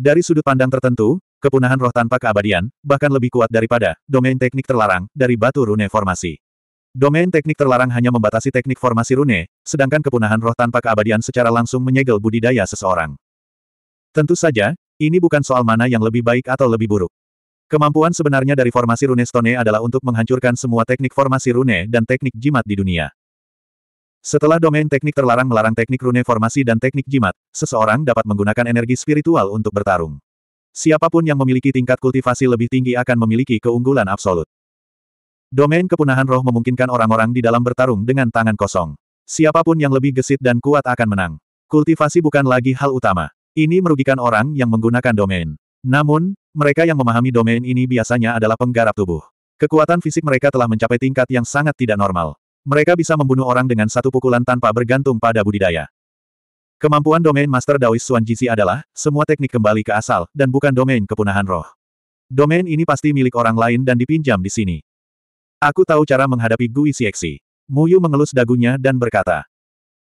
Dari sudut pandang tertentu, kepunahan roh tanpa keabadian, bahkan lebih kuat daripada domain teknik terlarang dari batu rune formasi. Domain teknik terlarang hanya membatasi teknik formasi rune, sedangkan kepunahan roh tanpa keabadian secara langsung menyegel budidaya seseorang. Tentu saja, ini bukan soal mana yang lebih baik atau lebih buruk. Kemampuan sebenarnya dari formasi rune stone adalah untuk menghancurkan semua teknik formasi rune dan teknik jimat di dunia. Setelah domain teknik terlarang melarang teknik rune formasi dan teknik jimat, seseorang dapat menggunakan energi spiritual untuk bertarung. Siapapun yang memiliki tingkat kultivasi lebih tinggi akan memiliki keunggulan absolut. Domain kepunahan roh memungkinkan orang-orang di dalam bertarung dengan tangan kosong. Siapapun yang lebih gesit dan kuat akan menang. Kultivasi bukan lagi hal utama. Ini merugikan orang yang menggunakan domain. Namun, mereka yang memahami domain ini biasanya adalah penggarap tubuh. Kekuatan fisik mereka telah mencapai tingkat yang sangat tidak normal. Mereka bisa membunuh orang dengan satu pukulan tanpa bergantung pada budidaya. Kemampuan domain Master Daoist Xuan adalah, semua teknik kembali ke asal, dan bukan domain kepunahan roh. Domain ini pasti milik orang lain dan dipinjam di sini. Aku tahu cara menghadapi Gui Mu Yu mengelus dagunya dan berkata,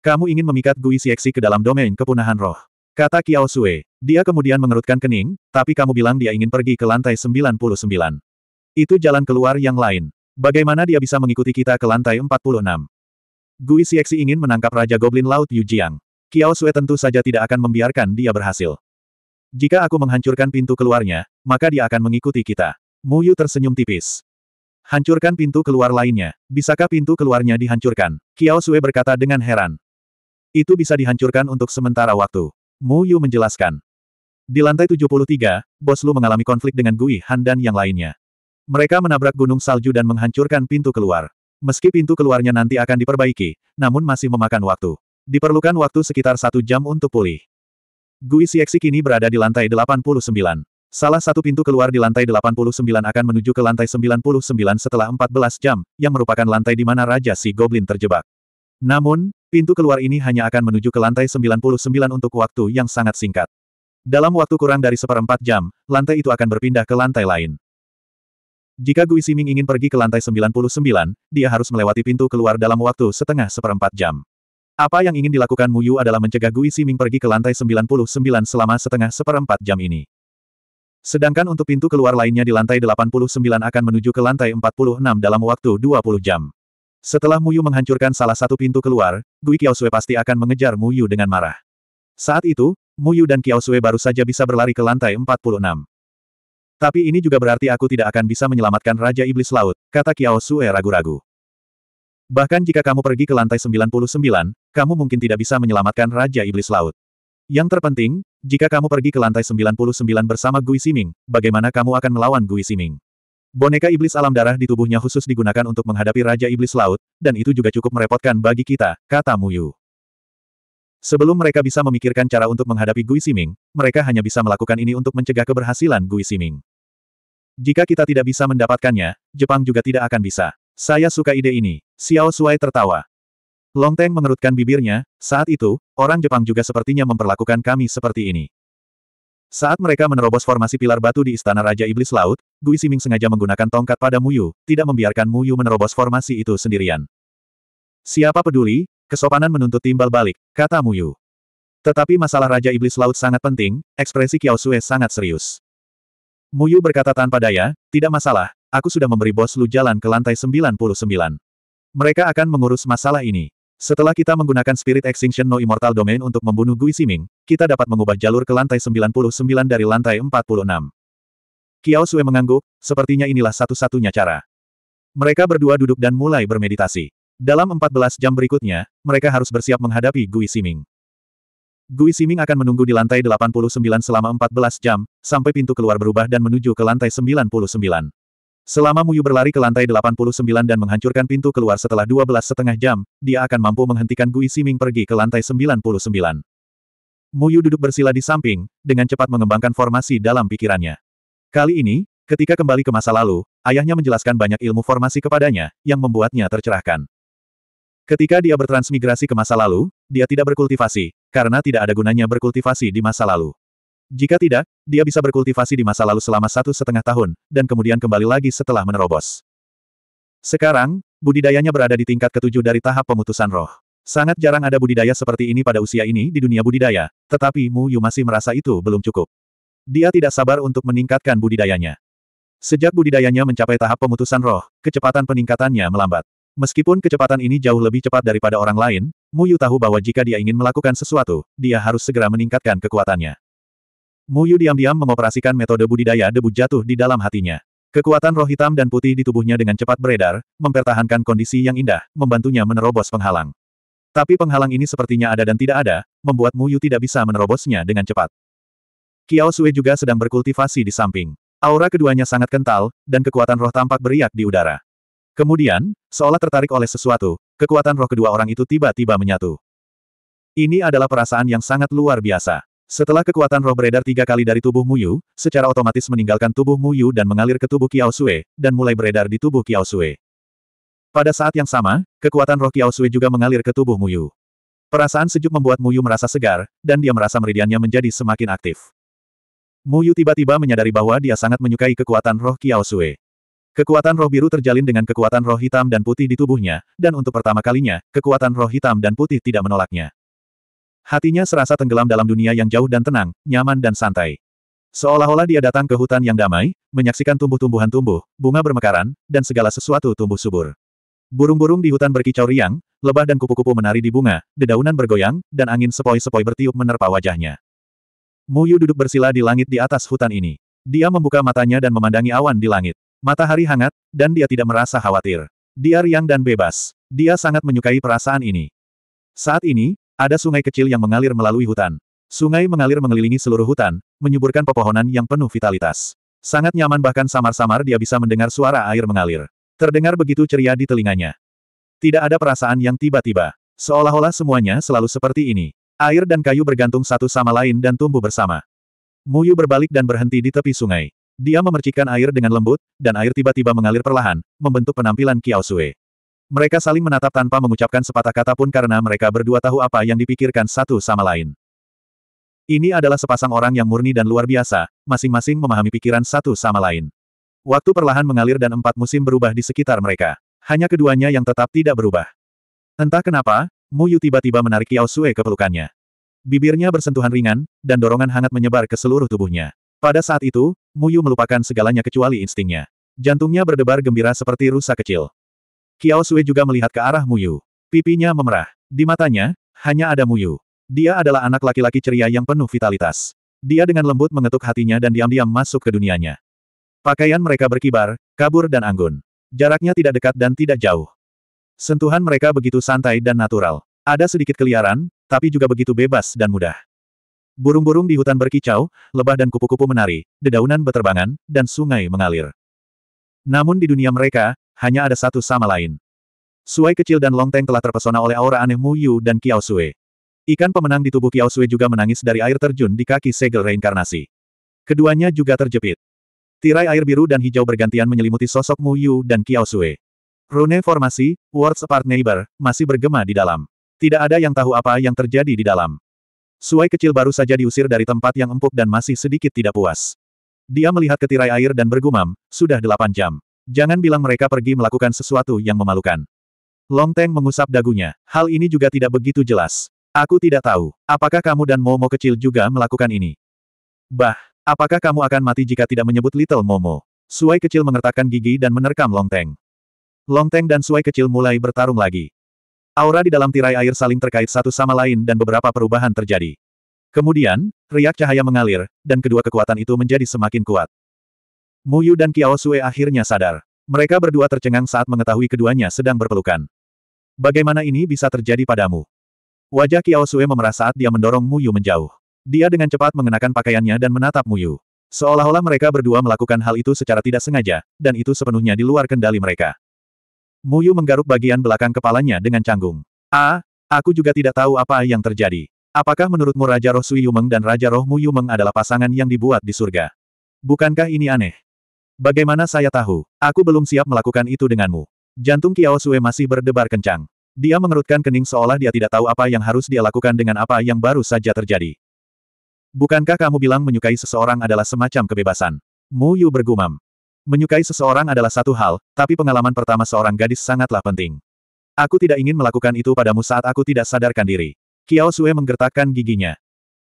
Kamu ingin memikat Gui Xieksi ke dalam domain kepunahan roh. Kata Kiao Sue. Dia kemudian mengerutkan kening, tapi kamu bilang dia ingin pergi ke lantai 99. Itu jalan keluar yang lain. Bagaimana dia bisa mengikuti kita ke lantai 46? Gui Xieksi ingin menangkap Raja Goblin Laut Yu Jiang. Kiao Sue tentu saja tidak akan membiarkan dia berhasil. Jika aku menghancurkan pintu keluarnya, maka dia akan mengikuti kita. Mu Yu tersenyum tipis. Hancurkan pintu keluar lainnya. Bisakah pintu keluarnya dihancurkan? Kiao Sue berkata dengan heran. Itu bisa dihancurkan untuk sementara waktu. Mu Yu menjelaskan. Di lantai 73, Bos Lu mengalami konflik dengan Gui Han dan yang lainnya. Mereka menabrak gunung salju dan menghancurkan pintu keluar. Meski pintu keluarnya nanti akan diperbaiki, namun masih memakan waktu. Diperlukan waktu sekitar satu jam untuk pulih. Gui Xieksi kini berada di lantai 89. Salah satu pintu keluar di lantai 89 akan menuju ke lantai 99 setelah 14 jam, yang merupakan lantai di mana Raja Si Goblin terjebak. Namun, pintu keluar ini hanya akan menuju ke lantai 99 untuk waktu yang sangat singkat. Dalam waktu kurang dari seperempat jam, lantai itu akan berpindah ke lantai lain. Jika Gui Siming ingin pergi ke lantai 99, dia harus melewati pintu keluar dalam waktu setengah seperempat jam. Apa yang ingin dilakukan Mu Yu adalah mencegah Gui Siming pergi ke lantai 99 selama setengah seperempat jam ini. Sedangkan untuk pintu keluar lainnya di lantai 89 akan menuju ke lantai 46 dalam waktu 20 jam. Setelah Muyu menghancurkan salah satu pintu keluar, Gui Kiaosue pasti akan mengejar Muyu dengan marah. Saat itu, Muyu dan Kiaosue baru saja bisa berlari ke lantai 46. Tapi ini juga berarti aku tidak akan bisa menyelamatkan Raja Iblis Laut, kata Kiao Sue ragu-ragu. Bahkan jika kamu pergi ke lantai 99, kamu mungkin tidak bisa menyelamatkan Raja Iblis Laut. Yang terpenting, jika kamu pergi ke lantai 99 bersama Gui Siming, bagaimana kamu akan melawan Gui Siming? Boneka iblis alam darah di tubuhnya khusus digunakan untuk menghadapi Raja Iblis Laut, dan itu juga cukup merepotkan bagi kita, kata Mu Yu. Sebelum mereka bisa memikirkan cara untuk menghadapi Gui Siming, mereka hanya bisa melakukan ini untuk mencegah keberhasilan Gui Siming. Jika kita tidak bisa mendapatkannya, Jepang juga tidak akan bisa. Saya suka ide ini. Xiao Shuai tertawa. Long Teng mengerutkan bibirnya, saat itu, orang Jepang juga sepertinya memperlakukan kami seperti ini. Saat mereka menerobos formasi pilar batu di Istana Raja Iblis Laut, Gui Siming sengaja menggunakan tongkat pada Muyu, tidak membiarkan Muyu menerobos formasi itu sendirian. Siapa peduli, kesopanan menuntut timbal balik, kata Muyu. Tetapi masalah Raja Iblis Laut sangat penting, ekspresi Kiao Sue sangat serius. Muyu berkata tanpa daya, tidak masalah, aku sudah memberi bos Lu jalan ke lantai 99. Mereka akan mengurus masalah ini. Setelah kita menggunakan Spirit Extinction No Immortal Domain untuk membunuh Gui Siming, kita dapat mengubah jalur ke lantai 99 dari lantai 46. Kiao Sue mengangguk, sepertinya inilah satu-satunya cara. Mereka berdua duduk dan mulai bermeditasi. Dalam 14 jam berikutnya, mereka harus bersiap menghadapi Gui Siming. Gui Siming akan menunggu di lantai 89 selama 14 jam, sampai pintu keluar berubah dan menuju ke lantai 99. Selama Muyu berlari ke lantai 89 dan menghancurkan pintu keluar setelah 12 setengah jam, dia akan mampu menghentikan Gui Siming pergi ke lantai 99. Muyu duduk bersila di samping, dengan cepat mengembangkan formasi dalam pikirannya. Kali ini, ketika kembali ke masa lalu, ayahnya menjelaskan banyak ilmu formasi kepadanya, yang membuatnya tercerahkan. Ketika dia bertransmigrasi ke masa lalu, dia tidak berkultivasi, karena tidak ada gunanya berkultivasi di masa lalu. Jika tidak, dia bisa berkultivasi di masa lalu selama satu setengah tahun, dan kemudian kembali lagi setelah menerobos. Sekarang, budidayanya berada di tingkat ketujuh dari tahap pemutusan roh. Sangat jarang ada budidaya seperti ini pada usia ini di dunia budidaya, tetapi Mu Yu masih merasa itu belum cukup. Dia tidak sabar untuk meningkatkan budidayanya. Sejak budidayanya mencapai tahap pemutusan roh, kecepatan peningkatannya melambat. Meskipun kecepatan ini jauh lebih cepat daripada orang lain, Mu Yu tahu bahwa jika dia ingin melakukan sesuatu, dia harus segera meningkatkan kekuatannya. Mu Yu diam-diam mengoperasikan metode budidaya debu jatuh di dalam hatinya. Kekuatan roh hitam dan putih di tubuhnya dengan cepat beredar, mempertahankan kondisi yang indah, membantunya menerobos penghalang. Tapi penghalang ini sepertinya ada dan tidak ada, membuat Mu Yu tidak bisa menerobosnya dengan cepat. Kiao Sui juga sedang berkultivasi di samping. Aura keduanya sangat kental, dan kekuatan roh tampak beriak di udara. Kemudian, seolah tertarik oleh sesuatu, kekuatan roh kedua orang itu tiba-tiba menyatu. Ini adalah perasaan yang sangat luar biasa. Setelah kekuatan roh beredar tiga kali dari tubuh Muyu, secara otomatis meninggalkan tubuh Muyu dan mengalir ke tubuh Kiao Sui dan mulai beredar di tubuh Kiao Sui. Pada saat yang sama, kekuatan roh Kiao Sui juga mengalir ke tubuh Muyu. Perasaan sejuk membuat Muyu merasa segar, dan dia merasa meridiannya menjadi semakin aktif. Muyu tiba-tiba menyadari bahwa dia sangat menyukai kekuatan roh Kiao Sui. Kekuatan roh biru terjalin dengan kekuatan roh hitam dan putih di tubuhnya, dan untuk pertama kalinya, kekuatan roh hitam dan putih tidak menolaknya. Hatinya serasa tenggelam dalam dunia yang jauh dan tenang, nyaman dan santai. Seolah-olah dia datang ke hutan yang damai, menyaksikan tumbuh-tumbuhan tumbuh, bunga bermekaran, dan segala sesuatu tumbuh subur. Burung-burung di hutan berkicau riang, lebah dan kupu-kupu menari di bunga, dedaunan bergoyang, dan angin sepoi-sepoi bertiup menerpa wajahnya. Muyu duduk bersila di langit di atas hutan ini. Dia membuka matanya dan memandangi awan di langit. Matahari hangat, dan dia tidak merasa khawatir. Dia riang dan bebas. Dia sangat menyukai perasaan ini. Saat ini, ada sungai kecil yang mengalir melalui hutan. Sungai mengalir mengelilingi seluruh hutan, menyuburkan pepohonan yang penuh vitalitas. Sangat nyaman bahkan samar-samar dia bisa mendengar suara air mengalir. Terdengar begitu ceria di telinganya. Tidak ada perasaan yang tiba-tiba. Seolah-olah semuanya selalu seperti ini. Air dan kayu bergantung satu sama lain dan tumbuh bersama. Muyu berbalik dan berhenti di tepi sungai. Dia memercikan air dengan lembut, dan air tiba-tiba mengalir perlahan, membentuk penampilan Kiao Sui. Mereka saling menatap tanpa mengucapkan sepatah kata pun karena mereka berdua tahu apa yang dipikirkan satu sama lain. Ini adalah sepasang orang yang murni dan luar biasa, masing-masing memahami pikiran satu sama lain. Waktu perlahan mengalir dan empat musim berubah di sekitar mereka. Hanya keduanya yang tetap tidak berubah. Entah kenapa, Mu Yu tiba-tiba menarik Kiao Sui ke pelukannya. Bibirnya bersentuhan ringan, dan dorongan hangat menyebar ke seluruh tubuhnya. Pada saat itu, Muyu melupakan segalanya kecuali instingnya. Jantungnya berdebar gembira seperti rusa kecil. Kiao Sui juga melihat ke arah Muyu. Pipinya memerah. Di matanya, hanya ada Muyu. Dia adalah anak laki-laki ceria yang penuh vitalitas. Dia dengan lembut mengetuk hatinya dan diam-diam masuk ke dunianya. Pakaian mereka berkibar, kabur dan anggun. Jaraknya tidak dekat dan tidak jauh. Sentuhan mereka begitu santai dan natural. Ada sedikit keliaran, tapi juga begitu bebas dan mudah. Burung-burung di hutan berkicau, lebah dan kupu-kupu menari, dedaunan berterbangan, dan sungai mengalir. Namun di dunia mereka, hanya ada satu sama lain. Suai kecil dan Longteng telah terpesona oleh aura aneh Mu Yu dan Kiao Sui. Ikan pemenang di tubuh Kiao Sui juga menangis dari air terjun di kaki segel reinkarnasi. Keduanya juga terjepit. Tirai air biru dan hijau bergantian menyelimuti sosok Mu Yu dan Kiao Sui. Rune formasi, Words Apart Neighbor, masih bergema di dalam. Tidak ada yang tahu apa yang terjadi di dalam. Suai kecil baru saja diusir dari tempat yang empuk dan masih sedikit tidak puas. Dia melihat ke tirai air dan bergumam, sudah delapan jam. Jangan bilang mereka pergi melakukan sesuatu yang memalukan. Long Teng mengusap dagunya. Hal ini juga tidak begitu jelas. Aku tidak tahu, apakah kamu dan Momo kecil juga melakukan ini? Bah, apakah kamu akan mati jika tidak menyebut Little Momo? Suai kecil mengertakkan gigi dan menerkam Long Teng. Long Teng dan Suai kecil mulai bertarung lagi. Aura di dalam tirai air saling terkait satu sama lain dan beberapa perubahan terjadi. Kemudian, riak cahaya mengalir, dan kedua kekuatan itu menjadi semakin kuat. Muyu dan Kiao Sue akhirnya sadar. Mereka berdua tercengang saat mengetahui keduanya sedang berpelukan. Bagaimana ini bisa terjadi padamu? Wajah Kiao Sue memerah saat dia mendorong Muyu menjauh. Dia dengan cepat mengenakan pakaiannya dan menatap Muyu. Seolah-olah mereka berdua melakukan hal itu secara tidak sengaja, dan itu sepenuhnya di luar kendali mereka. Muyu menggaruk bagian belakang kepalanya dengan canggung. Ah, aku juga tidak tahu apa yang terjadi. Apakah menurutmu Raja Roh Sui Yumeng dan Raja Roh Muyu Meng adalah pasangan yang dibuat di surga? Bukankah ini aneh? Bagaimana saya tahu? Aku belum siap melakukan itu denganmu. Jantung Kiao Sue masih berdebar kencang. Dia mengerutkan kening seolah dia tidak tahu apa yang harus dia lakukan dengan apa yang baru saja terjadi. Bukankah kamu bilang menyukai seseorang adalah semacam kebebasan? Mu Yu bergumam. Menyukai seseorang adalah satu hal, tapi pengalaman pertama seorang gadis sangatlah penting. Aku tidak ingin melakukan itu padamu saat aku tidak sadarkan diri. Kiao Sue menggertakkan giginya.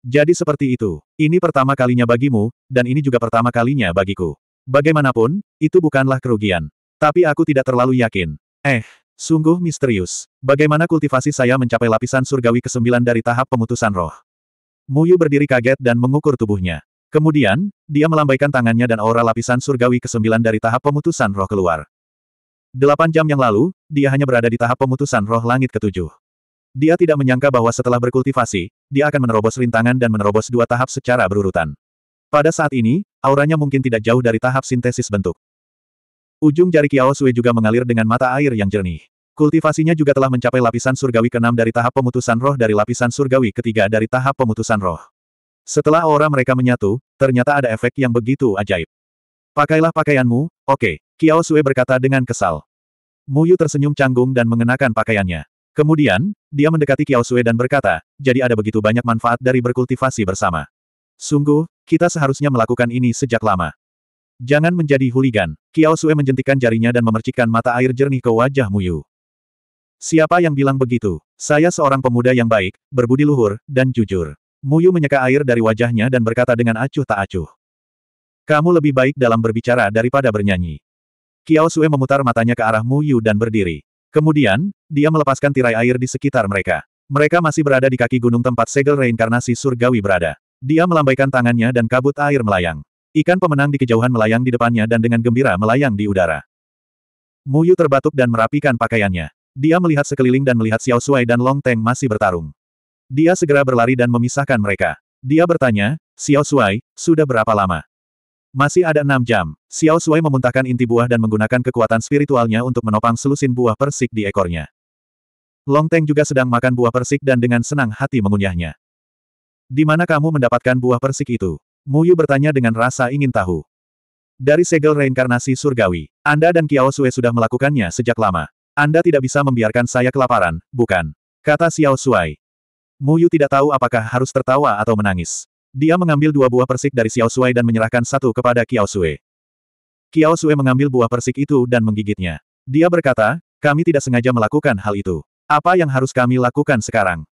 Jadi seperti itu. Ini pertama kalinya bagimu, dan ini juga pertama kalinya bagiku. Bagaimanapun, itu bukanlah kerugian. Tapi aku tidak terlalu yakin. Eh, sungguh misterius. Bagaimana kultivasi saya mencapai lapisan surgawi ke-9 dari tahap pemutusan roh? Muyu berdiri kaget dan mengukur tubuhnya. Kemudian, dia melambaikan tangannya dan aura lapisan surgawi kesembilan dari tahap pemutusan roh keluar. Delapan jam yang lalu, dia hanya berada di tahap pemutusan roh langit ketujuh. Dia tidak menyangka bahwa setelah berkultivasi, dia akan menerobos rintangan dan menerobos dua tahap secara berurutan. Pada saat ini, auranya mungkin tidak jauh dari tahap sintesis bentuk. Ujung jari Kiao Sui juga mengalir dengan mata air yang jernih. Kultivasinya juga telah mencapai lapisan surgawi keenam dari tahap pemutusan roh dari lapisan surgawi ketiga dari tahap pemutusan roh. Setelah aura mereka menyatu, ternyata ada efek yang begitu ajaib. Pakailah pakaianmu, oke, okay, Kiao Sue berkata dengan kesal. Muyu tersenyum canggung dan mengenakan pakaiannya. Kemudian, dia mendekati Kiao Sui dan berkata, jadi ada begitu banyak manfaat dari berkultivasi bersama. Sungguh, kita seharusnya melakukan ini sejak lama. Jangan menjadi huligan. Kiao Sui menjentikan jarinya dan memercikkan mata air jernih ke wajah Muyu. Siapa yang bilang begitu? Saya seorang pemuda yang baik, berbudi luhur, dan jujur. Muyu menyeka air dari wajahnya dan berkata dengan acuh tak acuh. Kamu lebih baik dalam berbicara daripada bernyanyi. Kiao Sue memutar matanya ke arah Muyu dan berdiri. Kemudian, dia melepaskan tirai air di sekitar mereka. Mereka masih berada di kaki gunung tempat segel reinkarnasi surgawi berada. Dia melambaikan tangannya dan kabut air melayang. Ikan pemenang di kejauhan melayang di depannya dan dengan gembira melayang di udara. Muyu terbatuk dan merapikan pakaiannya. Dia melihat sekeliling dan melihat Xiao Sui dan Long Teng masih bertarung. Dia segera berlari dan memisahkan mereka. Dia bertanya, Xiao Sui, sudah berapa lama? Masih ada enam jam. Xiao Sui memuntahkan inti buah dan menggunakan kekuatan spiritualnya untuk menopang selusin buah persik di ekornya. Long Teng juga sedang makan buah persik dan dengan senang hati mengunyahnya. Di mana kamu mendapatkan buah persik itu? Mu Yu bertanya dengan rasa ingin tahu. Dari segel reinkarnasi surgawi, Anda dan Xiao Sui sudah melakukannya sejak lama. Anda tidak bisa membiarkan saya kelaparan, bukan? Kata Xiao Sui. Mu Yu tidak tahu apakah harus tertawa atau menangis. Dia mengambil dua buah persik dari Xiao Sui dan menyerahkan satu kepada Qiao Sui. Qiao Sui mengambil buah persik itu dan menggigitnya. Dia berkata, kami tidak sengaja melakukan hal itu. Apa yang harus kami lakukan sekarang?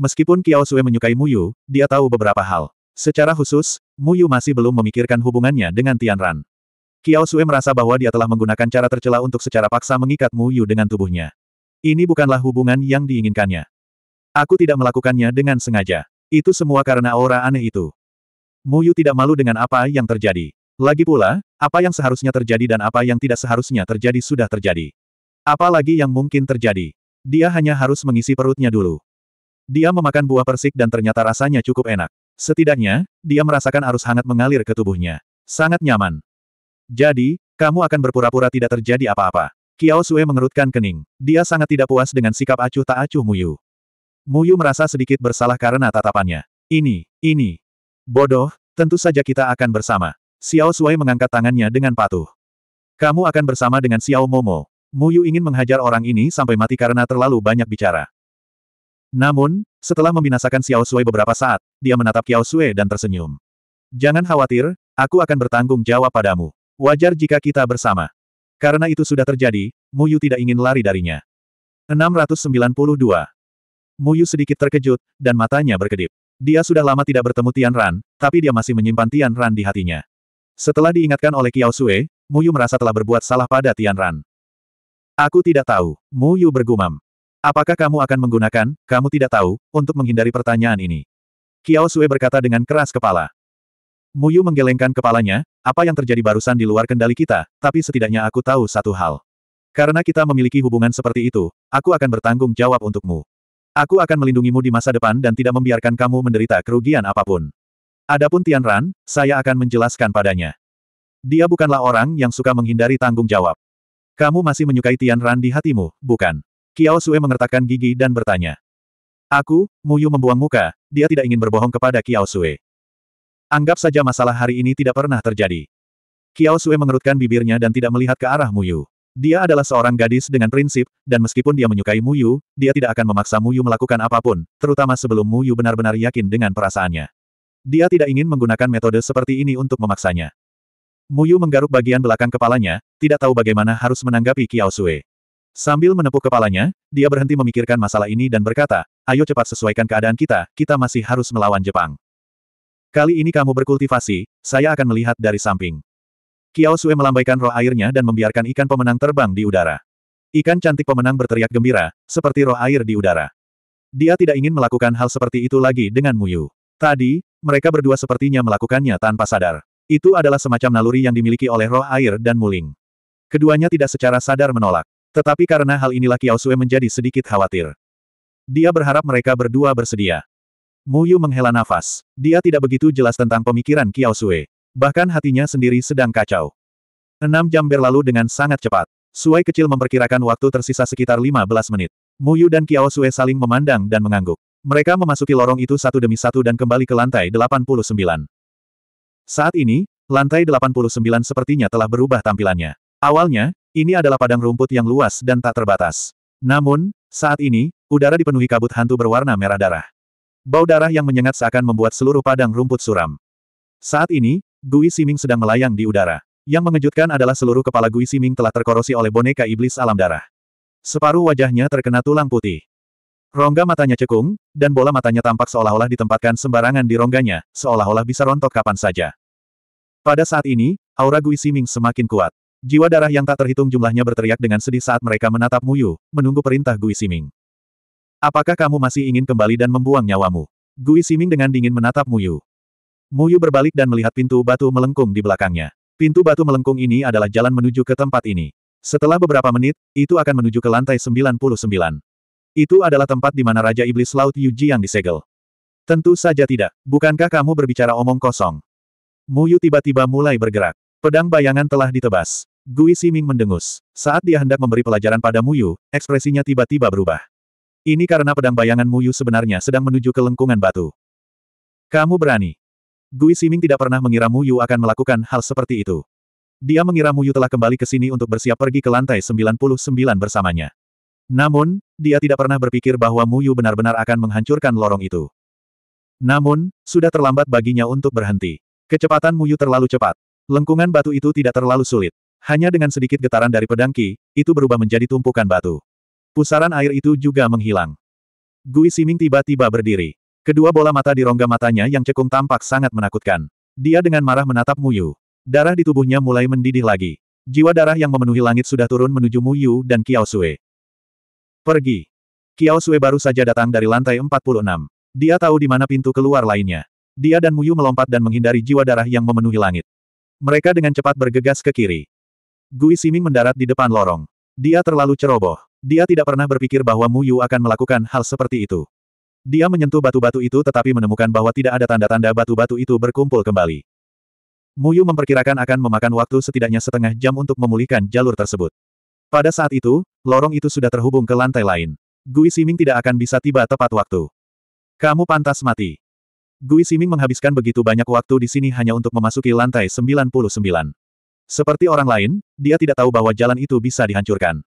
Meskipun Qiao Sui menyukai Mu Yu, dia tahu beberapa hal. Secara khusus, Mu Yu masih belum memikirkan hubungannya dengan Tian Ran. Qiao Sui merasa bahwa dia telah menggunakan cara tercela untuk secara paksa mengikat Mu Yu dengan tubuhnya. Ini bukanlah hubungan yang diinginkannya. Aku tidak melakukannya dengan sengaja. Itu semua karena aura aneh itu. Muyu tidak malu dengan apa yang terjadi. Lagi pula, apa yang seharusnya terjadi dan apa yang tidak seharusnya terjadi sudah terjadi. Apalagi yang mungkin terjadi. Dia hanya harus mengisi perutnya dulu. Dia memakan buah persik dan ternyata rasanya cukup enak. Setidaknya, dia merasakan arus hangat mengalir ke tubuhnya. Sangat nyaman. Jadi, kamu akan berpura-pura tidak terjadi apa-apa. Kiao Sue mengerutkan kening. Dia sangat tidak puas dengan sikap acuh tak acuh Muyu. Muyu merasa sedikit bersalah karena tatapannya. Ini, ini. Bodoh, tentu saja kita akan bersama. Xiao Sui mengangkat tangannya dengan patuh. Kamu akan bersama dengan Xiao Momo. Muyu ingin menghajar orang ini sampai mati karena terlalu banyak bicara. Namun, setelah membinasakan Xiao Sui beberapa saat, dia menatap Xiao Sui dan tersenyum. Jangan khawatir, aku akan bertanggung jawab padamu. Wajar jika kita bersama. Karena itu sudah terjadi, Muyu tidak ingin lari darinya. 692 Muyu sedikit terkejut, dan matanya berkedip. Dia sudah lama tidak bertemu Tian Ran, tapi dia masih menyimpan Tian Ran di hatinya. Setelah diingatkan oleh Kiao Sue, Muyu merasa telah berbuat salah pada Tian Ran. Aku tidak tahu, Muyu bergumam. Apakah kamu akan menggunakan, kamu tidak tahu, untuk menghindari pertanyaan ini? Kiao Sue berkata dengan keras kepala. Muyu menggelengkan kepalanya, apa yang terjadi barusan di luar kendali kita, tapi setidaknya aku tahu satu hal. Karena kita memiliki hubungan seperti itu, aku akan bertanggung jawab untukmu. Aku akan melindungimu di masa depan dan tidak membiarkan kamu menderita kerugian apapun. Adapun Tian Ran, saya akan menjelaskan padanya. Dia bukanlah orang yang suka menghindari tanggung jawab. Kamu masih menyukai Tian Ran di hatimu, bukan? Kiao Sue mengertakkan gigi dan bertanya. Aku, Muyu membuang muka, dia tidak ingin berbohong kepada Kiao Sue. Anggap saja masalah hari ini tidak pernah terjadi. Kiao Sue mengerutkan bibirnya dan tidak melihat ke arah Muyu. Dia adalah seorang gadis dengan prinsip, dan meskipun dia menyukai Muyu, dia tidak akan memaksa Muyu melakukan apapun, terutama sebelum Muyu benar-benar yakin dengan perasaannya. Dia tidak ingin menggunakan metode seperti ini untuk memaksanya. Muyu menggaruk bagian belakang kepalanya, tidak tahu bagaimana harus menanggapi Kiao Sui. Sambil menepuk kepalanya, dia berhenti memikirkan masalah ini dan berkata, ayo cepat sesuaikan keadaan kita, kita masih harus melawan Jepang. Kali ini kamu berkultivasi, saya akan melihat dari samping. Kiao Sue melambaikan roh airnya dan membiarkan ikan pemenang terbang di udara. Ikan cantik pemenang berteriak gembira, seperti roh air di udara. Dia tidak ingin melakukan hal seperti itu lagi dengan Muyu. Tadi, mereka berdua sepertinya melakukannya tanpa sadar. Itu adalah semacam naluri yang dimiliki oleh roh air dan muling. Keduanya tidak secara sadar menolak. Tetapi karena hal inilah Kiao Sue menjadi sedikit khawatir. Dia berharap mereka berdua bersedia. Muyu menghela nafas. Dia tidak begitu jelas tentang pemikiran Kiao Sue. Bahkan hatinya sendiri sedang kacau. Enam jam berlalu dengan sangat cepat. Suai kecil memperkirakan waktu tersisa sekitar 15 menit. Muyu dan Kiao Sue saling memandang dan mengangguk. Mereka memasuki lorong itu satu demi satu dan kembali ke lantai 89. Saat ini, lantai 89 sepertinya telah berubah tampilannya. Awalnya, ini adalah padang rumput yang luas dan tak terbatas. Namun, saat ini, udara dipenuhi kabut hantu berwarna merah darah. Bau darah yang menyengat seakan membuat seluruh padang rumput suram. Saat ini, Gui Siming sedang melayang di udara. Yang mengejutkan adalah seluruh kepala Gui Siming telah terkorosi oleh boneka iblis alam darah. Separuh wajahnya terkena tulang putih. Rongga matanya cekung, dan bola matanya tampak seolah-olah ditempatkan sembarangan di rongganya, seolah-olah bisa rontok kapan saja. Pada saat ini, aura Gui Siming semakin kuat. Jiwa darah yang tak terhitung jumlahnya berteriak dengan sedih saat mereka menatap Muyu, menunggu perintah Gui Siming. Apakah kamu masih ingin kembali dan membuang nyawamu? Gui Siming dengan dingin menatap Muyu. Muyu berbalik dan melihat pintu batu melengkung di belakangnya. Pintu batu melengkung ini adalah jalan menuju ke tempat ini. Setelah beberapa menit, itu akan menuju ke lantai 99. Itu adalah tempat di mana Raja Iblis Laut Yuji yang disegel. Tentu saja tidak. Bukankah kamu berbicara omong kosong? Muyu tiba-tiba mulai bergerak. Pedang bayangan telah ditebas. Gui Siming mendengus. Saat dia hendak memberi pelajaran pada Muyu, ekspresinya tiba-tiba berubah. Ini karena pedang bayangan Muyu sebenarnya sedang menuju ke lengkungan batu. Kamu berani. Gui Siming tidak pernah mengira Mu Yu akan melakukan hal seperti itu. Dia mengira Mu Yu telah kembali ke sini untuk bersiap pergi ke lantai 99 bersamanya. Namun, dia tidak pernah berpikir bahwa Mu Yu benar-benar akan menghancurkan lorong itu. Namun, sudah terlambat baginya untuk berhenti. Kecepatan Mu Yu terlalu cepat. Lengkungan batu itu tidak terlalu sulit. Hanya dengan sedikit getaran dari pedangki, itu berubah menjadi tumpukan batu. Pusaran air itu juga menghilang. Gui Siming tiba-tiba berdiri. Kedua bola mata di rongga matanya yang cekung tampak sangat menakutkan. Dia dengan marah menatap Muyu. Darah di tubuhnya mulai mendidih lagi. Jiwa darah yang memenuhi langit sudah turun menuju Muyu dan Kiao Sue. Pergi. Kiao Sue baru saja datang dari lantai 46. Dia tahu di mana pintu keluar lainnya. Dia dan Muyu melompat dan menghindari jiwa darah yang memenuhi langit. Mereka dengan cepat bergegas ke kiri. Gui Siming mendarat di depan lorong. Dia terlalu ceroboh. Dia tidak pernah berpikir bahwa Muyu akan melakukan hal seperti itu. Dia menyentuh batu-batu itu tetapi menemukan bahwa tidak ada tanda-tanda batu-batu itu berkumpul kembali. Muyu memperkirakan akan memakan waktu setidaknya setengah jam untuk memulihkan jalur tersebut. Pada saat itu, lorong itu sudah terhubung ke lantai lain. Gui Siming tidak akan bisa tiba tepat waktu. Kamu pantas mati. Gui Siming menghabiskan begitu banyak waktu di sini hanya untuk memasuki lantai 99. Seperti orang lain, dia tidak tahu bahwa jalan itu bisa dihancurkan.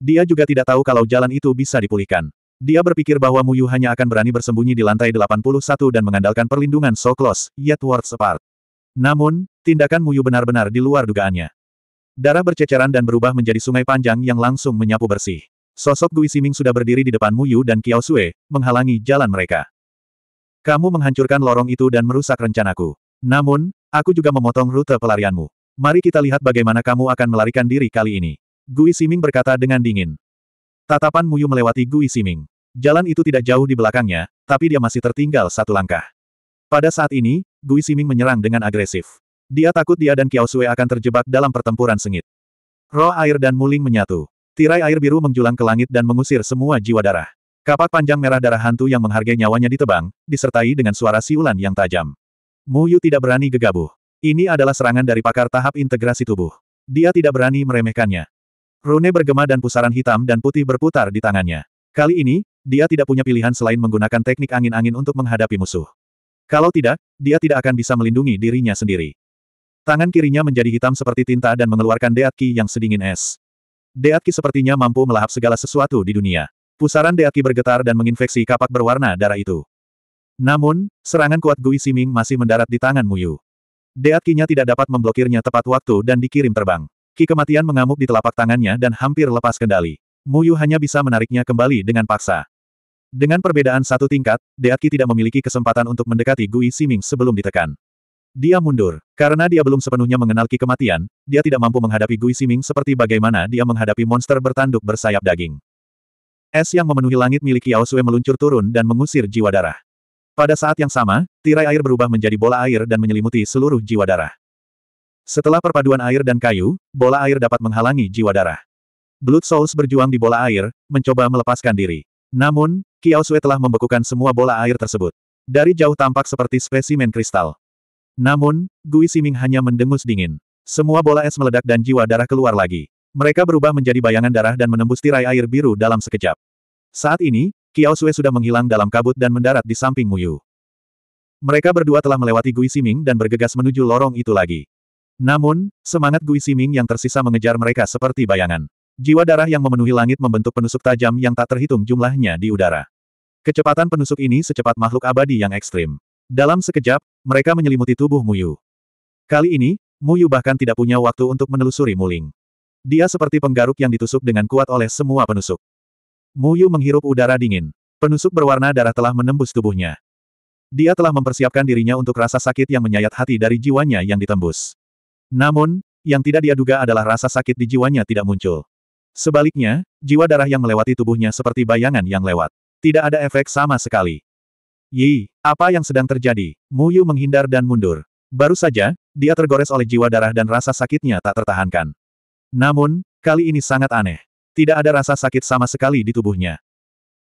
Dia juga tidak tahu kalau jalan itu bisa dipulihkan. Dia berpikir bahwa Mu Yu hanya akan berani bersembunyi di lantai 81 dan mengandalkan perlindungan so close, yet worlds apart. Namun, tindakan Mu Yu benar-benar di luar dugaannya. Darah berceceran dan berubah menjadi sungai panjang yang langsung menyapu bersih. Sosok Gui Siming sudah berdiri di depan Mu Yu dan Kiao Sue, menghalangi jalan mereka. Kamu menghancurkan lorong itu dan merusak rencanaku. Namun, aku juga memotong rute pelarianmu. Mari kita lihat bagaimana kamu akan melarikan diri kali ini. Gui Siming berkata dengan dingin. Tatapan Mu Yu melewati Gui Siming. Jalan itu tidak jauh di belakangnya, tapi dia masih tertinggal satu langkah. Pada saat ini, Gui Siming menyerang dengan agresif. Dia takut dia dan Qiao Sui akan terjebak dalam pertempuran sengit. Roh air dan muling menyatu. Tirai air biru menjulang ke langit dan mengusir semua jiwa darah. Kapak panjang merah darah hantu yang menghargai nyawanya ditebang, disertai dengan suara siulan yang tajam. Mu Yu tidak berani gegabah. Ini adalah serangan dari pakar tahap integrasi tubuh. Dia tidak berani meremehkannya. Rune bergema dan pusaran hitam dan putih berputar di tangannya. Kali ini, dia tidak punya pilihan selain menggunakan teknik angin-angin untuk menghadapi musuh. Kalau tidak, dia tidak akan bisa melindungi dirinya sendiri. Tangan kirinya menjadi hitam seperti tinta dan mengeluarkan deatki yang sedingin es. Deatki sepertinya mampu melahap segala sesuatu di dunia. Pusaran deatki bergetar dan menginfeksi kapak berwarna darah itu. Namun, serangan kuat Gui Siming masih mendarat di tangan Muyu. Deatkinya tidak dapat memblokirnya tepat waktu dan dikirim terbang. Ki kematian mengamuk di telapak tangannya dan hampir lepas kendali. Muyu hanya bisa menariknya kembali dengan paksa. Dengan perbedaan satu tingkat, Deaki tidak memiliki kesempatan untuk mendekati Gui Siming sebelum ditekan. Dia mundur. Karena dia belum sepenuhnya mengenal Ki kematian, dia tidak mampu menghadapi Gui Siming seperti bagaimana dia menghadapi monster bertanduk bersayap daging. Es yang memenuhi langit milik Yao Sui meluncur turun dan mengusir jiwa darah. Pada saat yang sama, tirai air berubah menjadi bola air dan menyelimuti seluruh jiwa darah. Setelah perpaduan air dan kayu, bola air dapat menghalangi jiwa darah. Blood Souls berjuang di bola air, mencoba melepaskan diri. Namun, Kiao Sui telah membekukan semua bola air tersebut. Dari jauh tampak seperti spesimen kristal. Namun, Gui Siming hanya mendengus dingin. Semua bola es meledak dan jiwa darah keluar lagi. Mereka berubah menjadi bayangan darah dan menembus tirai air biru dalam sekejap. Saat ini, Kiao Sui sudah menghilang dalam kabut dan mendarat di samping Muyu. Mereka berdua telah melewati Gui Siming dan bergegas menuju lorong itu lagi. Namun, semangat Gui Siming yang tersisa mengejar mereka seperti bayangan. Jiwa darah yang memenuhi langit membentuk penusuk tajam yang tak terhitung jumlahnya di udara. Kecepatan penusuk ini secepat makhluk abadi yang ekstrim. Dalam sekejap, mereka menyelimuti tubuh Muyu. Kali ini, Muyu bahkan tidak punya waktu untuk menelusuri Muling. Dia seperti penggaruk yang ditusuk dengan kuat oleh semua penusuk. Muyu menghirup udara dingin. Penusuk berwarna darah telah menembus tubuhnya. Dia telah mempersiapkan dirinya untuk rasa sakit yang menyayat hati dari jiwanya yang ditembus. Namun, yang tidak dia duga adalah rasa sakit di jiwanya tidak muncul. Sebaliknya, jiwa darah yang melewati tubuhnya seperti bayangan yang lewat. Tidak ada efek sama sekali. Yi, apa yang sedang terjadi? Mu Yu menghindar dan mundur. Baru saja, dia tergores oleh jiwa darah dan rasa sakitnya tak tertahankan. Namun, kali ini sangat aneh. Tidak ada rasa sakit sama sekali di tubuhnya.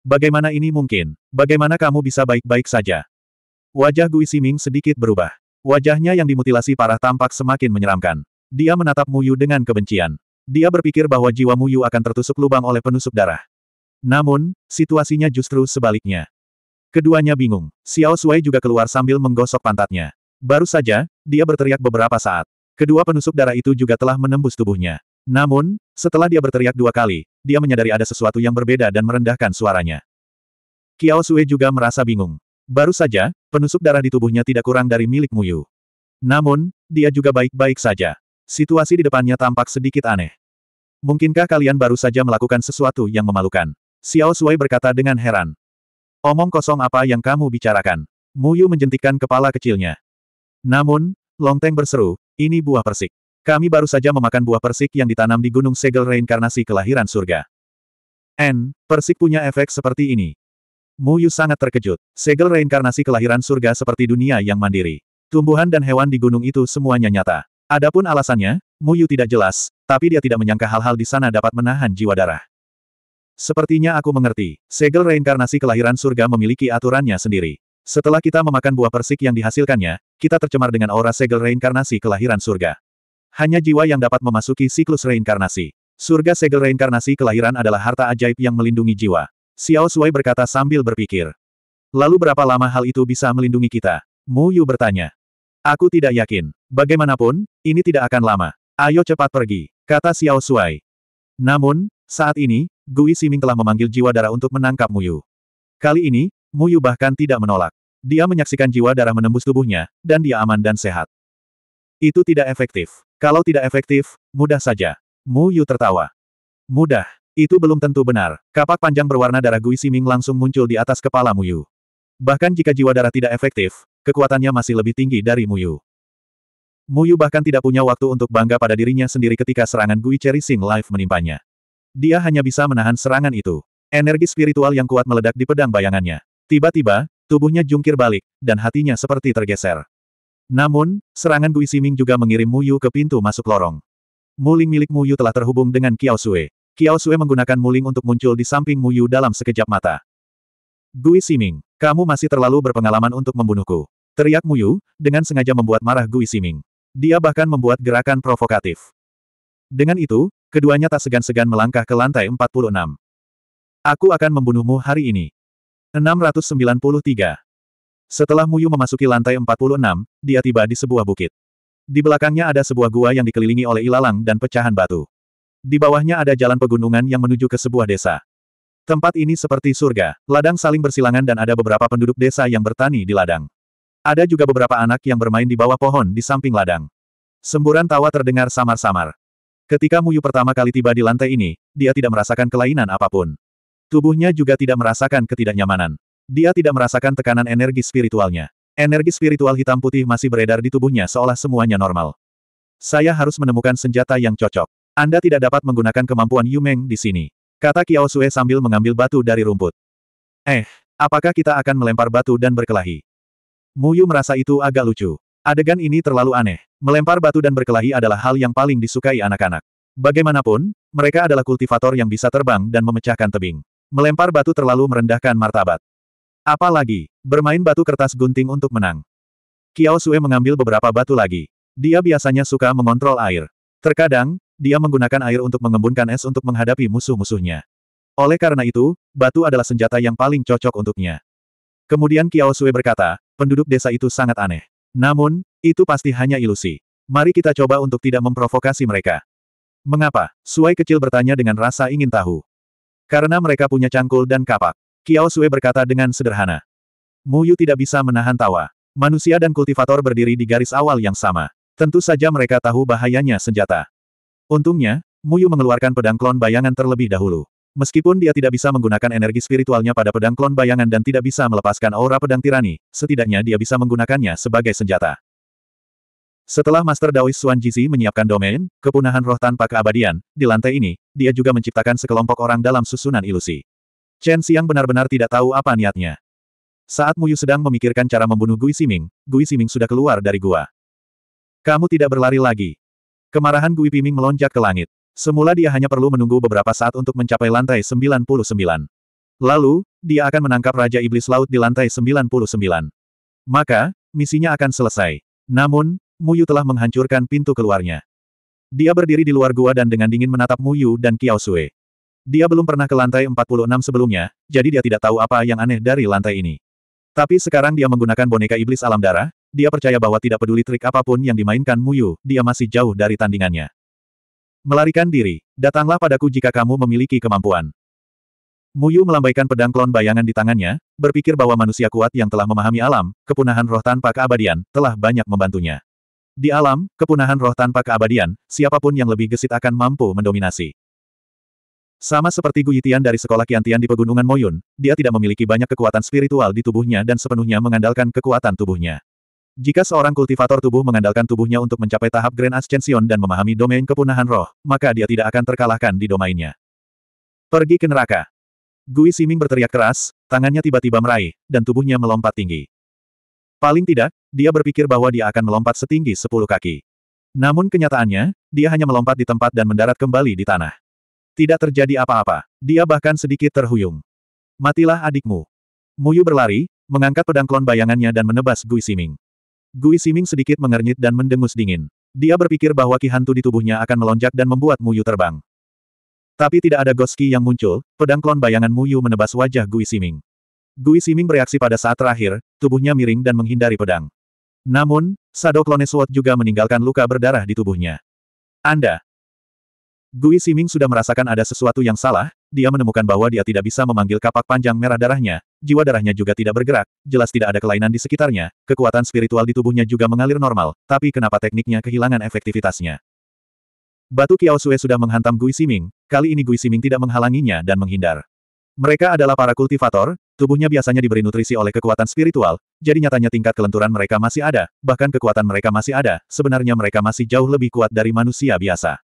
Bagaimana ini mungkin? Bagaimana kamu bisa baik-baik saja? Wajah Gui Siming sedikit berubah. Wajahnya yang dimutilasi parah tampak semakin menyeramkan. Dia menatap Muyu dengan kebencian. Dia berpikir bahwa jiwa Muyu akan tertusuk lubang oleh penusuk darah. Namun, situasinya justru sebaliknya. Keduanya bingung. Xiao Sui juga keluar sambil menggosok pantatnya. Baru saja, dia berteriak beberapa saat. Kedua penusuk darah itu juga telah menembus tubuhnya. Namun, setelah dia berteriak dua kali, dia menyadari ada sesuatu yang berbeda dan merendahkan suaranya. Qiao Sui juga merasa bingung. Baru saja, penusuk darah di tubuhnya tidak kurang dari milik Muyu. Namun, dia juga baik-baik saja. Situasi di depannya tampak sedikit aneh. Mungkinkah kalian baru saja melakukan sesuatu yang memalukan? Xiao Sui berkata dengan heran. Omong kosong apa yang kamu bicarakan? Mu Yu menjentikkan kepala kecilnya. Namun, Long Teng berseru, ini buah persik. Kami baru saja memakan buah persik yang ditanam di Gunung Segel Reinkarnasi Kelahiran Surga. N, persik punya efek seperti ini. Mu Yu sangat terkejut. Segel reinkarnasi kelahiran surga seperti dunia yang mandiri. Tumbuhan dan hewan di gunung itu semuanya nyata. Adapun alasannya, Mu Yu tidak jelas, tapi dia tidak menyangka hal-hal di sana dapat menahan jiwa darah. Sepertinya aku mengerti, segel reinkarnasi kelahiran surga memiliki aturannya sendiri. Setelah kita memakan buah persik yang dihasilkannya, kita tercemar dengan aura segel reinkarnasi kelahiran surga. Hanya jiwa yang dapat memasuki siklus reinkarnasi. Surga segel reinkarnasi kelahiran adalah harta ajaib yang melindungi jiwa. Xiao Sui berkata sambil berpikir. Lalu berapa lama hal itu bisa melindungi kita? Mu Yu bertanya. Aku tidak yakin. Bagaimanapun, ini tidak akan lama. Ayo cepat pergi, kata Xiao Sui. Namun, saat ini, Gui Siming telah memanggil jiwa darah untuk menangkap Muyu. Kali ini, Muyu bahkan tidak menolak. Dia menyaksikan jiwa darah menembus tubuhnya, dan dia aman dan sehat. Itu tidak efektif. Kalau tidak efektif, mudah saja. Mu Yu tertawa. Mudah. Itu belum tentu benar. Kapak panjang berwarna darah Gui Siming langsung muncul di atas kepala Mu Yu. Bahkan jika jiwa darah tidak efektif, kekuatannya masih lebih tinggi dari Mu Yu. Mu Yu bahkan tidak punya waktu untuk bangga pada dirinya sendiri ketika serangan Gui Cherry Sing Life menimpanya. Dia hanya bisa menahan serangan itu. Energi spiritual yang kuat meledak di pedang bayangannya. Tiba-tiba, tubuhnya jungkir balik, dan hatinya seperti tergeser. Namun, serangan Gui Siming juga mengirim Muyu ke pintu masuk lorong. Muling milik Muyu telah terhubung dengan Kiao Sue. Kiao Sue menggunakan muling untuk muncul di samping Muyu dalam sekejap mata. Gui Siming, kamu masih terlalu berpengalaman untuk membunuhku. Teriak Muyu, dengan sengaja membuat marah Gui Siming. Dia bahkan membuat gerakan provokatif. Dengan itu, Keduanya tak segan-segan melangkah ke lantai 46. Aku akan membunuhmu hari ini. 693. Setelah Muyu memasuki lantai 46, dia tiba di sebuah bukit. Di belakangnya ada sebuah gua yang dikelilingi oleh ilalang dan pecahan batu. Di bawahnya ada jalan pegunungan yang menuju ke sebuah desa. Tempat ini seperti surga, ladang saling bersilangan dan ada beberapa penduduk desa yang bertani di ladang. Ada juga beberapa anak yang bermain di bawah pohon di samping ladang. Semburan tawa terdengar samar-samar. Ketika Muyu pertama kali tiba di lantai ini, dia tidak merasakan kelainan apapun. Tubuhnya juga tidak merasakan ketidaknyamanan. Dia tidak merasakan tekanan energi spiritualnya. Energi spiritual hitam putih masih beredar di tubuhnya seolah semuanya normal. Saya harus menemukan senjata yang cocok. Anda tidak dapat menggunakan kemampuan Yumeng di sini. Kata Kiao Sue sambil mengambil batu dari rumput. Eh, apakah kita akan melempar batu dan berkelahi? Muyu merasa itu agak lucu. Adegan ini terlalu aneh. Melempar batu dan berkelahi adalah hal yang paling disukai anak-anak. Bagaimanapun, mereka adalah kultivator yang bisa terbang dan memecahkan tebing. Melempar batu terlalu merendahkan martabat. Apalagi, bermain batu kertas gunting untuk menang. Kiao Sue mengambil beberapa batu lagi. Dia biasanya suka mengontrol air. Terkadang, dia menggunakan air untuk mengembunkan es untuk menghadapi musuh-musuhnya. Oleh karena itu, batu adalah senjata yang paling cocok untuknya. Kemudian Kiao Sue berkata, penduduk desa itu sangat aneh. Namun, itu pasti hanya ilusi. Mari kita coba untuk tidak memprovokasi mereka. Mengapa? Suai kecil bertanya dengan rasa ingin tahu. Karena mereka punya cangkul dan kapak. Kiao Sui berkata dengan sederhana. Mu Yu tidak bisa menahan tawa. Manusia dan kultivator berdiri di garis awal yang sama. Tentu saja mereka tahu bahayanya senjata. Untungnya, Mu Yu mengeluarkan pedang klon bayangan terlebih dahulu. Meskipun dia tidak bisa menggunakan energi spiritualnya pada pedang klon bayangan dan tidak bisa melepaskan aura pedang tirani, setidaknya dia bisa menggunakannya sebagai senjata. Setelah Master Daois Suan Jizi menyiapkan domain, kepunahan roh tanpa keabadian, di lantai ini, dia juga menciptakan sekelompok orang dalam susunan ilusi. Chen Xiang benar-benar tidak tahu apa niatnya. Saat Muyu sedang memikirkan cara membunuh Gui Siming, Gui Siming sudah keluar dari gua. Kamu tidak berlari lagi. Kemarahan Gui Piming melonjak ke langit. Semula dia hanya perlu menunggu beberapa saat untuk mencapai lantai 99. Lalu, dia akan menangkap Raja Iblis Laut di lantai 99. Maka, misinya akan selesai. Namun, Muyu telah menghancurkan pintu keluarnya. Dia berdiri di luar gua dan dengan dingin menatap Muyu dan Kiao Sue. Dia belum pernah ke lantai 46 sebelumnya, jadi dia tidak tahu apa yang aneh dari lantai ini. Tapi sekarang dia menggunakan boneka iblis alam darah, dia percaya bahwa tidak peduli trik apapun yang dimainkan Muyu, dia masih jauh dari tandingannya. Melarikan diri, datanglah padaku jika kamu memiliki kemampuan. Muyu melambaikan pedang klon bayangan di tangannya, berpikir bahwa manusia kuat yang telah memahami alam, kepunahan roh tanpa keabadian, telah banyak membantunya. Di alam, kepunahan roh tanpa keabadian, siapapun yang lebih gesit akan mampu mendominasi. Sama seperti Guyitian dari sekolah Kiantian di pegunungan Moyun, dia tidak memiliki banyak kekuatan spiritual di tubuhnya dan sepenuhnya mengandalkan kekuatan tubuhnya. Jika seorang kultivator tubuh mengandalkan tubuhnya untuk mencapai tahap Grand Ascension dan memahami domain kepunahan roh, maka dia tidak akan terkalahkan di domainnya. Pergi ke neraka. Gui Siming berteriak keras, tangannya tiba-tiba meraih, dan tubuhnya melompat tinggi. Paling tidak, dia berpikir bahwa dia akan melompat setinggi sepuluh kaki. Namun kenyataannya, dia hanya melompat di tempat dan mendarat kembali di tanah. Tidak terjadi apa-apa, dia bahkan sedikit terhuyung. Matilah adikmu. Muyu berlari, mengangkat pedang klon bayangannya dan menebas Gui Siming. Gui Siming sedikit mengernyit dan mendengus dingin. Dia berpikir bahwa ki hantu di tubuhnya akan melonjak dan membuat Muyu terbang. Tapi tidak ada goski yang muncul, pedang klon bayangan Muyu menebas wajah Gui Siming. Gui Siming bereaksi pada saat terakhir, tubuhnya miring dan menghindari pedang. Namun, Sado Clone juga meninggalkan luka berdarah di tubuhnya. Anda, Gui Siming sudah merasakan ada sesuatu yang salah, dia menemukan bahwa dia tidak bisa memanggil kapak panjang merah darahnya, jiwa darahnya juga tidak bergerak, jelas tidak ada kelainan di sekitarnya, kekuatan spiritual di tubuhnya juga mengalir normal, tapi kenapa tekniknya kehilangan efektivitasnya. Batu Kiao Sue sudah menghantam Gui Siming. kali ini Gui Siming tidak menghalanginya dan menghindar. Mereka adalah para kultivator, tubuhnya biasanya diberi nutrisi oleh kekuatan spiritual, jadi nyatanya tingkat kelenturan mereka masih ada, bahkan kekuatan mereka masih ada, sebenarnya mereka masih jauh lebih kuat dari manusia biasa.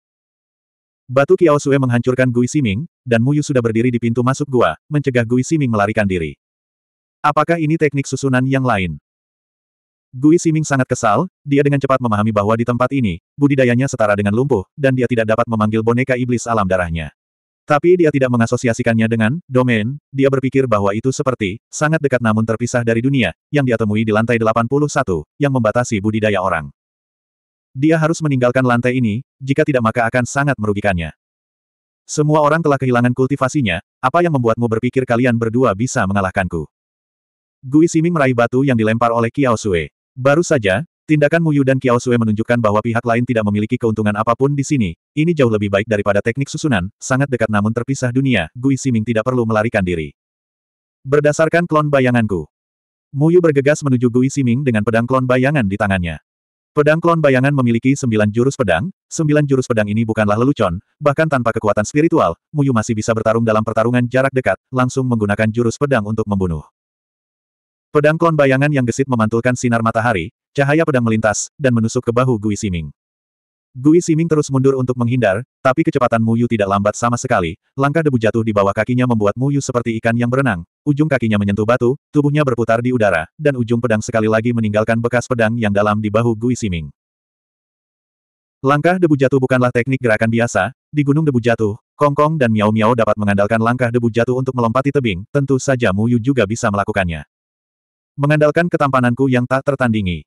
Batu Kiao Sue menghancurkan Gui Siming, dan Muyu sudah berdiri di pintu masuk gua, mencegah Gui Siming melarikan diri. Apakah ini teknik susunan yang lain? Gui Siming sangat kesal, dia dengan cepat memahami bahwa di tempat ini, budidayanya setara dengan lumpuh, dan dia tidak dapat memanggil boneka iblis alam darahnya. Tapi dia tidak mengasosiasikannya dengan domain, dia berpikir bahwa itu seperti, sangat dekat namun terpisah dari dunia, yang dia temui di lantai 81, yang membatasi budidaya orang. Dia harus meninggalkan lantai ini, jika tidak maka akan sangat merugikannya. Semua orang telah kehilangan kultivasinya, apa yang membuatmu berpikir kalian berdua bisa mengalahkanku? Gui Siming meraih batu yang dilempar oleh Kiao Sui. Baru saja, tindakan Mu Yu dan Kiao Sui menunjukkan bahwa pihak lain tidak memiliki keuntungan apapun di sini, ini jauh lebih baik daripada teknik susunan, sangat dekat namun terpisah dunia, Gui Siming tidak perlu melarikan diri. Berdasarkan klon bayanganku, Mu Yu bergegas menuju Gui Siming dengan pedang klon bayangan di tangannya. Pedang klon bayangan memiliki sembilan jurus pedang, sembilan jurus pedang ini bukanlah lelucon, bahkan tanpa kekuatan spiritual, Muyu masih bisa bertarung dalam pertarungan jarak dekat, langsung menggunakan jurus pedang untuk membunuh. Pedang klon bayangan yang gesit memantulkan sinar matahari, cahaya pedang melintas, dan menusuk ke bahu Gui Siming. Gui Siming terus mundur untuk menghindar, tapi kecepatan Muyu tidak lambat sama sekali. Langkah debu jatuh di bawah kakinya membuat Muyu seperti ikan yang berenang. Ujung kakinya menyentuh batu, tubuhnya berputar di udara, dan ujung pedang sekali lagi meninggalkan bekas pedang yang dalam di bahu Gui Siming. Langkah debu jatuh bukanlah teknik gerakan biasa. Di gunung debu jatuh, Kongkong Kong dan Miao Miao dapat mengandalkan langkah debu jatuh untuk melompati tebing, tentu saja Muyu juga bisa melakukannya. Mengandalkan ketampananku yang tak tertandingi,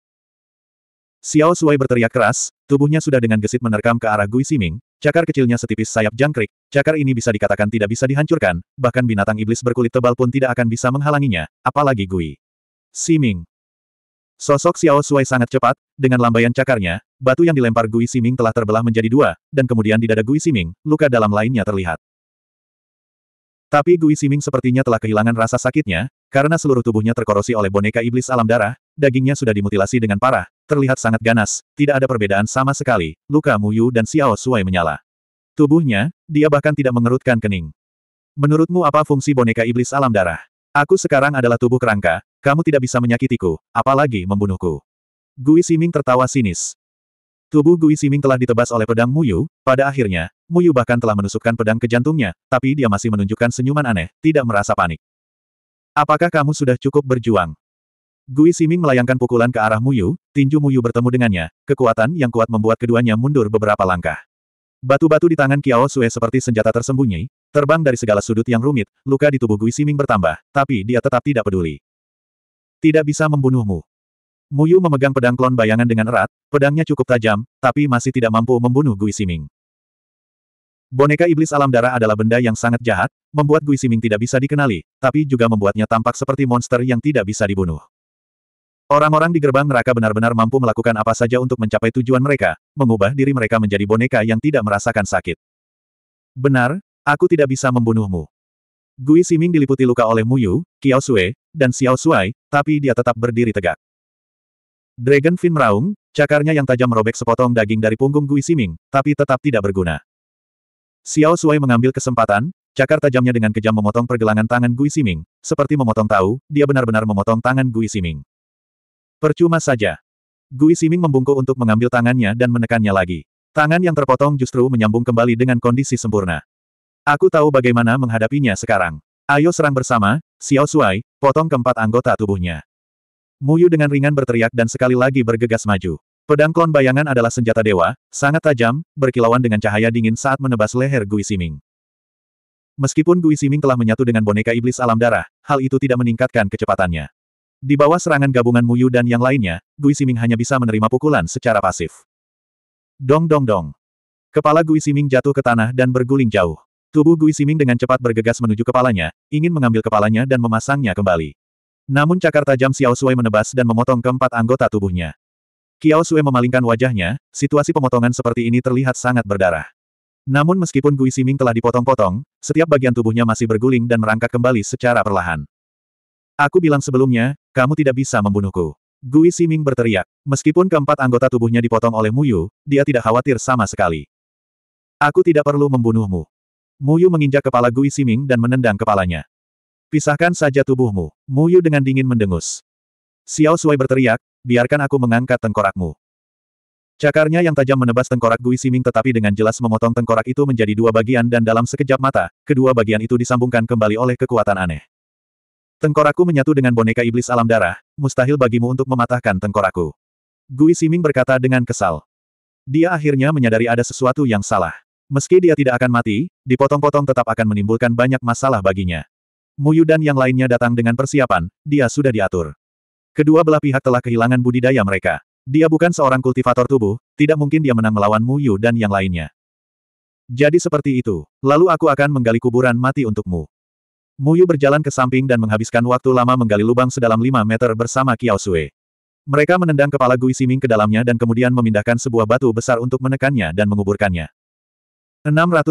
Xiao Sui berteriak keras, tubuhnya sudah dengan gesit menerkam ke arah Gui Siming. cakar kecilnya setipis sayap jangkrik, cakar ini bisa dikatakan tidak bisa dihancurkan, bahkan binatang iblis berkulit tebal pun tidak akan bisa menghalanginya, apalagi Gui. Siming. Sosok Xiao Sui sangat cepat, dengan lambaian cakarnya, batu yang dilempar Gui Siming telah terbelah menjadi dua, dan kemudian di dada Gui Siming luka dalam lainnya terlihat. Tapi Gui Siming sepertinya telah kehilangan rasa sakitnya, karena seluruh tubuhnya terkorosi oleh boneka iblis alam darah, dagingnya sudah dimutilasi dengan parah, terlihat sangat ganas, tidak ada perbedaan sama sekali, luka Muyu dan Xiao Suai menyala. Tubuhnya, dia bahkan tidak mengerutkan kening. Menurutmu apa fungsi boneka iblis alam darah? Aku sekarang adalah tubuh kerangka, kamu tidak bisa menyakitiku, apalagi membunuhku. Gui Siming tertawa sinis. Tubuh Gui Siming telah ditebas oleh pedang Muyu, pada akhirnya, Muyu bahkan telah menusukkan pedang ke jantungnya, tapi dia masih menunjukkan senyuman aneh, tidak merasa panik. Apakah kamu sudah cukup berjuang? Gui Siming melayangkan pukulan ke arah Muyu, tinju Muyu bertemu dengannya, kekuatan yang kuat membuat keduanya mundur beberapa langkah. Batu-batu di tangan Kiao Sue seperti senjata tersembunyi, terbang dari segala sudut yang rumit, luka di tubuh Gui Siming bertambah, tapi dia tetap tidak peduli. Tidak bisa membunuhmu. Muyu memegang pedang klon bayangan dengan erat, pedangnya cukup tajam, tapi masih tidak mampu membunuh Gui Siming. Boneka iblis alam darah adalah benda yang sangat jahat, membuat Gui Siming tidak bisa dikenali, tapi juga membuatnya tampak seperti monster yang tidak bisa dibunuh. Orang-orang di gerbang neraka benar-benar mampu melakukan apa saja untuk mencapai tujuan mereka, mengubah diri mereka menjadi boneka yang tidak merasakan sakit. Benar, aku tidak bisa membunuhmu. Gui Siming diliputi luka oleh Muyu, Kiao Sui, dan Xiao Sui, tapi dia tetap berdiri tegak. Dragon Fin meraung, cakarnya yang tajam merobek sepotong daging dari punggung Gui Siming, tapi tetap tidak berguna. Xiao Sui mengambil kesempatan, cakar tajamnya dengan kejam memotong pergelangan tangan Gui Siming, seperti memotong tahu, dia benar-benar memotong tangan Gui Siming. Percuma saja. Gui Siming membungkuk untuk mengambil tangannya dan menekannya lagi. Tangan yang terpotong justru menyambung kembali dengan kondisi sempurna. Aku tahu bagaimana menghadapinya sekarang. Ayo serang bersama, Xiao Shuai, potong keempat anggota tubuhnya. Muyu dengan ringan berteriak dan sekali lagi bergegas maju. Pedang klon bayangan adalah senjata dewa, sangat tajam, berkilauan dengan cahaya dingin saat menebas leher Gui Siming. Meskipun Gui Siming telah menyatu dengan boneka iblis alam darah, hal itu tidak meningkatkan kecepatannya. Di bawah serangan gabungan Muyu dan yang lainnya, Gui Siming hanya bisa menerima pukulan secara pasif. Dong dong dong. Kepala Gui Siming jatuh ke tanah dan berguling jauh. Tubuh Gui Siming dengan cepat bergegas menuju kepalanya, ingin mengambil kepalanya dan memasangnya kembali. Namun cakar tajam Xiao Sui menebas dan memotong keempat anggota tubuhnya. Xiao Sui memalingkan wajahnya, situasi pemotongan seperti ini terlihat sangat berdarah. Namun meskipun Gui Siming telah dipotong-potong, setiap bagian tubuhnya masih berguling dan merangkak kembali secara perlahan. Aku bilang sebelumnya, kamu tidak bisa membunuhku. Gui Siming berteriak. Meskipun keempat anggota tubuhnya dipotong oleh Muyu, dia tidak khawatir sama sekali. Aku tidak perlu membunuhmu. Muyu menginjak kepala Gui Siming dan menendang kepalanya. Pisahkan saja tubuhmu. Muyu dengan dingin mendengus. Xiao Sui berteriak, biarkan aku mengangkat tengkorakmu. Cakarnya yang tajam menebas tengkorak Gui Siming tetapi dengan jelas memotong tengkorak itu menjadi dua bagian dan dalam sekejap mata, kedua bagian itu disambungkan kembali oleh kekuatan aneh. Tengkorakku menyatu dengan boneka iblis alam darah, mustahil bagimu untuk mematahkan tengkorakku. Gui Siming berkata dengan kesal. Dia akhirnya menyadari ada sesuatu yang salah. Meski dia tidak akan mati, dipotong-potong tetap akan menimbulkan banyak masalah baginya. Muyu dan yang lainnya datang dengan persiapan, dia sudah diatur. Kedua belah pihak telah kehilangan budidaya mereka. Dia bukan seorang kultivator tubuh, tidak mungkin dia menang melawan Muyu dan yang lainnya. Jadi seperti itu. Lalu aku akan menggali kuburan mati untukmu. Muyu berjalan ke samping dan menghabiskan waktu lama menggali lubang sedalam 5 meter bersama Kiao Sue. Mereka menendang kepala Gui Siming ke dalamnya dan kemudian memindahkan sebuah batu besar untuk menekannya dan menguburkannya. 694.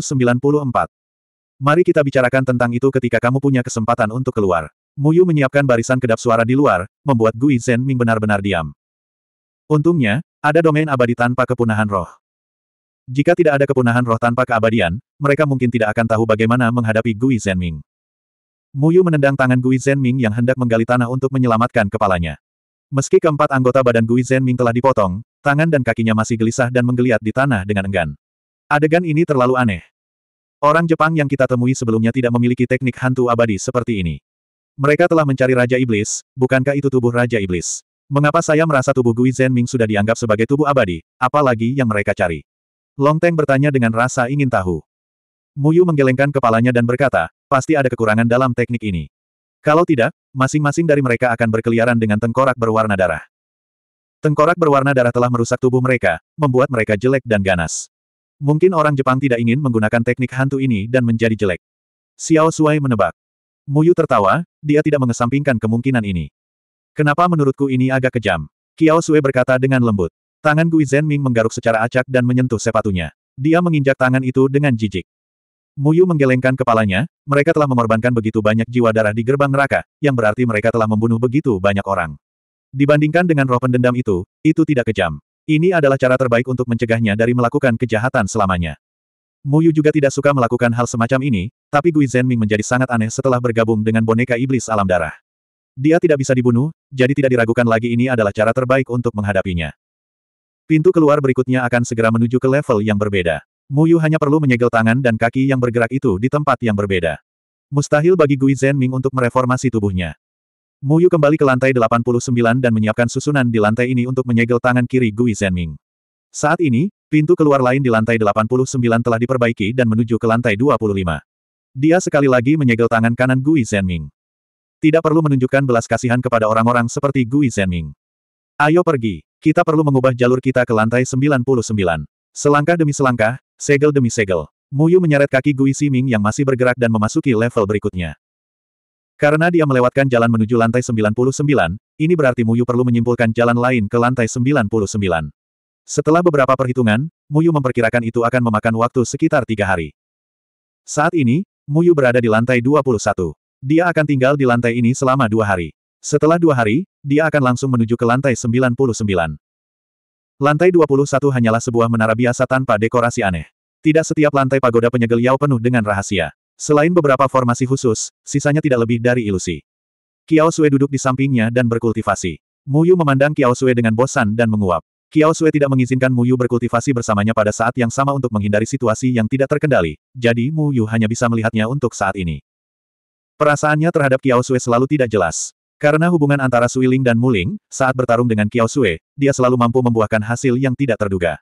Mari kita bicarakan tentang itu ketika kamu punya kesempatan untuk keluar. Muyu menyiapkan barisan kedap suara di luar, membuat Gui Ming benar-benar diam. Untungnya, ada domain abadi tanpa kepunahan roh. Jika tidak ada kepunahan roh tanpa keabadian, mereka mungkin tidak akan tahu bagaimana menghadapi Gui Ming. Muyu menendang tangan Gui Zhenming yang hendak menggali tanah untuk menyelamatkan kepalanya. Meski keempat anggota badan Gui Zhenming telah dipotong, tangan dan kakinya masih gelisah dan menggeliat di tanah dengan enggan. Adegan ini terlalu aneh. Orang Jepang yang kita temui sebelumnya tidak memiliki teknik hantu abadi seperti ini. Mereka telah mencari Raja Iblis, bukankah itu tubuh Raja Iblis? Mengapa saya merasa tubuh Gui Zhenming sudah dianggap sebagai tubuh abadi, apalagi yang mereka cari? Long Teng bertanya dengan rasa ingin tahu. Muyu menggelengkan kepalanya dan berkata, Pasti ada kekurangan dalam teknik ini. Kalau tidak, masing-masing dari mereka akan berkeliaran dengan tengkorak berwarna darah. Tengkorak berwarna darah telah merusak tubuh mereka, membuat mereka jelek dan ganas. Mungkin orang Jepang tidak ingin menggunakan teknik hantu ini dan menjadi jelek. Xiao Shuai menebak. Muyu tertawa, dia tidak mengesampingkan kemungkinan ini. Kenapa menurutku ini agak kejam? Qiao Sui berkata dengan lembut. Tangan Gui Zhenming menggaruk secara acak dan menyentuh sepatunya. Dia menginjak tangan itu dengan jijik. Muyu menggelengkan kepalanya, mereka telah mengorbankan begitu banyak jiwa darah di gerbang neraka, yang berarti mereka telah membunuh begitu banyak orang. Dibandingkan dengan roh pendendam itu, itu tidak kejam. Ini adalah cara terbaik untuk mencegahnya dari melakukan kejahatan selamanya. Muyu juga tidak suka melakukan hal semacam ini, tapi Gui Zhenming menjadi sangat aneh setelah bergabung dengan boneka iblis alam darah. Dia tidak bisa dibunuh, jadi tidak diragukan lagi ini adalah cara terbaik untuk menghadapinya. Pintu keluar berikutnya akan segera menuju ke level yang berbeda. Muyu hanya perlu menyegel tangan dan kaki yang bergerak itu di tempat yang berbeda. Mustahil bagi Gui Zhenming untuk mereformasi tubuhnya. Muyu kembali ke lantai 89 dan menyiapkan susunan di lantai ini untuk menyegel tangan kiri Gui Zhenming. Saat ini, pintu keluar lain di lantai 89 telah diperbaiki dan menuju ke lantai 25. Dia sekali lagi menyegel tangan kanan Gui Zhenming. Tidak perlu menunjukkan belas kasihan kepada orang-orang seperti Gui Zhenming. Ayo pergi, kita perlu mengubah jalur kita ke lantai 99. Selangkah demi selangkah, Segel demi segel. Muyu menyeret kaki Gui Siming yang masih bergerak dan memasuki level berikutnya. Karena dia melewatkan jalan menuju lantai 99, ini berarti Muyu perlu menyimpulkan jalan lain ke lantai 99. Setelah beberapa perhitungan, Muyu memperkirakan itu akan memakan waktu sekitar tiga hari. Saat ini, Muyu berada di lantai 21. Dia akan tinggal di lantai ini selama dua hari. Setelah dua hari, dia akan langsung menuju ke lantai 99. Lantai 21 hanyalah sebuah menara biasa tanpa dekorasi aneh. Tidak setiap lantai pagoda penyegel Yao penuh dengan rahasia. Selain beberapa formasi khusus, sisanya tidak lebih dari ilusi. Kiao Sue duduk di sampingnya dan berkultivasi. Mu Yu memandang Kiao Sue dengan bosan dan menguap. Kiao Sue tidak mengizinkan Mu Yu berkultivasi bersamanya pada saat yang sama untuk menghindari situasi yang tidak terkendali, jadi Mu Yu hanya bisa melihatnya untuk saat ini. Perasaannya terhadap Kiao Sue selalu tidak jelas. Karena hubungan antara Suiling dan Muling, saat bertarung dengan Kiao Sue, dia selalu mampu membuahkan hasil yang tidak terduga.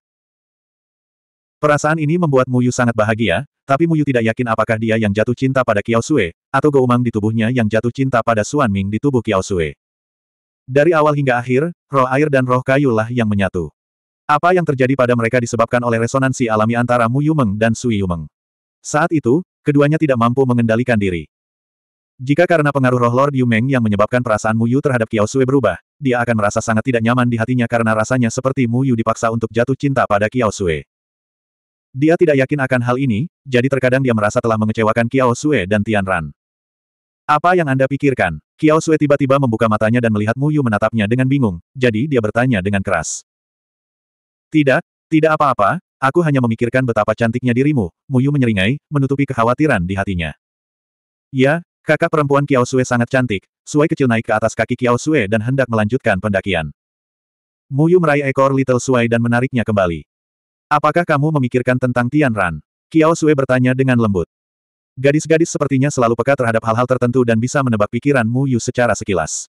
Perasaan ini membuat Mu Yu sangat bahagia, tapi Mu Yu tidak yakin apakah dia yang jatuh cinta pada Kiao Sue, atau Goumang di tubuhnya yang jatuh cinta pada Suan Ming di tubuh Kiao Sue. Dari awal hingga akhir, roh air dan roh kayu lah yang menyatu. Apa yang terjadi pada mereka disebabkan oleh resonansi alami antara Muyu Meng dan Sui Yu Meng. Saat itu, keduanya tidak mampu mengendalikan diri. Jika karena pengaruh roh Lord Yu Meng yang menyebabkan perasaan Mu Yu terhadap Kiao Sui berubah, dia akan merasa sangat tidak nyaman di hatinya karena rasanya seperti Mu Yu dipaksa untuk jatuh cinta pada Kiao Sui. Dia tidak yakin akan hal ini, jadi terkadang dia merasa telah mengecewakan Kiao Sui dan Tian Ran. Apa yang Anda pikirkan? Kiao Sui tiba-tiba membuka matanya dan melihat Mu Yu menatapnya dengan bingung, jadi dia bertanya dengan keras. Tidak, tidak apa-apa, aku hanya memikirkan betapa cantiknya dirimu, Mu Yu menyeringai, menutupi kekhawatiran di hatinya. Ya, Kakak perempuan Kiao Sue sangat cantik, Sue kecil naik ke atas kaki Kiao Sue dan hendak melanjutkan pendakian. Muyu meraih ekor Little Sue dan menariknya kembali. Apakah kamu memikirkan tentang Tian Ran? Kiao Sue bertanya dengan lembut. Gadis-gadis sepertinya selalu peka terhadap hal-hal tertentu dan bisa menebak pikiran Muyu secara sekilas.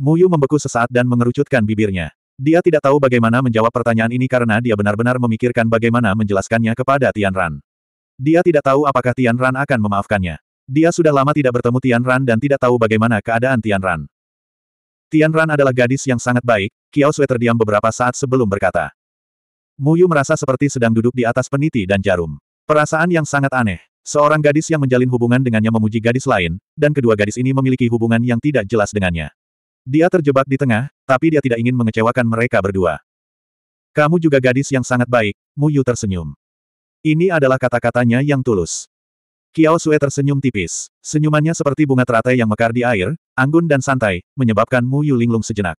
Muyu membeku sesaat dan mengerucutkan bibirnya. Dia tidak tahu bagaimana menjawab pertanyaan ini karena dia benar-benar memikirkan bagaimana menjelaskannya kepada Tian Ran. Dia tidak tahu apakah Tian Ran akan memaafkannya. Dia sudah lama tidak bertemu Tian Ran dan tidak tahu bagaimana keadaan Tian Ran. Tian Ran adalah gadis yang sangat baik, Kiao Sui terdiam beberapa saat sebelum berkata. Mu Yu merasa seperti sedang duduk di atas peniti dan jarum. Perasaan yang sangat aneh. Seorang gadis yang menjalin hubungan dengannya memuji gadis lain, dan kedua gadis ini memiliki hubungan yang tidak jelas dengannya. Dia terjebak di tengah, tapi dia tidak ingin mengecewakan mereka berdua. Kamu juga gadis yang sangat baik, Mu Yu tersenyum. Ini adalah kata-katanya yang tulus. Kiao Sue tersenyum tipis. Senyumannya seperti bunga teratai yang mekar di air, anggun dan santai, menyebabkan Mu Yu linglung sejenak.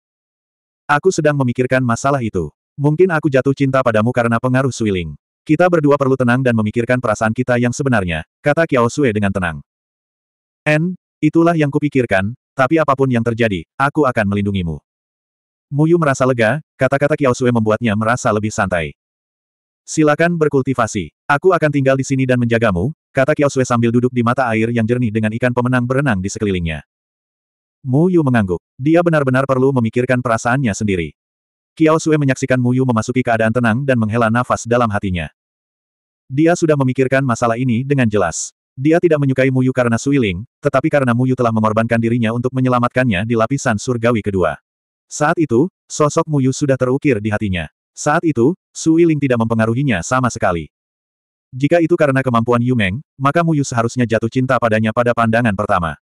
Aku sedang memikirkan masalah itu. Mungkin aku jatuh cinta padamu karena pengaruh Suiling. Kita berdua perlu tenang dan memikirkan perasaan kita yang sebenarnya, kata Kiao Sue dengan tenang. N, itulah yang kupikirkan, tapi apapun yang terjadi, aku akan melindungimu. Mu Yu merasa lega, kata-kata Kiao Sue membuatnya merasa lebih santai. Silakan berkultivasi. Aku akan tinggal di sini dan menjagamu, Kata Kiao Sue sambil duduk di mata air yang jernih dengan ikan pemenang berenang di sekelilingnya. Mu Yu mengangguk. Dia benar-benar perlu memikirkan perasaannya sendiri. Kiao Sue menyaksikan Mu Yu memasuki keadaan tenang dan menghela nafas dalam hatinya. Dia sudah memikirkan masalah ini dengan jelas. Dia tidak menyukai Mu Yu karena Suiling, tetapi karena Mu Yu telah mengorbankan dirinya untuk menyelamatkannya di lapisan surgawi kedua. Saat itu, sosok Mu Yu sudah terukir di hatinya. Saat itu, Suiling tidak mempengaruhinya sama sekali. Jika itu karena kemampuan Yu Meng, maka Muyu seharusnya jatuh cinta padanya pada pandangan pertama.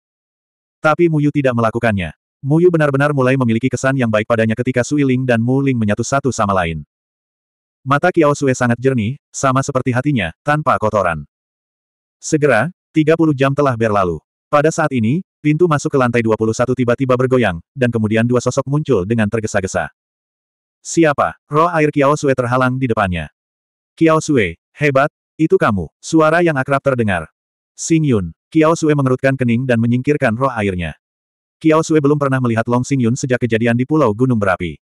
Tapi Muyu tidak melakukannya. Muyu benar-benar mulai memiliki kesan yang baik padanya ketika Suiling dan Mu Ling menyatu satu sama lain. Mata Kiao Sue sangat jernih, sama seperti hatinya, tanpa kotoran. Segera, 30 jam telah berlalu. Pada saat ini, pintu masuk ke lantai 21 tiba-tiba bergoyang, dan kemudian dua sosok muncul dengan tergesa-gesa. Siapa? Roh air Kiao Sue terhalang di depannya. Kiao Sue, hebat, itu kamu. Suara yang akrab terdengar. Sing Yun. Kiao Sue mengerutkan kening dan menyingkirkan roh airnya. Kiao Sue belum pernah melihat Long Sing Yun sejak kejadian di Pulau Gunung Berapi.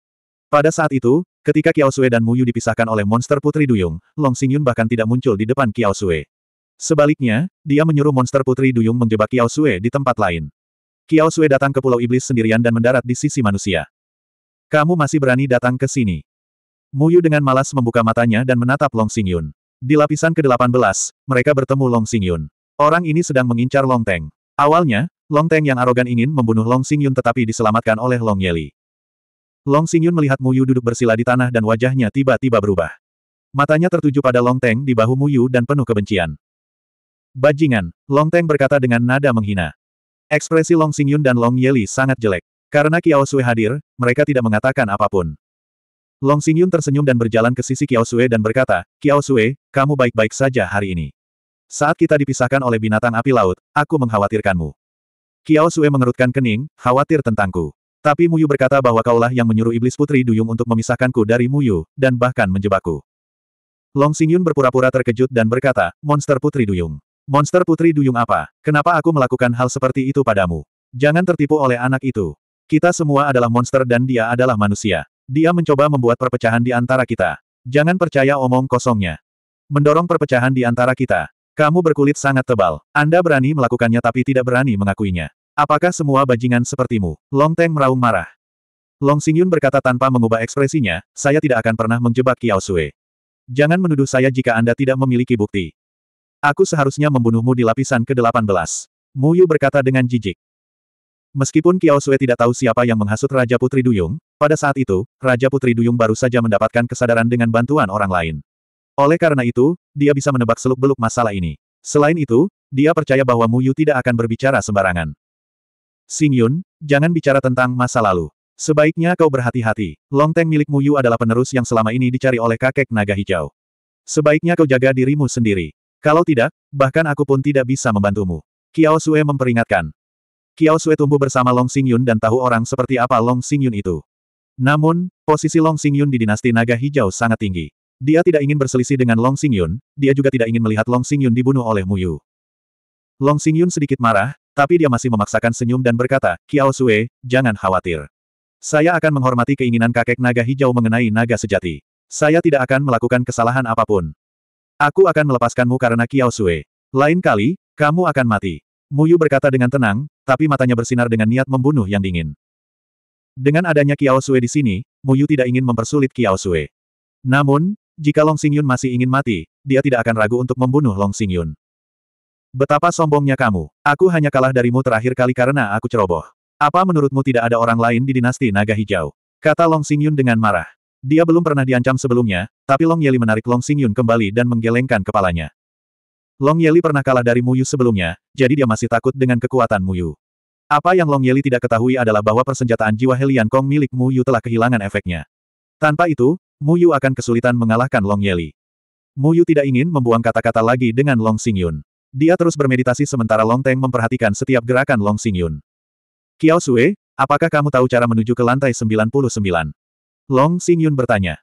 Pada saat itu, ketika Kiao Sue dan Mu Yu dipisahkan oleh monster Putri Duyung, Long Sing Yun bahkan tidak muncul di depan Kiao Sue. Sebaliknya, dia menyuruh monster Putri Duyung menjebak Kiao Sue di tempat lain. Kiao Sue datang ke Pulau Iblis sendirian dan mendarat di sisi manusia. Kamu masih berani datang ke sini. Mu Yu dengan malas membuka matanya dan menatap Long Sing Yun. Di lapisan ke-18, mereka bertemu Long Xingyun. Orang ini sedang mengincar Long Teng. Awalnya, Long Teng yang arogan ingin membunuh Long Xingyun tetapi diselamatkan oleh Long Yeli. Long Xingyun melihat Muyu duduk bersila di tanah dan wajahnya tiba-tiba berubah. Matanya tertuju pada Long Teng di bahu Muyu dan penuh kebencian. Bajingan, Long Teng berkata dengan nada menghina. Ekspresi Long Xingyun dan Long Yeli sangat jelek. Karena Kiao Sui hadir, mereka tidak mengatakan apapun. Long Xingyun tersenyum dan berjalan ke sisi Kiao Sue dan berkata, Kiao Sue, kamu baik-baik saja hari ini. Saat kita dipisahkan oleh binatang api laut, aku mengkhawatirkanmu. Kiao Sue mengerutkan kening, khawatir tentangku. Tapi Muyu berkata bahwa kaulah yang menyuruh iblis putri duyung untuk memisahkanku dari Muyu, dan bahkan menjebakku. Long Xingyun berpura-pura terkejut dan berkata, Monster Putri Duyung. Monster Putri Duyung apa? Kenapa aku melakukan hal seperti itu padamu? Jangan tertipu oleh anak itu. Kita semua adalah monster dan dia adalah manusia. Dia mencoba membuat perpecahan di antara kita. Jangan percaya omong kosongnya. Mendorong perpecahan di antara kita. Kamu berkulit sangat tebal. Anda berani melakukannya tapi tidak berani mengakuinya. Apakah semua bajingan sepertimu? Long Teng meraung marah. Long Xingyun berkata tanpa mengubah ekspresinya, saya tidak akan pernah menjebak Kiao Sui. Jangan menuduh saya jika Anda tidak memiliki bukti. Aku seharusnya membunuhmu di lapisan ke-18. Yu berkata dengan jijik. Meskipun Kiao Sue tidak tahu siapa yang menghasut Raja Putri Duyung, pada saat itu, Raja Putri Duyung baru saja mendapatkan kesadaran dengan bantuan orang lain. Oleh karena itu, dia bisa menebak seluk-beluk masalah ini. Selain itu, dia percaya bahwa Mu Yu tidak akan berbicara sembarangan. Xing Yun, jangan bicara tentang masa lalu. Sebaiknya kau berhati-hati. Long Longteng milik Mu Yu adalah penerus yang selama ini dicari oleh kakek naga hijau. Sebaiknya kau jaga dirimu sendiri. Kalau tidak, bahkan aku pun tidak bisa membantumu. Kiao Sue memperingatkan, Kiao Sui tumbuh bersama Long Xingyun dan tahu orang seperti apa Long Xingyun itu. Namun, posisi Long Xingyun di dinasti naga hijau sangat tinggi. Dia tidak ingin berselisih dengan Long Xingyun, dia juga tidak ingin melihat Long Xingyun dibunuh oleh Mu Yu. Long Xingyun sedikit marah, tapi dia masih memaksakan senyum dan berkata, Kiao Sui, jangan khawatir. Saya akan menghormati keinginan kakek naga hijau mengenai naga sejati. Saya tidak akan melakukan kesalahan apapun. Aku akan melepaskanmu karena Kiao Sui. Lain kali, kamu akan mati. Muyu berkata dengan tenang, tapi matanya bersinar dengan niat membunuh yang dingin. Dengan adanya Kiao Sue di sini, Muyu tidak ingin mempersulit Kiao Sue. Namun, jika Long Xingyun masih ingin mati, dia tidak akan ragu untuk membunuh Long Xingyun. Betapa sombongnya kamu. Aku hanya kalah darimu terakhir kali karena aku ceroboh. Apa menurutmu tidak ada orang lain di dinasti naga hijau? Kata Long Xingyun dengan marah. Dia belum pernah diancam sebelumnya, tapi Long Yeli menarik Long Xingyun kembali dan menggelengkan kepalanya. Long Yeli pernah kalah dari Muyu sebelumnya, jadi dia masih takut dengan kekuatan Muyu. Apa yang Long Yeli tidak ketahui adalah bahwa persenjataan jiwa Helian Kong milik Muyu telah kehilangan efeknya. Tanpa itu, Muyu akan kesulitan mengalahkan Long Yeli. Muyu tidak ingin membuang kata-kata lagi dengan Long Xingyun. Dia terus bermeditasi sementara Long Teng memperhatikan setiap gerakan Long Xingyun. Kiao Sue, apakah kamu tahu cara menuju ke lantai 99? Long Xingyun bertanya.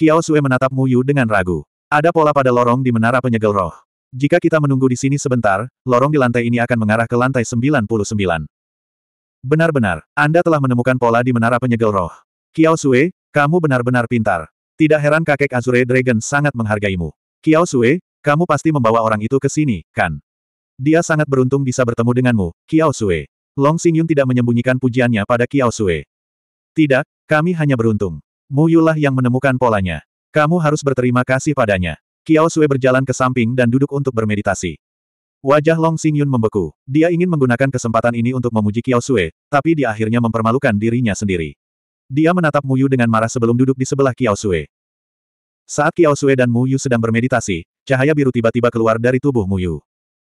Kiao Sue menatap Muyu dengan ragu. Ada pola pada lorong di menara penyegel roh. Jika kita menunggu di sini sebentar, lorong di lantai ini akan mengarah ke lantai 99. Benar-benar, Anda telah menemukan pola di menara penyegel roh. Kiao Sue, kamu benar-benar pintar. Tidak heran kakek Azure Dragon sangat menghargaimu. Kiao Sue, kamu pasti membawa orang itu ke sini, kan? Dia sangat beruntung bisa bertemu denganmu, Kiao Sue. Long Xingyun tidak menyembunyikan pujiannya pada Kiao Sue. Tidak, kami hanya beruntung. Mu Yulah yang menemukan polanya. Kamu harus berterima kasih padanya. Kiao Sue berjalan ke samping dan duduk untuk bermeditasi. Wajah Long Yun membeku. Dia ingin menggunakan kesempatan ini untuk memuji Kiao Sue, tapi dia akhirnya mempermalukan dirinya sendiri. Dia menatap Mu Yu dengan marah sebelum duduk di sebelah Kiao Sue. Saat Kiao Sue dan Mu Yu sedang bermeditasi, cahaya biru tiba-tiba keluar dari tubuh Mu Yu.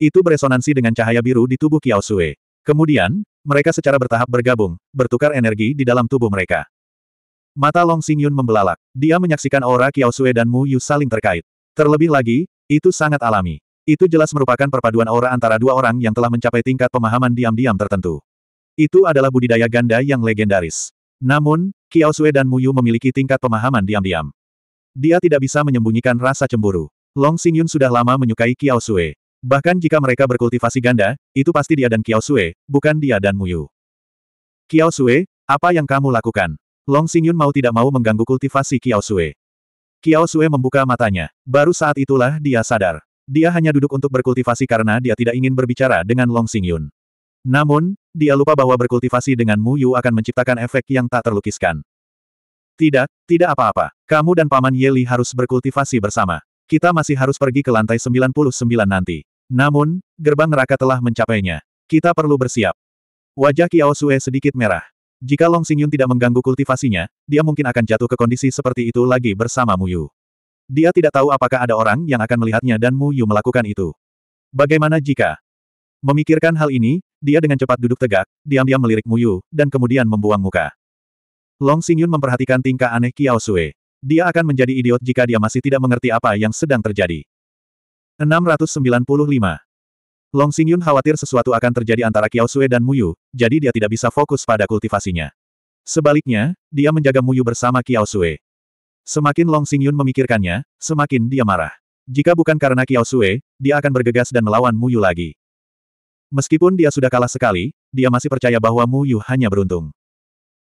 Itu beresonansi dengan cahaya biru di tubuh Kiao Sue. Kemudian, mereka secara bertahap bergabung, bertukar energi di dalam tubuh mereka. Mata Long Xingyun membelalak. Dia menyaksikan aura Kiao Sue dan Mu Yu saling terkait. Terlebih lagi, itu sangat alami. Itu jelas merupakan perpaduan aura antara dua orang yang telah mencapai tingkat pemahaman diam-diam tertentu. Itu adalah budidaya ganda yang legendaris. Namun, Kiao Sui dan Muyu memiliki tingkat pemahaman diam-diam. Dia tidak bisa menyembunyikan rasa cemburu. Long Yun sudah lama menyukai Kiao Sui. Bahkan jika mereka berkultivasi ganda, itu pasti dia dan Kiao Sui, bukan dia dan Muyu. Kiao Sui, apa yang kamu lakukan? Long Yun mau tidak mau mengganggu kultivasi Kiao Sui. Kiao Sue membuka matanya. Baru saat itulah dia sadar. Dia hanya duduk untuk berkultivasi karena dia tidak ingin berbicara dengan Long Xing Yun. Namun, dia lupa bahwa berkultivasi dengan Mu Yu akan menciptakan efek yang tak terlukiskan. Tidak, tidak apa-apa. Kamu dan Paman Yeli harus berkultivasi bersama. Kita masih harus pergi ke lantai 99 nanti. Namun, gerbang neraka telah mencapainya. Kita perlu bersiap. Wajah Kiao Sue sedikit merah. Jika Long Xingyun tidak mengganggu kultivasinya, dia mungkin akan jatuh ke kondisi seperti itu lagi bersama Mu Yu. Dia tidak tahu apakah ada orang yang akan melihatnya dan Mu Yu melakukan itu. Bagaimana jika? Memikirkan hal ini, dia dengan cepat duduk tegak, diam-diam melirik Mu Yu, dan kemudian membuang muka. Long Xingyun memperhatikan tingkah aneh Kiao Sui. Dia akan menjadi idiot jika dia masih tidak mengerti apa yang sedang terjadi. 695 Long Xingyun khawatir sesuatu akan terjadi antara Kiao Sue dan Muyu, jadi dia tidak bisa fokus pada kultivasinya. Sebaliknya, dia menjaga Muyu bersama Kiao Sue. Semakin Long Xingyun memikirkannya, semakin dia marah. Jika bukan karena Kiao Sue, dia akan bergegas dan melawan Muyu lagi. Meskipun dia sudah kalah sekali, dia masih percaya bahwa Muyu hanya beruntung.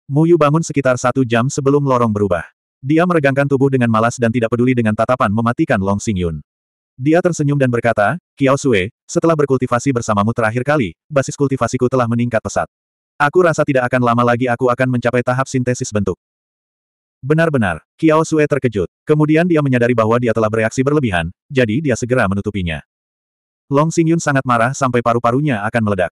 Muyu bangun sekitar satu jam sebelum lorong berubah. Dia meregangkan tubuh dengan malas dan tidak peduli dengan tatapan mematikan Long Xingyun. Dia tersenyum dan berkata, Kiao Sue, setelah berkultivasi bersamamu terakhir kali, basis kultivasiku telah meningkat pesat. Aku rasa tidak akan lama lagi aku akan mencapai tahap sintesis bentuk. Benar-benar, Kiao Sue terkejut. Kemudian dia menyadari bahwa dia telah bereaksi berlebihan, jadi dia segera menutupinya. Long Xingyun sangat marah sampai paru-parunya akan meledak.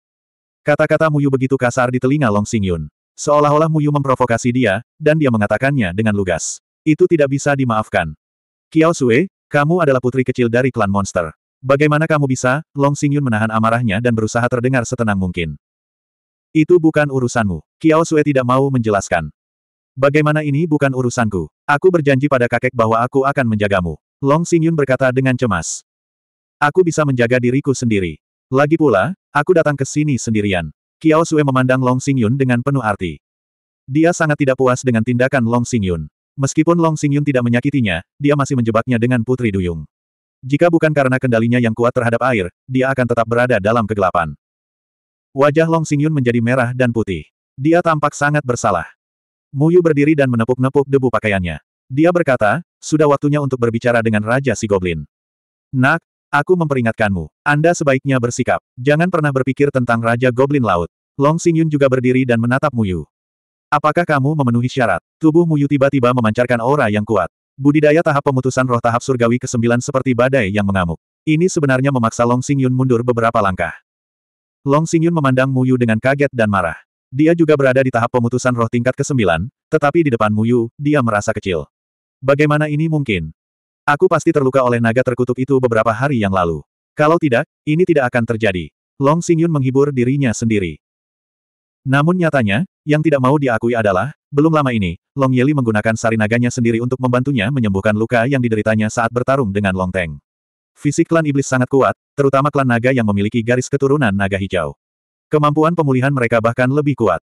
Kata-kata Muyu begitu kasar di telinga Long Xingyun. Seolah-olah Muyu memprovokasi dia, dan dia mengatakannya dengan lugas. Itu tidak bisa dimaafkan. Kiao Sue, kamu adalah putri kecil dari klan monster. Bagaimana kamu bisa? Long Xingyun menahan amarahnya dan berusaha terdengar setenang mungkin. Itu bukan urusanmu. Kiao Sue tidak mau menjelaskan. Bagaimana ini bukan urusanku? Aku berjanji pada kakek bahwa aku akan menjagamu. Long Xingyun berkata dengan cemas. Aku bisa menjaga diriku sendiri. Lagi pula, aku datang ke sini sendirian. Kiao Sue memandang Long Xingyun dengan penuh arti. Dia sangat tidak puas dengan tindakan Long Xingyun. Meskipun Long Xingyun tidak menyakitinya, dia masih menjebaknya dengan Putri Duyung. Jika bukan karena kendalinya yang kuat terhadap air, dia akan tetap berada dalam kegelapan. Wajah Long Xingyun menjadi merah dan putih. Dia tampak sangat bersalah. Muyu berdiri dan menepuk-nepuk debu pakaiannya. Dia berkata, sudah waktunya untuk berbicara dengan Raja Si Goblin. Nak, aku memperingatkanmu, Anda sebaiknya bersikap. Jangan pernah berpikir tentang Raja Goblin Laut. Long Xingyun juga berdiri dan menatap Muyu. Apakah kamu memenuhi syarat? Tubuhmu Yu tiba-tiba memancarkan aura yang kuat. Budidaya tahap pemutusan roh tahap surgawi ke-9 seperti badai yang mengamuk. Ini sebenarnya memaksa Long Xing Yun mundur beberapa langkah. Long Xing Yun memandang Muyu dengan kaget dan marah. Dia juga berada di tahap pemutusan roh tingkat ke-9, tetapi di depan Muyu, dia merasa kecil. Bagaimana ini mungkin? Aku pasti terluka oleh naga terkutuk itu beberapa hari yang lalu. Kalau tidak, ini tidak akan terjadi. Long Xingyun menghibur dirinya sendiri. Namun nyatanya, yang tidak mau diakui adalah, belum lama ini, Long Yeli menggunakan sarinaganya sendiri untuk membantunya menyembuhkan luka yang dideritanya saat bertarung dengan Long Teng. Fisik klan iblis sangat kuat, terutama klan naga yang memiliki garis keturunan naga hijau. Kemampuan pemulihan mereka bahkan lebih kuat.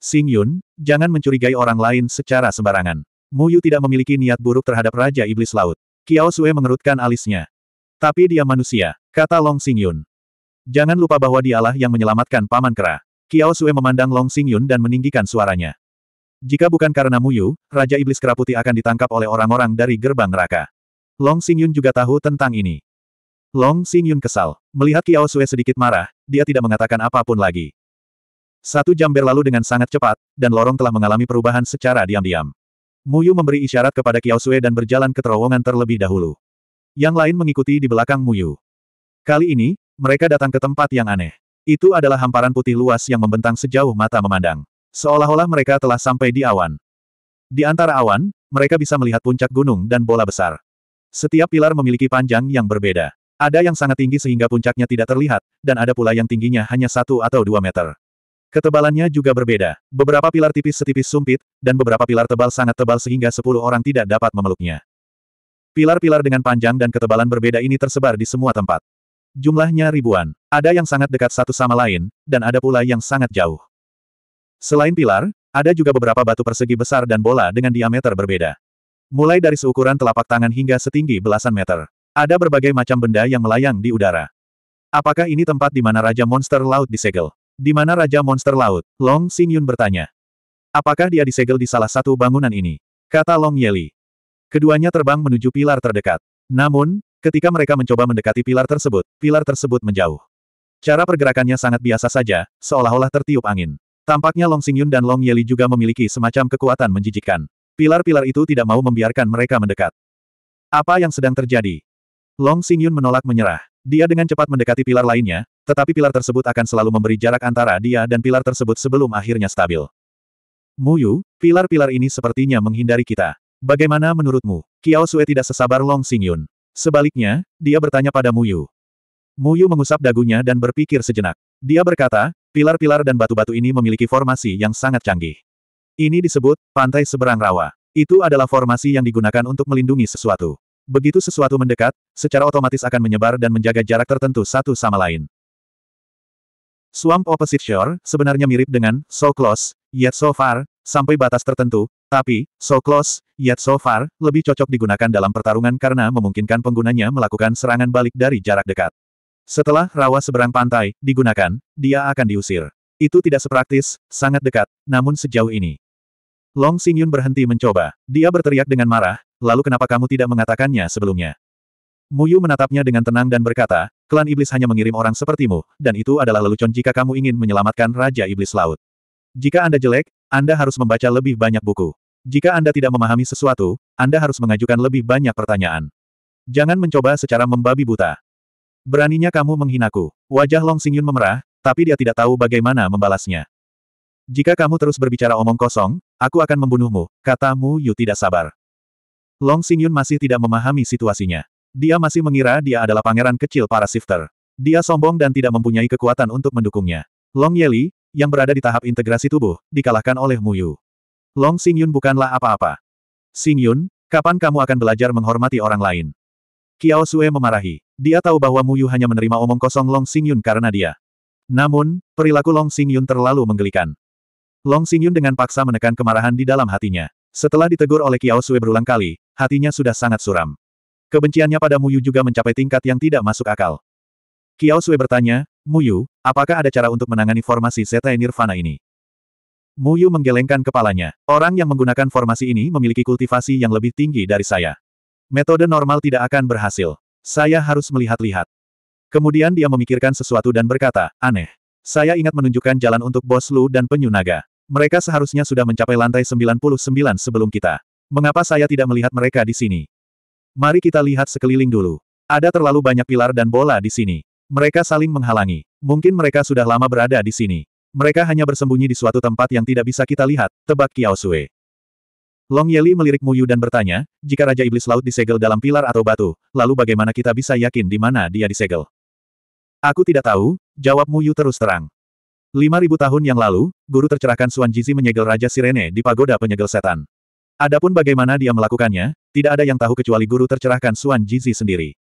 Sing Yun, jangan mencurigai orang lain secara sembarangan. Mu Yu tidak memiliki niat buruk terhadap Raja Iblis Laut. Kiao Sue mengerutkan alisnya. Tapi dia manusia, kata Long Sing Yun. Jangan lupa bahwa dialah yang menyelamatkan Paman Kera. Kiao Sue memandang Long Xingyun dan meninggikan suaranya. Jika bukan karena Muyu, Raja Iblis Keraputi akan ditangkap oleh orang-orang dari gerbang neraka. Long Xingyun juga tahu tentang ini. Long Xingyun kesal. Melihat Kiao Sue sedikit marah, dia tidak mengatakan apapun lagi. Satu jam berlalu dengan sangat cepat, dan lorong telah mengalami perubahan secara diam-diam. Muyu memberi isyarat kepada Kiao Sue dan berjalan ke terowongan terlebih dahulu. Yang lain mengikuti di belakang Muyu. Kali ini, mereka datang ke tempat yang aneh. Itu adalah hamparan putih luas yang membentang sejauh mata memandang. Seolah-olah mereka telah sampai di awan. Di antara awan, mereka bisa melihat puncak gunung dan bola besar. Setiap pilar memiliki panjang yang berbeda. Ada yang sangat tinggi sehingga puncaknya tidak terlihat, dan ada pula yang tingginya hanya satu atau dua meter. Ketebalannya juga berbeda. Beberapa pilar tipis setipis sumpit, dan beberapa pilar tebal sangat tebal sehingga sepuluh orang tidak dapat memeluknya. Pilar-pilar dengan panjang dan ketebalan berbeda ini tersebar di semua tempat. Jumlahnya ribuan. Ada yang sangat dekat satu sama lain, dan ada pula yang sangat jauh. Selain pilar, ada juga beberapa batu persegi besar dan bola dengan diameter berbeda. Mulai dari seukuran telapak tangan hingga setinggi belasan meter. Ada berbagai macam benda yang melayang di udara. Apakah ini tempat di mana Raja Monster Laut disegel? Di mana Raja Monster Laut? Long Xingyun bertanya. Apakah dia disegel di salah satu bangunan ini? Kata Long Yeli. Keduanya terbang menuju pilar terdekat. Namun, Ketika mereka mencoba mendekati pilar tersebut, pilar tersebut menjauh. Cara pergerakannya sangat biasa saja, seolah-olah tertiup angin. Tampaknya Long Xingyun dan Long Yeli juga memiliki semacam kekuatan menjijikkan. Pilar-pilar itu tidak mau membiarkan mereka mendekat. Apa yang sedang terjadi? Long Xingyun menolak menyerah. Dia dengan cepat mendekati pilar lainnya, tetapi pilar tersebut akan selalu memberi jarak antara dia dan pilar tersebut sebelum akhirnya stabil. Muyu, pilar-pilar ini sepertinya menghindari kita. Bagaimana menurutmu? Kiao Sue tidak sesabar Long Xingyun. Sebaliknya, dia bertanya pada Muyu. Muyu mengusap dagunya dan berpikir sejenak. Dia berkata, pilar-pilar dan batu-batu ini memiliki formasi yang sangat canggih. Ini disebut, pantai seberang rawa. Itu adalah formasi yang digunakan untuk melindungi sesuatu. Begitu sesuatu mendekat, secara otomatis akan menyebar dan menjaga jarak tertentu satu sama lain. Swamp Opposite Shore sebenarnya mirip dengan So Close, Yet So Far, sampai batas tertentu, tapi, so close, yet so far, lebih cocok digunakan dalam pertarungan karena memungkinkan penggunanya melakukan serangan balik dari jarak dekat. Setelah rawa seberang pantai digunakan, dia akan diusir. Itu tidak sepraktis, sangat dekat, namun sejauh ini. Long Xingyun berhenti mencoba. Dia berteriak dengan marah, lalu kenapa kamu tidak mengatakannya sebelumnya? Muyu menatapnya dengan tenang dan berkata, klan iblis hanya mengirim orang sepertimu, dan itu adalah lelucon jika kamu ingin menyelamatkan Raja Iblis Laut. Jika Anda jelek, anda harus membaca lebih banyak buku. Jika Anda tidak memahami sesuatu, Anda harus mengajukan lebih banyak pertanyaan. Jangan mencoba secara membabi buta. Beraninya kamu menghinaku. Wajah Long Xingyun memerah, tapi dia tidak tahu bagaimana membalasnya. Jika kamu terus berbicara omong kosong, aku akan membunuhmu, katamu Yu tidak sabar. Long Xingyun masih tidak memahami situasinya. Dia masih mengira dia adalah pangeran kecil para shifter. Dia sombong dan tidak mempunyai kekuatan untuk mendukungnya. Long Yeli, yang berada di tahap integrasi tubuh, dikalahkan oleh Mu Yu. Long Yun bukanlah apa-apa. Yun, kapan kamu akan belajar menghormati orang lain? Kiao Sue memarahi. Dia tahu bahwa Mu Yu hanya menerima omong kosong Long Yun karena dia. Namun, perilaku Long Yun terlalu menggelikan. Long Yun dengan paksa menekan kemarahan di dalam hatinya. Setelah ditegur oleh Kiao Sue berulang kali, hatinya sudah sangat suram. Kebenciannya pada Mu Yu juga mencapai tingkat yang tidak masuk akal. Kiao Sue bertanya, Muyu, apakah ada cara untuk menangani formasi Setai Nirvana ini? Muyu menggelengkan kepalanya. Orang yang menggunakan formasi ini memiliki kultivasi yang lebih tinggi dari saya. Metode normal tidak akan berhasil. Saya harus melihat-lihat. Kemudian dia memikirkan sesuatu dan berkata, aneh. Saya ingat menunjukkan jalan untuk bos Lu dan penyu naga. Mereka seharusnya sudah mencapai lantai 99 sebelum kita. Mengapa saya tidak melihat mereka di sini? Mari kita lihat sekeliling dulu. Ada terlalu banyak pilar dan bola di sini. Mereka saling menghalangi. Mungkin mereka sudah lama berada di sini. Mereka hanya bersembunyi di suatu tempat yang tidak bisa kita lihat, tebak Kiao Sui. Long Yeli melirik Muyu dan bertanya, jika Raja Iblis Laut disegel dalam pilar atau batu, lalu bagaimana kita bisa yakin di mana dia disegel? Aku tidak tahu, jawab Muyu terus terang. 5.000 tahun yang lalu, guru tercerahkan Suan Jizi menyegel Raja Sirene di pagoda penyegel setan. Adapun bagaimana dia melakukannya, tidak ada yang tahu kecuali guru tercerahkan Suan Jizi sendiri.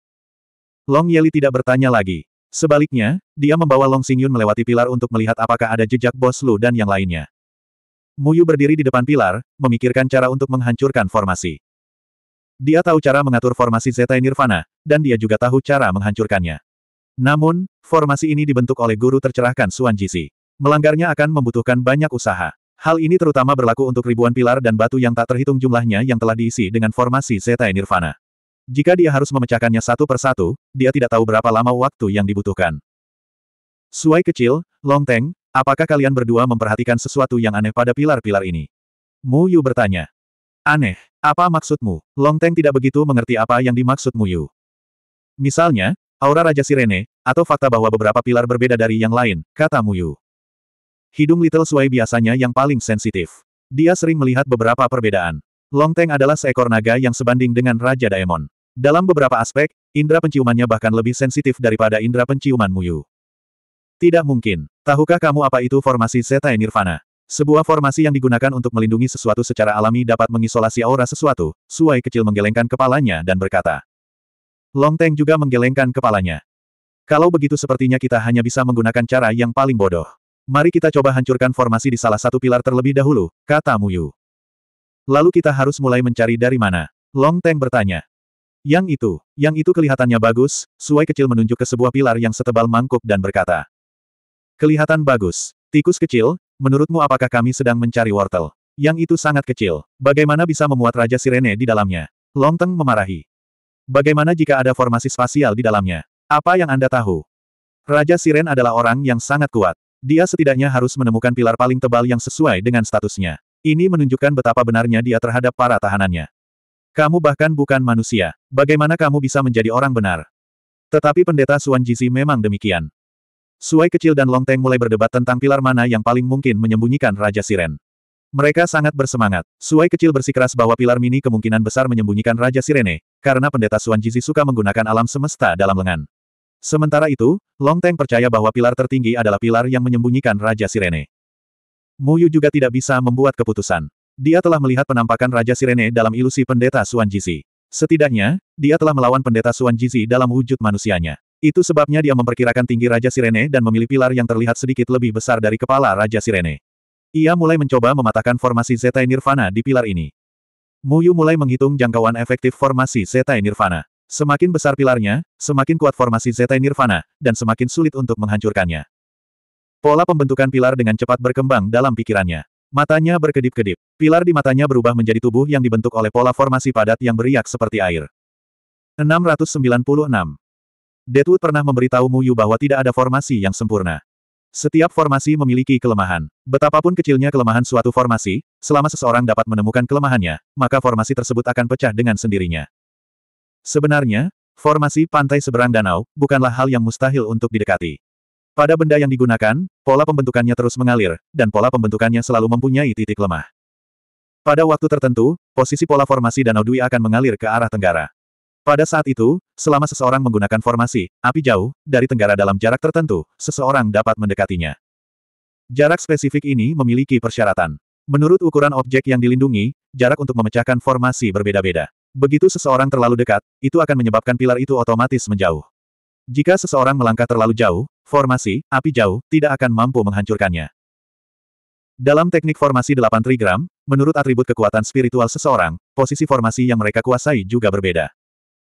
Long Yeli tidak bertanya lagi. Sebaliknya, dia membawa Long Xingyun melewati pilar untuk melihat apakah ada jejak bos Lu dan yang lainnya. Muyu berdiri di depan pilar, memikirkan cara untuk menghancurkan formasi. Dia tahu cara mengatur formasi Zeta Nirvana, dan dia juga tahu cara menghancurkannya. Namun, formasi ini dibentuk oleh guru tercerahkan Suan Jisi. Melanggarnya akan membutuhkan banyak usaha. Hal ini terutama berlaku untuk ribuan pilar dan batu yang tak terhitung jumlahnya yang telah diisi dengan formasi Zeta Nirvana. Jika dia harus memecahkannya satu persatu, dia tidak tahu berapa lama waktu yang dibutuhkan. Suai kecil, Long Teng, apakah kalian berdua memperhatikan sesuatu yang aneh pada pilar-pilar ini? Mu Yu bertanya. Aneh, apa maksudmu? Long Teng tidak begitu mengerti apa yang dimaksud Mu Yu. Misalnya, aura Raja Sirene, atau fakta bahwa beberapa pilar berbeda dari yang lain, kata Mu Yu. Hidung Little Suai biasanya yang paling sensitif. Dia sering melihat beberapa perbedaan. Long Teng adalah seekor naga yang sebanding dengan Raja Daemon. Dalam beberapa aspek, indera penciumannya bahkan lebih sensitif daripada indera penciuman Muyu. Tidak mungkin. Tahukah kamu apa itu formasi Zeta Nirvana? Sebuah formasi yang digunakan untuk melindungi sesuatu secara alami dapat mengisolasi aura sesuatu. Suai kecil menggelengkan kepalanya dan berkata. Long Teng juga menggelengkan kepalanya. Kalau begitu sepertinya kita hanya bisa menggunakan cara yang paling bodoh. Mari kita coba hancurkan formasi di salah satu pilar terlebih dahulu, kata Muyu. Lalu kita harus mulai mencari dari mana. Long Teng bertanya. Yang itu, yang itu kelihatannya bagus, Suai kecil menunjuk ke sebuah pilar yang setebal mangkuk dan berkata. Kelihatan bagus. Tikus kecil, menurutmu apakah kami sedang mencari wortel? Yang itu sangat kecil. Bagaimana bisa memuat Raja Sirene di dalamnya? Longteng memarahi. Bagaimana jika ada formasi spasial di dalamnya? Apa yang Anda tahu? Raja Siren adalah orang yang sangat kuat. Dia setidaknya harus menemukan pilar paling tebal yang sesuai dengan statusnya. Ini menunjukkan betapa benarnya dia terhadap para tahanannya. Kamu bahkan bukan manusia. Bagaimana kamu bisa menjadi orang benar? Tetapi pendeta Suan Jizi memang demikian. Suai kecil dan Longteng mulai berdebat tentang pilar mana yang paling mungkin menyembunyikan Raja Siren. Mereka sangat bersemangat. Suai kecil bersikeras bahwa pilar mini kemungkinan besar menyembunyikan Raja Sirene, karena pendeta Suan Jizi suka menggunakan alam semesta dalam lengan. Sementara itu, Long Teng percaya bahwa pilar tertinggi adalah pilar yang menyembunyikan Raja Sirene. Muyu juga tidak bisa membuat keputusan. Dia telah melihat penampakan Raja Sirene dalam ilusi pendeta Suan Jisi. Setidaknya, dia telah melawan pendeta Suan Jisi dalam wujud manusianya. Itu sebabnya dia memperkirakan tinggi Raja Sirene dan memilih pilar yang terlihat sedikit lebih besar dari kepala Raja Sirene. Ia mulai mencoba mematahkan formasi Zeta Nirvana di pilar ini. Muyu mulai menghitung jangkauan efektif formasi Zeta Nirvana. Semakin besar pilarnya, semakin kuat formasi Zeta Nirvana, dan semakin sulit untuk menghancurkannya. Pola pembentukan pilar dengan cepat berkembang dalam pikirannya. Matanya berkedip-kedip. Pilar di matanya berubah menjadi tubuh yang dibentuk oleh pola formasi padat yang beriak seperti air. 696. Deadwood pernah memberitahumu Yu bahwa tidak ada formasi yang sempurna. Setiap formasi memiliki kelemahan. Betapapun kecilnya kelemahan suatu formasi, selama seseorang dapat menemukan kelemahannya, maka formasi tersebut akan pecah dengan sendirinya. Sebenarnya, formasi pantai seberang danau bukanlah hal yang mustahil untuk didekati. Pada benda yang digunakan, pola pembentukannya terus mengalir, dan pola pembentukannya selalu mempunyai titik lemah. Pada waktu tertentu, posisi pola formasi Danau Dwi akan mengalir ke arah tenggara. Pada saat itu, selama seseorang menggunakan formasi, api jauh, dari tenggara dalam jarak tertentu, seseorang dapat mendekatinya. Jarak spesifik ini memiliki persyaratan. Menurut ukuran objek yang dilindungi, jarak untuk memecahkan formasi berbeda-beda. Begitu seseorang terlalu dekat, itu akan menyebabkan pilar itu otomatis menjauh. Jika seseorang melangkah terlalu jauh, formasi, api jauh, tidak akan mampu menghancurkannya. Dalam teknik formasi 8 trigram, menurut atribut kekuatan spiritual seseorang, posisi formasi yang mereka kuasai juga berbeda.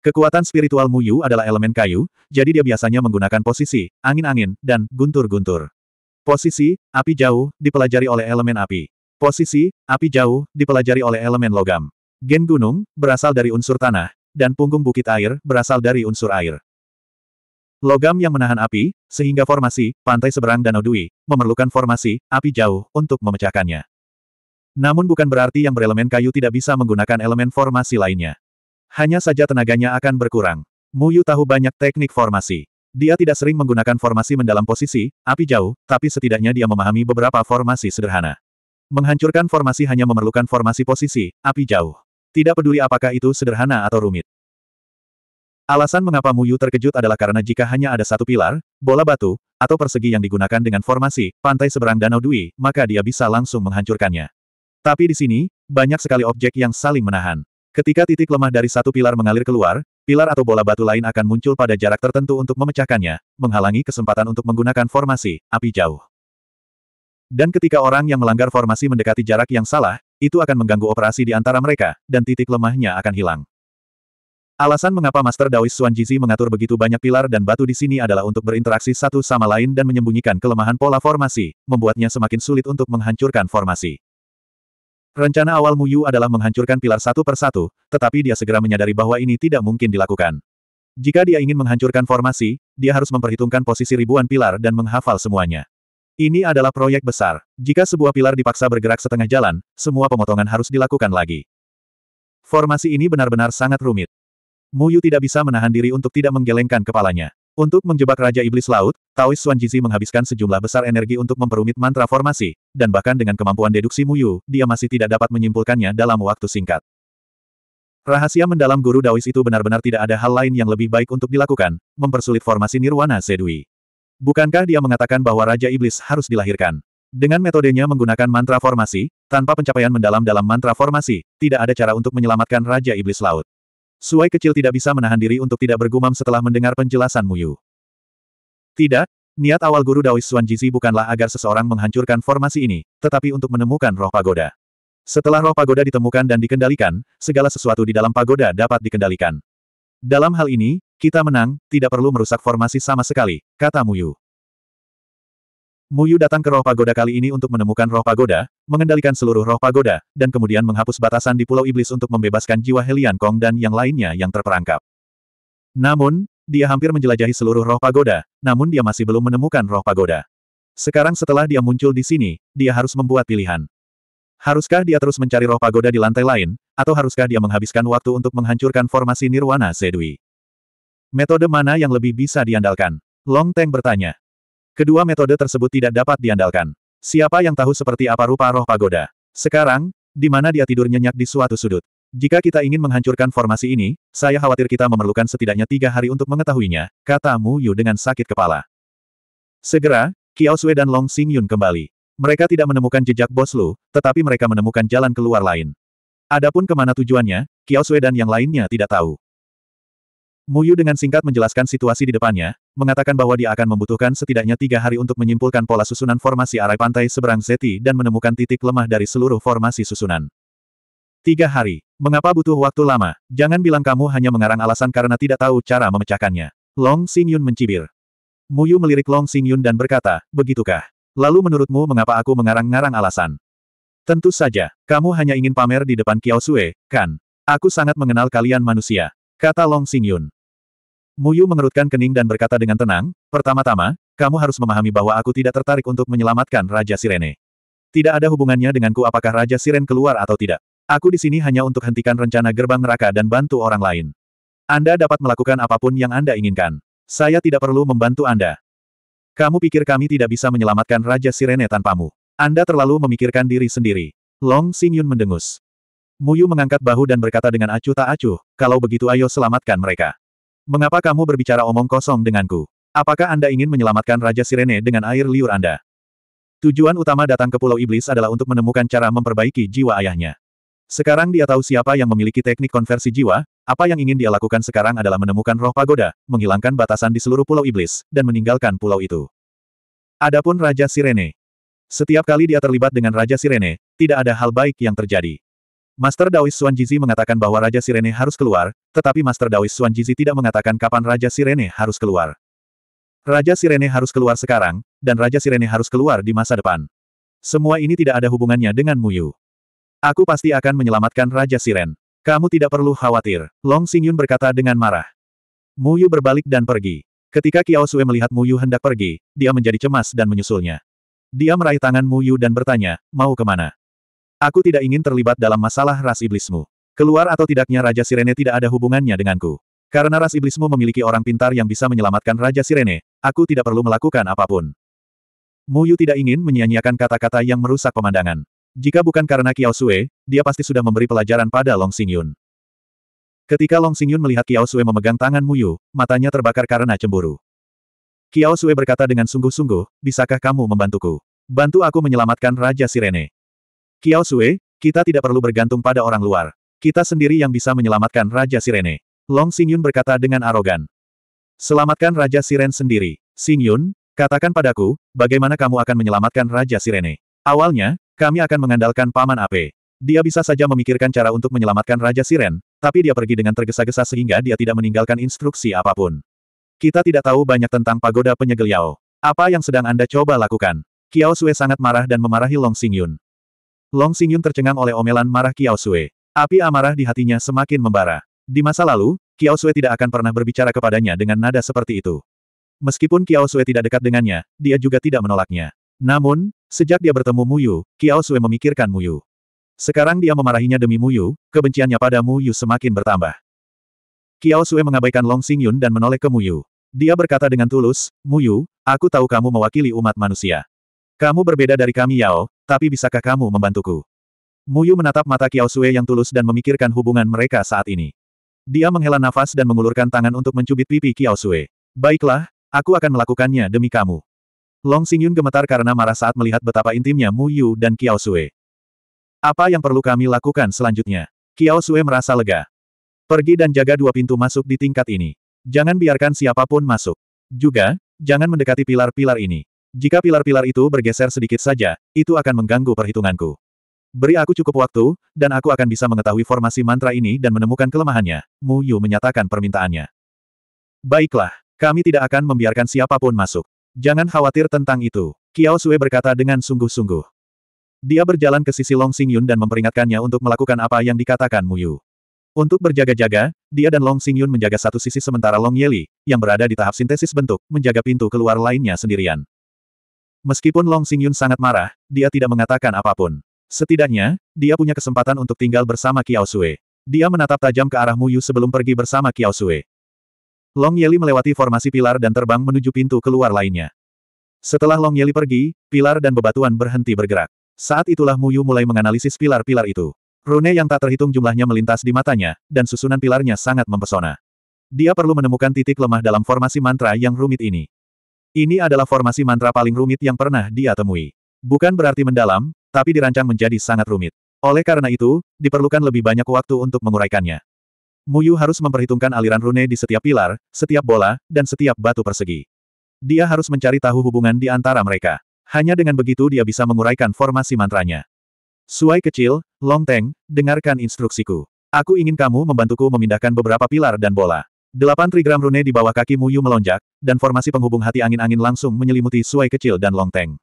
Kekuatan spiritual Muyu adalah elemen kayu, jadi dia biasanya menggunakan posisi, angin-angin, dan guntur-guntur. Posisi, api jauh, dipelajari oleh elemen api. Posisi, api jauh, dipelajari oleh elemen logam. Gen gunung, berasal dari unsur tanah, dan punggung bukit air, berasal dari unsur air. Logam yang menahan api, sehingga formasi, pantai seberang Danau Dui, memerlukan formasi, api jauh, untuk memecahkannya. Namun bukan berarti yang berelemen kayu tidak bisa menggunakan elemen formasi lainnya. Hanya saja tenaganya akan berkurang. Mu Yu tahu banyak teknik formasi. Dia tidak sering menggunakan formasi mendalam posisi, api jauh, tapi setidaknya dia memahami beberapa formasi sederhana. Menghancurkan formasi hanya memerlukan formasi posisi, api jauh. Tidak peduli apakah itu sederhana atau rumit. Alasan mengapa Muyu terkejut adalah karena jika hanya ada satu pilar, bola batu, atau persegi yang digunakan dengan formasi pantai seberang Danau Dwi, maka dia bisa langsung menghancurkannya. Tapi di sini, banyak sekali objek yang saling menahan. Ketika titik lemah dari satu pilar mengalir keluar, pilar atau bola batu lain akan muncul pada jarak tertentu untuk memecahkannya, menghalangi kesempatan untuk menggunakan formasi api jauh. Dan ketika orang yang melanggar formasi mendekati jarak yang salah, itu akan mengganggu operasi di antara mereka, dan titik lemahnya akan hilang. Alasan mengapa Master Dawis Xuan Jizi mengatur begitu banyak pilar dan batu di sini adalah untuk berinteraksi satu sama lain dan menyembunyikan kelemahan pola formasi, membuatnya semakin sulit untuk menghancurkan formasi. Rencana awal Mu Yu adalah menghancurkan pilar satu persatu, tetapi dia segera menyadari bahwa ini tidak mungkin dilakukan. Jika dia ingin menghancurkan formasi, dia harus memperhitungkan posisi ribuan pilar dan menghafal semuanya. Ini adalah proyek besar. Jika sebuah pilar dipaksa bergerak setengah jalan, semua pemotongan harus dilakukan lagi. Formasi ini benar-benar sangat rumit. Muyu tidak bisa menahan diri untuk tidak menggelengkan kepalanya. Untuk menjebak Raja Iblis Laut, Taoist Xuan Jizi menghabiskan sejumlah besar energi untuk memperumit mantra formasi, dan bahkan dengan kemampuan deduksi Muyu, dia masih tidak dapat menyimpulkannya dalam waktu singkat. Rahasia mendalam guru Daois itu benar-benar tidak ada hal lain yang lebih baik untuk dilakukan, mempersulit formasi Nirwana Sedui. Bukankah dia mengatakan bahwa Raja Iblis harus dilahirkan? Dengan metodenya menggunakan mantra formasi, tanpa pencapaian mendalam dalam mantra formasi, tidak ada cara untuk menyelamatkan Raja Iblis Laut. Suai kecil tidak bisa menahan diri untuk tidak bergumam setelah mendengar penjelasan Muyu. Tidak, niat awal guru Daoist Xuan Jizi bukanlah agar seseorang menghancurkan formasi ini, tetapi untuk menemukan roh pagoda. Setelah roh pagoda ditemukan dan dikendalikan, segala sesuatu di dalam pagoda dapat dikendalikan. Dalam hal ini, kita menang, tidak perlu merusak formasi sama sekali, kata Muyu. Muyu datang ke roh pagoda kali ini untuk menemukan roh pagoda, mengendalikan seluruh roh pagoda, dan kemudian menghapus batasan di Pulau Iblis untuk membebaskan jiwa Helian Kong dan yang lainnya yang terperangkap. Namun, dia hampir menjelajahi seluruh roh pagoda, namun dia masih belum menemukan roh pagoda. Sekarang setelah dia muncul di sini, dia harus membuat pilihan. Haruskah dia terus mencari roh pagoda di lantai lain, atau haruskah dia menghabiskan waktu untuk menghancurkan formasi Nirwana Zedui? Metode mana yang lebih bisa diandalkan? Long Tang bertanya. Kedua metode tersebut tidak dapat diandalkan. Siapa yang tahu seperti apa rupa roh pagoda? Sekarang, di mana dia tidur nyenyak di suatu sudut. Jika kita ingin menghancurkan formasi ini, saya khawatir kita memerlukan setidaknya tiga hari untuk mengetahuinya, kata Mu Yu dengan sakit kepala. Segera, Kiao Sui dan Long Xing Yun kembali. Mereka tidak menemukan jejak bos Lu, tetapi mereka menemukan jalan keluar lain. Adapun kemana tujuannya, Kiao Sui dan yang lainnya tidak tahu. Muyu dengan singkat menjelaskan situasi di depannya, mengatakan bahwa dia akan membutuhkan setidaknya tiga hari untuk menyimpulkan pola susunan formasi arai pantai seberang Zeti dan menemukan titik lemah dari seluruh formasi susunan. Tiga hari. Mengapa butuh waktu lama? Jangan bilang kamu hanya mengarang alasan karena tidak tahu cara memecahkannya. Long Xingyun mencibir. Muyu melirik Long Xingyun dan berkata, begitukah? Lalu menurutmu mengapa aku mengarang-ngarang alasan? Tentu saja, kamu hanya ingin pamer di depan Kiao Sue, kan? Aku sangat mengenal kalian manusia. Kata Long Xingyun. Muyu mengerutkan kening dan berkata dengan tenang, pertama-tama, kamu harus memahami bahwa aku tidak tertarik untuk menyelamatkan Raja Sirene. Tidak ada hubungannya denganku apakah Raja Siren keluar atau tidak. Aku di sini hanya untuk hentikan rencana gerbang neraka dan bantu orang lain. Anda dapat melakukan apapun yang Anda inginkan. Saya tidak perlu membantu Anda. Kamu pikir kami tidak bisa menyelamatkan Raja Sirene tanpamu? Anda terlalu memikirkan diri sendiri. Long Xingyun mendengus. Muyu mengangkat bahu dan berkata dengan acuh tak acuh, kalau begitu ayo selamatkan mereka. Mengapa kamu berbicara omong kosong denganku? Apakah Anda ingin menyelamatkan Raja Sirene dengan air liur Anda? Tujuan utama datang ke Pulau Iblis adalah untuk menemukan cara memperbaiki jiwa ayahnya. Sekarang dia tahu siapa yang memiliki teknik konversi jiwa, apa yang ingin dia lakukan sekarang adalah menemukan roh pagoda, menghilangkan batasan di seluruh pulau iblis, dan meninggalkan pulau itu. Adapun Raja Sirene. Setiap kali dia terlibat dengan Raja Sirene, tidak ada hal baik yang terjadi. Master Daois Xuan Jizi mengatakan bahwa Raja Sirene harus keluar, tetapi Master Daois Xuan Jizi tidak mengatakan kapan Raja Sirene harus keluar. Raja Sirene harus keluar sekarang, dan Raja Sirene harus keluar di masa depan. Semua ini tidak ada hubungannya dengan Muyu. Aku pasti akan menyelamatkan Raja Siren. Kamu tidak perlu khawatir, Long Xingyun berkata dengan marah. Muyu berbalik dan pergi. Ketika Kiao Sue melihat Muyu hendak pergi, dia menjadi cemas dan menyusulnya. Dia meraih tangan Muyu dan bertanya, mau kemana? Aku tidak ingin terlibat dalam masalah ras iblismu. Keluar atau tidaknya Raja Sirene tidak ada hubungannya denganku. Karena ras iblismu memiliki orang pintar yang bisa menyelamatkan Raja Sirene, aku tidak perlu melakukan apapun. Muyu tidak ingin menyia-nyiakan kata-kata yang merusak pemandangan. Jika bukan karena Kiao Sue, dia pasti sudah memberi pelajaran pada Long Xingyun. Ketika Long Xingyun melihat Kiao Sue memegang tangan Muyu, matanya terbakar karena cemburu. Kiao Sue berkata dengan sungguh-sungguh, bisakah kamu membantuku? Bantu aku menyelamatkan Raja Sirene. Kiao Sue, kita tidak perlu bergantung pada orang luar. Kita sendiri yang bisa menyelamatkan Raja Sirene. Long Xingyun berkata dengan arogan. Selamatkan Raja Siren sendiri. Xingyun, katakan padaku, bagaimana kamu akan menyelamatkan Raja Sirene? Awalnya, kami akan mengandalkan Paman Ape. Dia bisa saja memikirkan cara untuk menyelamatkan Raja Siren, tapi dia pergi dengan tergesa-gesa sehingga dia tidak meninggalkan instruksi apapun. Kita tidak tahu banyak tentang pagoda Penyegel Yao. Apa yang sedang Anda coba lakukan? Kiao Sue sangat marah dan memarahi Long Xingyun. Long Xingyun tercengang oleh omelan marah Kiao Sui. Api amarah di hatinya semakin membara. Di masa lalu, Kiao Sui tidak akan pernah berbicara kepadanya dengan nada seperti itu. Meskipun Kiao Sui tidak dekat dengannya, dia juga tidak menolaknya. Namun, sejak dia bertemu Muyu, Kiao Sui memikirkan Muyu. Sekarang dia memarahinya demi Muyu, kebenciannya pada Muyu semakin bertambah. Kiao Sui mengabaikan Long Xingyun dan menoleh ke Muyu. Dia berkata dengan tulus, Muyu, aku tahu kamu mewakili umat manusia. Kamu berbeda dari kami Yao, tapi bisakah kamu membantuku? Muyu menatap mata Kiao Sue yang tulus dan memikirkan hubungan mereka saat ini. Dia menghela nafas dan mengulurkan tangan untuk mencubit pipi Kiao Sue. Baiklah, aku akan melakukannya demi kamu. Long Xingyun gemetar karena marah saat melihat betapa intimnya Mu Yu dan Kiao Sue. Apa yang perlu kami lakukan selanjutnya? Kiao Sue merasa lega. Pergi dan jaga dua pintu masuk di tingkat ini. Jangan biarkan siapapun masuk. Juga, jangan mendekati pilar-pilar ini. Jika pilar-pilar itu bergeser sedikit saja, itu akan mengganggu perhitunganku. Beri aku cukup waktu, dan aku akan bisa mengetahui formasi mantra ini dan menemukan kelemahannya, Mu Yu menyatakan permintaannya. Baiklah, kami tidak akan membiarkan siapapun masuk. Jangan khawatir tentang itu, Kiao Sue berkata dengan sungguh-sungguh. Dia berjalan ke sisi Long Xing Yun dan memperingatkannya untuk melakukan apa yang dikatakan Mu Yu. Untuk berjaga-jaga, dia dan Long Xing Yun menjaga satu sisi sementara Long Yeli, yang berada di tahap sintesis bentuk, menjaga pintu keluar lainnya sendirian. Meskipun Long Xingyun sangat marah, dia tidak mengatakan apapun. Setidaknya, dia punya kesempatan untuk tinggal bersama Kiao Sui. Dia menatap tajam ke arah Muyu sebelum pergi bersama Kiao Sui. Long Yeli melewati formasi pilar dan terbang menuju pintu keluar lainnya. Setelah Long Yeli pergi, pilar dan bebatuan berhenti bergerak. Saat itulah Muyu mulai menganalisis pilar-pilar itu. Rune yang tak terhitung jumlahnya melintas di matanya, dan susunan pilarnya sangat mempesona. Dia perlu menemukan titik lemah dalam formasi mantra yang rumit ini. Ini adalah formasi mantra paling rumit yang pernah dia temui. Bukan berarti mendalam, tapi dirancang menjadi sangat rumit. Oleh karena itu, diperlukan lebih banyak waktu untuk menguraikannya. Muyu harus memperhitungkan aliran rune di setiap pilar, setiap bola, dan setiap batu persegi. Dia harus mencari tahu hubungan di antara mereka. Hanya dengan begitu dia bisa menguraikan formasi mantranya. Suai kecil, Long Teng, dengarkan instruksiku. Aku ingin kamu membantuku memindahkan beberapa pilar dan bola. Delapan trigram rune di bawah kaki Muyu melonjak, dan formasi penghubung hati angin-angin langsung menyelimuti Suai kecil dan Longteng.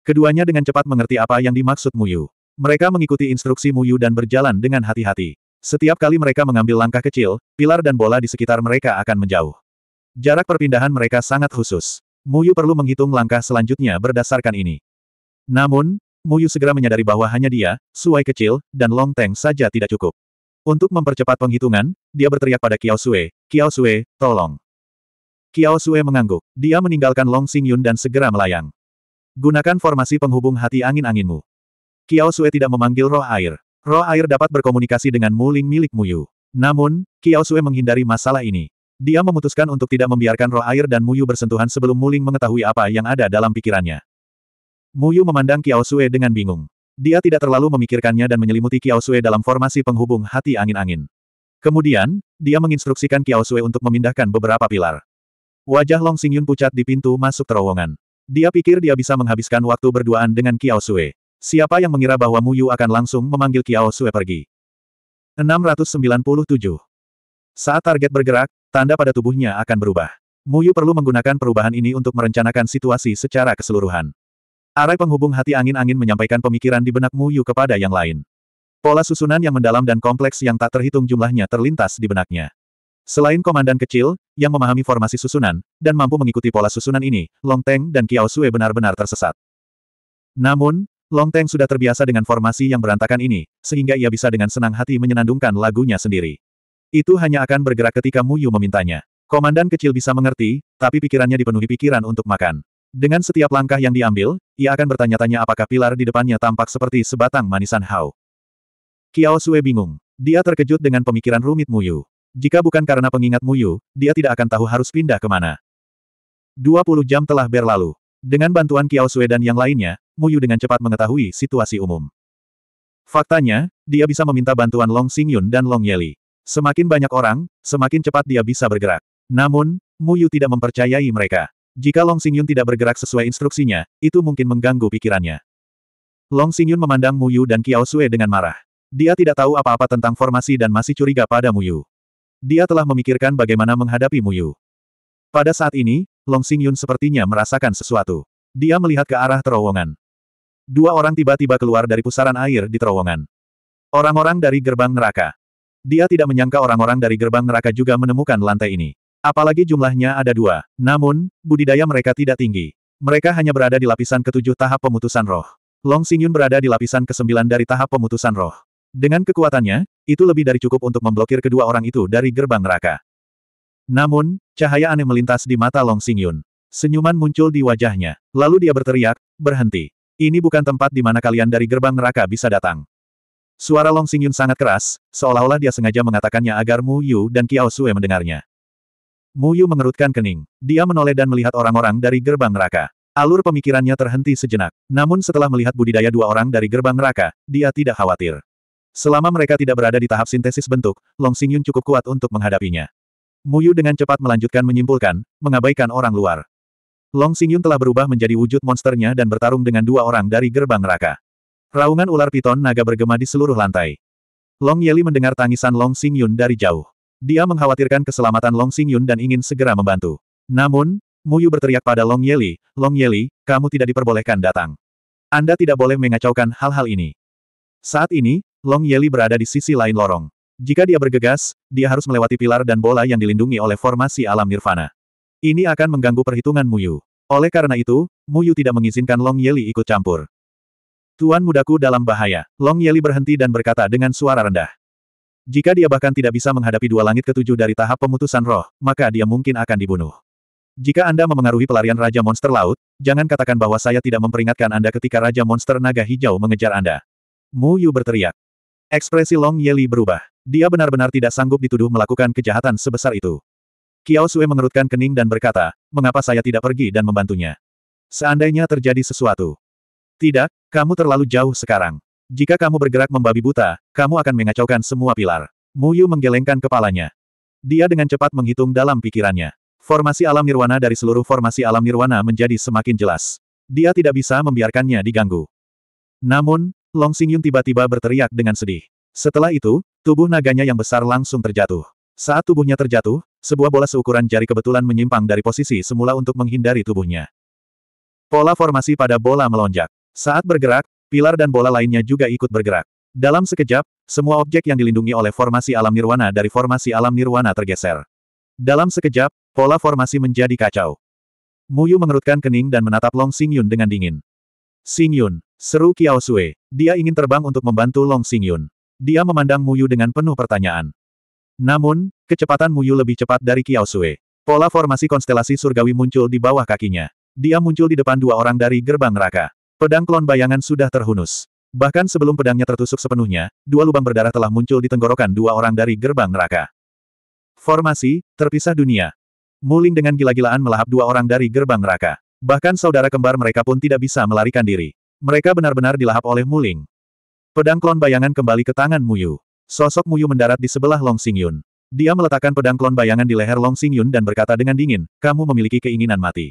Keduanya dengan cepat mengerti apa yang dimaksud Muyu. Mereka mengikuti instruksi Muyu dan berjalan dengan hati-hati. Setiap kali mereka mengambil langkah kecil, pilar dan bola di sekitar mereka akan menjauh. Jarak perpindahan mereka sangat khusus. Muyu perlu menghitung langkah selanjutnya berdasarkan ini. Namun, Muyu segera menyadari bahwa hanya dia, Suai kecil, dan Longteng saja tidak cukup. Untuk mempercepat penghitungan, dia berteriak pada Kiao Sui. Kiao Sue, tolong. Kiao Sue mengangguk. Dia meninggalkan Long Xing Yun dan segera melayang. Gunakan formasi penghubung hati angin-anginmu. Kiao Sue tidak memanggil roh air. Roh air dapat berkomunikasi dengan muling milik Muyu. Namun, Kiao Sue menghindari masalah ini. Dia memutuskan untuk tidak membiarkan roh air dan Muyu bersentuhan sebelum Muling mengetahui apa yang ada dalam pikirannya. Muyu memandang Kiao Sue dengan bingung. Dia tidak terlalu memikirkannya dan menyelimuti Kiao Sue dalam formasi penghubung hati angin-angin. Kemudian, dia menginstruksikan Kiao Sui untuk memindahkan beberapa pilar. Wajah Long Yun pucat di pintu masuk terowongan. Dia pikir dia bisa menghabiskan waktu berduaan dengan Kiao Sui. Siapa yang mengira bahwa Mu Yu akan langsung memanggil Kiao Sui pergi? 697. Saat target bergerak, tanda pada tubuhnya akan berubah. Mu Yu perlu menggunakan perubahan ini untuk merencanakan situasi secara keseluruhan. Arai penghubung hati angin-angin menyampaikan pemikiran di benak Mu Yu kepada yang lain. Pola susunan yang mendalam dan kompleks yang tak terhitung jumlahnya terlintas di benaknya. Selain komandan kecil, yang memahami formasi susunan, dan mampu mengikuti pola susunan ini, Long Teng dan Kiao Sue benar-benar tersesat. Namun, Long Teng sudah terbiasa dengan formasi yang berantakan ini, sehingga ia bisa dengan senang hati menyenandungkan lagunya sendiri. Itu hanya akan bergerak ketika Mu Yu memintanya. Komandan kecil bisa mengerti, tapi pikirannya dipenuhi pikiran untuk makan. Dengan setiap langkah yang diambil, ia akan bertanya-tanya apakah pilar di depannya tampak seperti sebatang manisan hau. Kiao Sue bingung. Dia terkejut dengan pemikiran rumit Muyu. Jika bukan karena pengingat Muyu, dia tidak akan tahu harus pindah ke kemana. 20 jam telah berlalu. Dengan bantuan Kiao Sue dan yang lainnya, Muyu dengan cepat mengetahui situasi umum. Faktanya, dia bisa meminta bantuan Long Xingyun dan Long Yeli. Semakin banyak orang, semakin cepat dia bisa bergerak. Namun, Muyu tidak mempercayai mereka. Jika Long Xingyun tidak bergerak sesuai instruksinya, itu mungkin mengganggu pikirannya. Long Xingyun memandang Muyu dan Kiao Sue dengan marah. Dia tidak tahu apa-apa tentang formasi dan masih curiga pada Muyu. Dia telah memikirkan bagaimana menghadapi Muyu. Pada saat ini, Long Xing Yun sepertinya merasakan sesuatu. Dia melihat ke arah terowongan. Dua orang tiba-tiba keluar dari pusaran air di terowongan. Orang-orang dari gerbang neraka. Dia tidak menyangka orang-orang dari gerbang neraka juga menemukan lantai ini. Apalagi jumlahnya ada dua. Namun, budidaya mereka tidak tinggi. Mereka hanya berada di lapisan ketujuh tahap pemutusan roh. Long Yun berada di lapisan kesembilan dari tahap pemutusan roh. Dengan kekuatannya, itu lebih dari cukup untuk memblokir kedua orang itu dari gerbang neraka. Namun, cahaya aneh melintas di mata Long Xingyun. Senyuman muncul di wajahnya. Lalu dia berteriak, berhenti. Ini bukan tempat di mana kalian dari gerbang neraka bisa datang. Suara Long Xingyun sangat keras, seolah-olah dia sengaja mengatakannya agar Mu Yu dan Kiao Sue mendengarnya. Mu Yu mengerutkan kening. Dia menoleh dan melihat orang-orang dari gerbang neraka. Alur pemikirannya terhenti sejenak. Namun setelah melihat budidaya dua orang dari gerbang neraka, dia tidak khawatir. Selama mereka tidak berada di tahap sintesis bentuk, Long Xingyun cukup kuat untuk menghadapinya. Muyu dengan cepat melanjutkan menyimpulkan, mengabaikan orang luar. Long Xingyun telah berubah menjadi wujud monsternya dan bertarung dengan dua orang dari gerbang neraka. Raungan ular piton naga bergema di seluruh lantai. Long Yeli mendengar tangisan Long Xingyun dari jauh. Dia mengkhawatirkan keselamatan Long Xingyun dan ingin segera membantu. Namun, Muyu berteriak pada Long Yeli, Long Yeli, kamu tidak diperbolehkan datang. Anda tidak boleh mengacaukan hal-hal ini. Saat ini, Long Yeli berada di sisi lain lorong. Jika dia bergegas, dia harus melewati pilar dan bola yang dilindungi oleh formasi alam nirvana. Ini akan mengganggu perhitungan Muyu. Oleh karena itu, Muyu tidak mengizinkan Long Yeli ikut campur. Tuan mudaku dalam bahaya. Long Yeli berhenti dan berkata dengan suara rendah. Jika dia bahkan tidak bisa menghadapi dua langit ketujuh dari tahap pemutusan roh, maka dia mungkin akan dibunuh. Jika Anda memengaruhi pelarian Raja Monster Laut, jangan katakan bahwa saya tidak memperingatkan Anda ketika Raja Monster Naga Hijau mengejar Anda. Mu Yu berteriak. Ekspresi Long Yeli berubah. Dia benar-benar tidak sanggup dituduh melakukan kejahatan sebesar itu. Kiao Sue mengerutkan kening dan berkata, mengapa saya tidak pergi dan membantunya? Seandainya terjadi sesuatu. Tidak, kamu terlalu jauh sekarang. Jika kamu bergerak membabi buta, kamu akan mengacaukan semua pilar. Mu Yu menggelengkan kepalanya. Dia dengan cepat menghitung dalam pikirannya. Formasi alam nirwana dari seluruh formasi alam nirwana menjadi semakin jelas. Dia tidak bisa membiarkannya diganggu. Namun, Long Xingyun tiba-tiba berteriak dengan sedih. Setelah itu, tubuh naganya yang besar langsung terjatuh. Saat tubuhnya terjatuh, sebuah bola seukuran jari kebetulan menyimpang dari posisi semula untuk menghindari tubuhnya. Pola formasi pada bola melonjak. Saat bergerak, pilar dan bola lainnya juga ikut bergerak. Dalam sekejap, semua objek yang dilindungi oleh formasi alam nirwana dari formasi alam nirwana tergeser. Dalam sekejap, pola formasi menjadi kacau. Muyu mengerutkan kening dan menatap Long Xingyun dengan dingin. Xingyun, Seru Kiao Sui. Dia ingin terbang untuk membantu Long Xingyun. Dia memandang Muyu dengan penuh pertanyaan. Namun, kecepatan Muyu lebih cepat dari Kiao Sui. Pola formasi konstelasi surgawi muncul di bawah kakinya. Dia muncul di depan dua orang dari gerbang neraka. Pedang klon bayangan sudah terhunus. Bahkan sebelum pedangnya tertusuk sepenuhnya, dua lubang berdarah telah muncul di tenggorokan dua orang dari gerbang neraka. Formasi, terpisah dunia. Muling dengan gila-gilaan melahap dua orang dari gerbang neraka. Bahkan saudara kembar mereka pun tidak bisa melarikan diri. Mereka benar-benar dilahap oleh Muling. Pedang klon bayangan kembali ke tangan Muyu. Sosok Muyu mendarat di sebelah Long Xingyun. Dia meletakkan pedang klon bayangan di leher Long Xingyun dan berkata dengan dingin, kamu memiliki keinginan mati.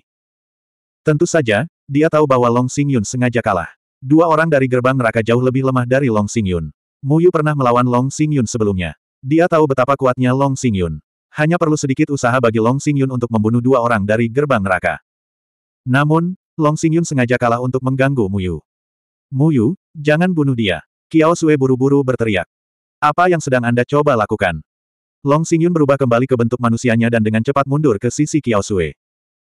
Tentu saja, dia tahu bahwa Long Xingyun sengaja kalah. Dua orang dari gerbang neraka jauh lebih lemah dari Long Xingyun. Muyu pernah melawan Long Xingyun sebelumnya. Dia tahu betapa kuatnya Long Xingyun. Hanya perlu sedikit usaha bagi Long Xingyun untuk membunuh dua orang dari gerbang neraka. Namun, Long Xingyun sengaja kalah untuk mengganggu Mu Yu. Mu Yu, jangan bunuh dia. Kiao Sue buru-buru berteriak. Apa yang sedang Anda coba lakukan? Long Xingyun berubah kembali ke bentuk manusianya dan dengan cepat mundur ke sisi Kiao Sue.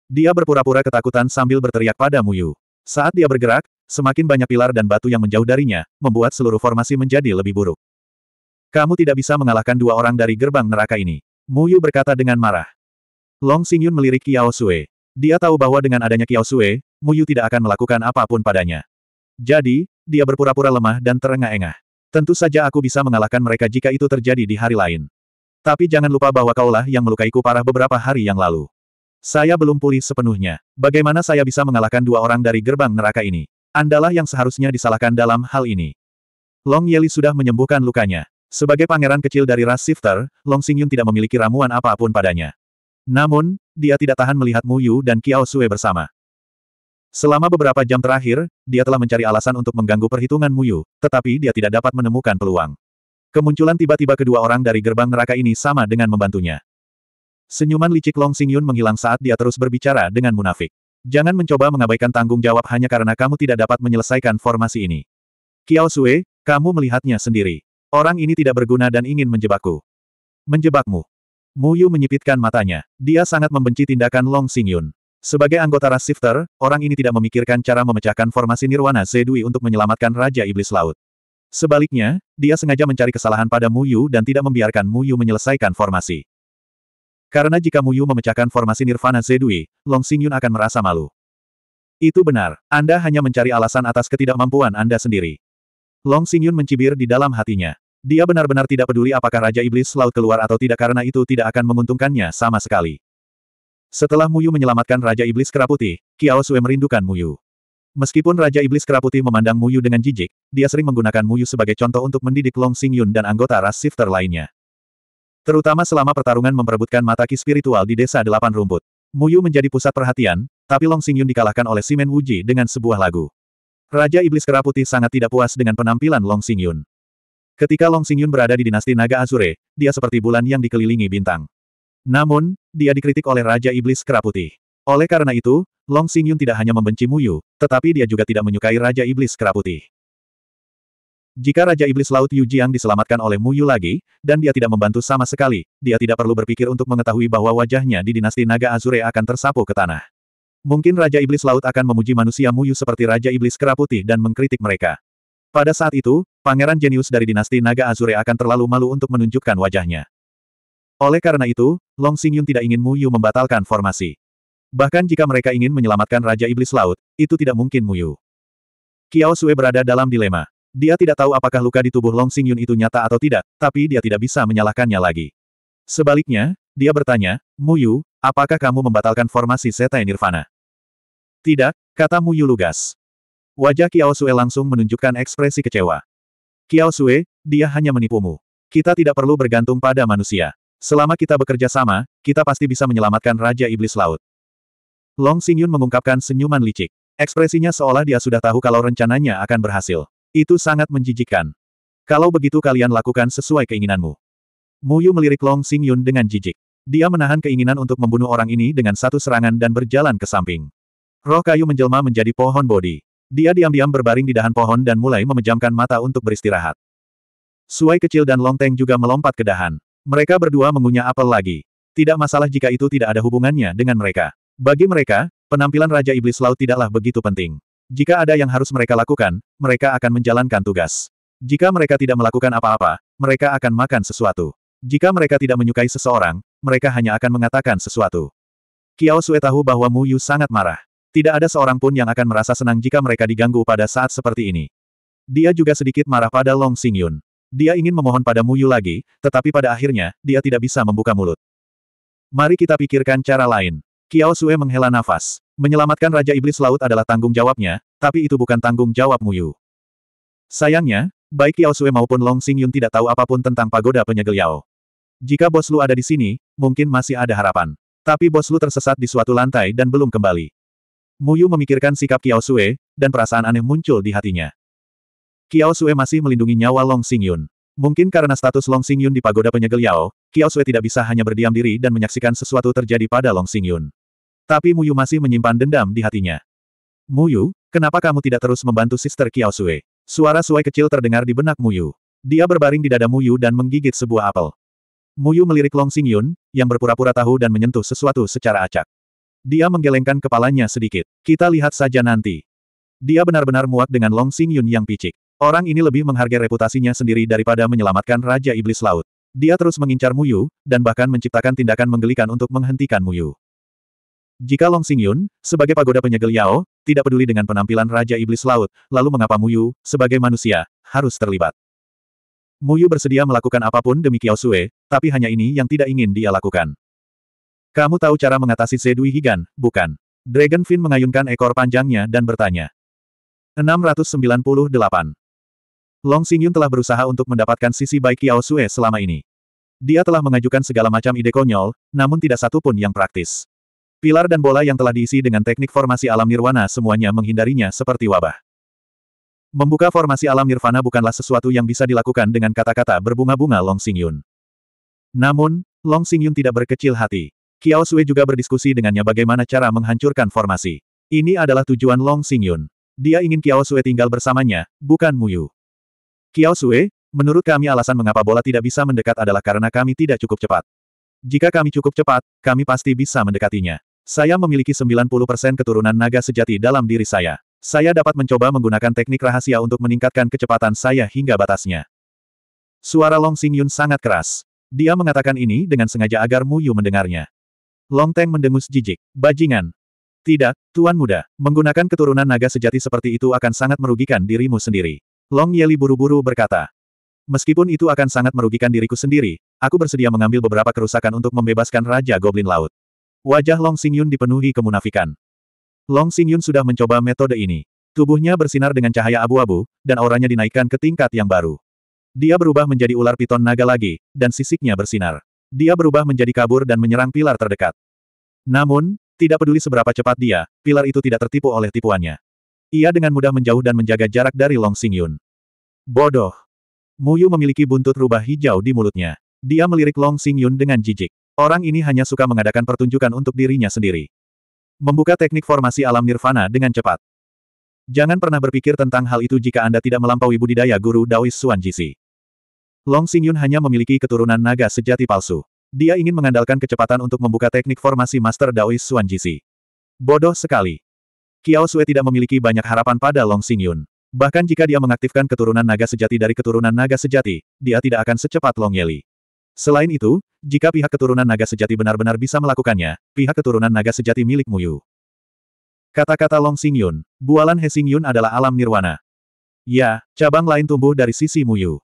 Dia berpura-pura ketakutan sambil berteriak pada Mu Yu. Saat dia bergerak, semakin banyak pilar dan batu yang menjauh darinya, membuat seluruh formasi menjadi lebih buruk. Kamu tidak bisa mengalahkan dua orang dari gerbang neraka ini. Mu Yu berkata dengan marah. Long Xingyun melirik Kiao Sue. Dia tahu bahwa dengan adanya Kiao Sue, Muyu tidak akan melakukan apapun padanya. Jadi, dia berpura-pura lemah dan terengah-engah. Tentu saja aku bisa mengalahkan mereka jika itu terjadi di hari lain. Tapi jangan lupa bahwa kaulah yang melukaiku parah beberapa hari yang lalu. Saya belum pulih sepenuhnya. Bagaimana saya bisa mengalahkan dua orang dari gerbang neraka ini? Andalah yang seharusnya disalahkan dalam hal ini. Long Yeli sudah menyembuhkan lukanya. Sebagai pangeran kecil dari ras shifter, Long Xingyun tidak memiliki ramuan apapun padanya. Namun, dia tidak tahan melihat Mu Yu dan Kiao Sue bersama. Selama beberapa jam terakhir, dia telah mencari alasan untuk mengganggu perhitungan Muyu, tetapi dia tidak dapat menemukan peluang. Kemunculan tiba-tiba kedua orang dari gerbang neraka ini sama dengan membantunya. Senyuman licik Long Sing Yun menghilang saat dia terus berbicara dengan munafik. Jangan mencoba mengabaikan tanggung jawab hanya karena kamu tidak dapat menyelesaikan formasi ini. Kiao Sue, kamu melihatnya sendiri. Orang ini tidak berguna dan ingin menjebakku. Menjebakmu. Muyu menyipitkan matanya. Dia sangat membenci tindakan Long Sing Yun. Sebagai anggota ras shifter, orang ini tidak memikirkan cara memecahkan formasi Nirwana Zedui untuk menyelamatkan Raja Iblis Laut. Sebaliknya, dia sengaja mencari kesalahan pada Mu Yu dan tidak membiarkan Mu Yu menyelesaikan formasi. Karena jika Mu Yu memecahkan formasi Nirvana Zedui, Long Xingyun akan merasa malu. Itu benar, Anda hanya mencari alasan atas ketidakmampuan Anda sendiri. Long Xingyun mencibir di dalam hatinya. Dia benar-benar tidak peduli apakah Raja Iblis Laut keluar atau tidak karena itu tidak akan menguntungkannya sama sekali. Setelah Muyu menyelamatkan Raja Iblis Keraputi, Kiao Sue merindukan Muyu. Meskipun Raja Iblis Keraputi memandang Muyu dengan jijik, dia sering menggunakan Muyu sebagai contoh untuk mendidik Long Xing Yun dan anggota ras shifter lainnya. Terutama selama pertarungan memperebutkan mata ki spiritual di Desa Delapan Rumput. Muyu menjadi pusat perhatian, tapi Long Xing Yun dikalahkan oleh Simen Wuji dengan sebuah lagu. Raja Iblis Keraputi sangat tidak puas dengan penampilan Long Xing Yun. Ketika Long Xing Yun berada di dinasti Naga Azure, dia seperti bulan yang dikelilingi bintang. Namun, dia dikritik oleh Raja Iblis Keraputi. Oleh karena itu, Long Xingyun tidak hanya membenci Muyu, tetapi dia juga tidak menyukai Raja Iblis Keraputi. Jika Raja Iblis Laut Yu Jiang diselamatkan oleh Muyu lagi, dan dia tidak membantu sama sekali, dia tidak perlu berpikir untuk mengetahui bahwa wajahnya di dinasti Naga Azure akan tersapu ke tanah. Mungkin Raja Iblis Laut akan memuji manusia Muyu seperti Raja Iblis Keraputi dan mengkritik mereka. Pada saat itu, pangeran jenius dari dinasti Naga Azure akan terlalu malu untuk menunjukkan wajahnya. Oleh karena itu, Long Xingyun tidak ingin Mu Yu membatalkan formasi. Bahkan jika mereka ingin menyelamatkan Raja Iblis Laut, itu tidak mungkin Mu Yu. Kiao Sue berada dalam dilema. Dia tidak tahu apakah luka di tubuh Long Xingyun itu nyata atau tidak, tapi dia tidak bisa menyalahkannya lagi. Sebaliknya, dia bertanya, Mu Yu, apakah kamu membatalkan formasi Setai Nirvana? Tidak, kata Mu Yu lugas. Wajah Kiao Sue langsung menunjukkan ekspresi kecewa. Kiao Sue, dia hanya menipumu. Kita tidak perlu bergantung pada manusia. Selama kita bekerja sama, kita pasti bisa menyelamatkan Raja Iblis Laut. Long Xingyun mengungkapkan senyuman licik. Ekspresinya seolah dia sudah tahu kalau rencananya akan berhasil. Itu sangat menjijikkan. Kalau begitu kalian lakukan sesuai keinginanmu. Mu Yu melirik Long Xingyun dengan jijik. Dia menahan keinginan untuk membunuh orang ini dengan satu serangan dan berjalan ke samping. Roh kayu menjelma menjadi pohon bodi. Dia diam-diam berbaring di dahan pohon dan mulai memejamkan mata untuk beristirahat. Suai kecil dan Long Teng juga melompat ke dahan. Mereka berdua mengunyah apel lagi. Tidak masalah jika itu tidak ada hubungannya dengan mereka. Bagi mereka, penampilan Raja Iblis Laut tidaklah begitu penting. Jika ada yang harus mereka lakukan, mereka akan menjalankan tugas. Jika mereka tidak melakukan apa-apa, mereka akan makan sesuatu. Jika mereka tidak menyukai seseorang, mereka hanya akan mengatakan sesuatu. Kiao Sue tahu bahwa Mu Yu sangat marah. Tidak ada seorang pun yang akan merasa senang jika mereka diganggu pada saat seperti ini. Dia juga sedikit marah pada Long Xing Yun. Dia ingin memohon pada Muyu lagi, tetapi pada akhirnya, dia tidak bisa membuka mulut. Mari kita pikirkan cara lain. Kiao Sue menghela nafas. Menyelamatkan Raja Iblis Laut adalah tanggung jawabnya, tapi itu bukan tanggung jawab Muyu. Sayangnya, baik Kiao Sue maupun Long Xing Yun tidak tahu apapun tentang pagoda penyegel Yao. Jika Bos Lu ada di sini, mungkin masih ada harapan. Tapi Bos Lu tersesat di suatu lantai dan belum kembali. Muyu memikirkan sikap Kiao Sue, dan perasaan aneh muncul di hatinya. Kiao Sue masih melindungi nyawa Long Xingyun. Mungkin karena status Long Xingyun di pagoda penyegel Yao, Kiao Sue tidak bisa hanya berdiam diri dan menyaksikan sesuatu terjadi pada Long Xingyun. Tapi Muyu masih menyimpan dendam di hatinya. Muyu, kenapa kamu tidak terus membantu sister Kiao Sue? Suara suai kecil terdengar di benak Muyu. Dia berbaring di dada Muyu dan menggigit sebuah apel. Muyu melirik Long Xingyun, yang berpura-pura tahu dan menyentuh sesuatu secara acak. Dia menggelengkan kepalanya sedikit. Kita lihat saja nanti. Dia benar-benar muak dengan Long Xingyun yang picik. Orang ini lebih menghargai reputasinya sendiri daripada menyelamatkan Raja Iblis Laut. Dia terus mengincar Muyu, dan bahkan menciptakan tindakan menggelikan untuk menghentikan Muyu. Jika Long Xingyun, sebagai pagoda penyegel Yao, tidak peduli dengan penampilan Raja Iblis Laut, lalu mengapa Muyu, sebagai manusia, harus terlibat? Muyu bersedia melakukan apapun demi Kiao Sue, tapi hanya ini yang tidak ingin dia lakukan. Kamu tahu cara mengatasi Sedui Higan, bukan? Dragonfin mengayunkan ekor panjangnya dan bertanya. 698 Long Xingyun telah berusaha untuk mendapatkan sisi baik Yao Sue selama ini. Dia telah mengajukan segala macam ide konyol, namun tidak satu pun yang praktis. Pilar dan bola yang telah diisi dengan teknik formasi alam nirwana semuanya menghindarinya seperti wabah. Membuka formasi alam nirvana bukanlah sesuatu yang bisa dilakukan dengan kata-kata berbunga-bunga Long Xingyun. Namun, Long Xingyun tidak berkecil hati. Kiao Sui juga berdiskusi dengannya bagaimana cara menghancurkan formasi. Ini adalah tujuan Long Xingyun. Dia ingin Kiao Sui tinggal bersamanya, bukan Muyu. Kiao Sue, menurut kami alasan mengapa bola tidak bisa mendekat adalah karena kami tidak cukup cepat. Jika kami cukup cepat, kami pasti bisa mendekatinya. Saya memiliki 90% keturunan naga sejati dalam diri saya. Saya dapat mencoba menggunakan teknik rahasia untuk meningkatkan kecepatan saya hingga batasnya. Suara Long Sing Yun sangat keras. Dia mengatakan ini dengan sengaja agar Mu Yu mendengarnya. Long Teng mendengus jijik. Bajingan. Tidak, Tuan Muda, menggunakan keturunan naga sejati seperti itu akan sangat merugikan dirimu sendiri. Long Yeli buru-buru berkata. Meskipun itu akan sangat merugikan diriku sendiri, aku bersedia mengambil beberapa kerusakan untuk membebaskan Raja Goblin Laut. Wajah Long Xingyun dipenuhi kemunafikan. Long Xingyun sudah mencoba metode ini. Tubuhnya bersinar dengan cahaya abu-abu, dan auranya dinaikkan ke tingkat yang baru. Dia berubah menjadi ular piton naga lagi, dan sisiknya bersinar. Dia berubah menjadi kabur dan menyerang pilar terdekat. Namun, tidak peduli seberapa cepat dia, pilar itu tidak tertipu oleh tipuannya. Ia dengan mudah menjauh dan menjaga jarak dari Long Xingyun. Bodoh. Mu Yu memiliki buntut rubah hijau di mulutnya. Dia melirik Long Xingyun dengan jijik. Orang ini hanya suka mengadakan pertunjukan untuk dirinya sendiri. Membuka teknik formasi alam nirvana dengan cepat. Jangan pernah berpikir tentang hal itu jika Anda tidak melampaui budidaya guru Daois Suan Jisi. Long Xingyun hanya memiliki keturunan naga sejati palsu. Dia ingin mengandalkan kecepatan untuk membuka teknik formasi Master Daois Suan Jisi. Bodoh sekali. Kiao Sue tidak memiliki banyak harapan pada Long Xingyun. Bahkan jika dia mengaktifkan keturunan naga sejati dari keturunan naga sejati, dia tidak akan secepat Long Yeli. Selain itu, jika pihak keturunan naga sejati benar-benar bisa melakukannya, pihak keturunan naga sejati milik Muyu. Kata-kata Long Xingyun, bualan He Xingyun adalah alam nirwana. Ya, cabang lain tumbuh dari sisi Muyu.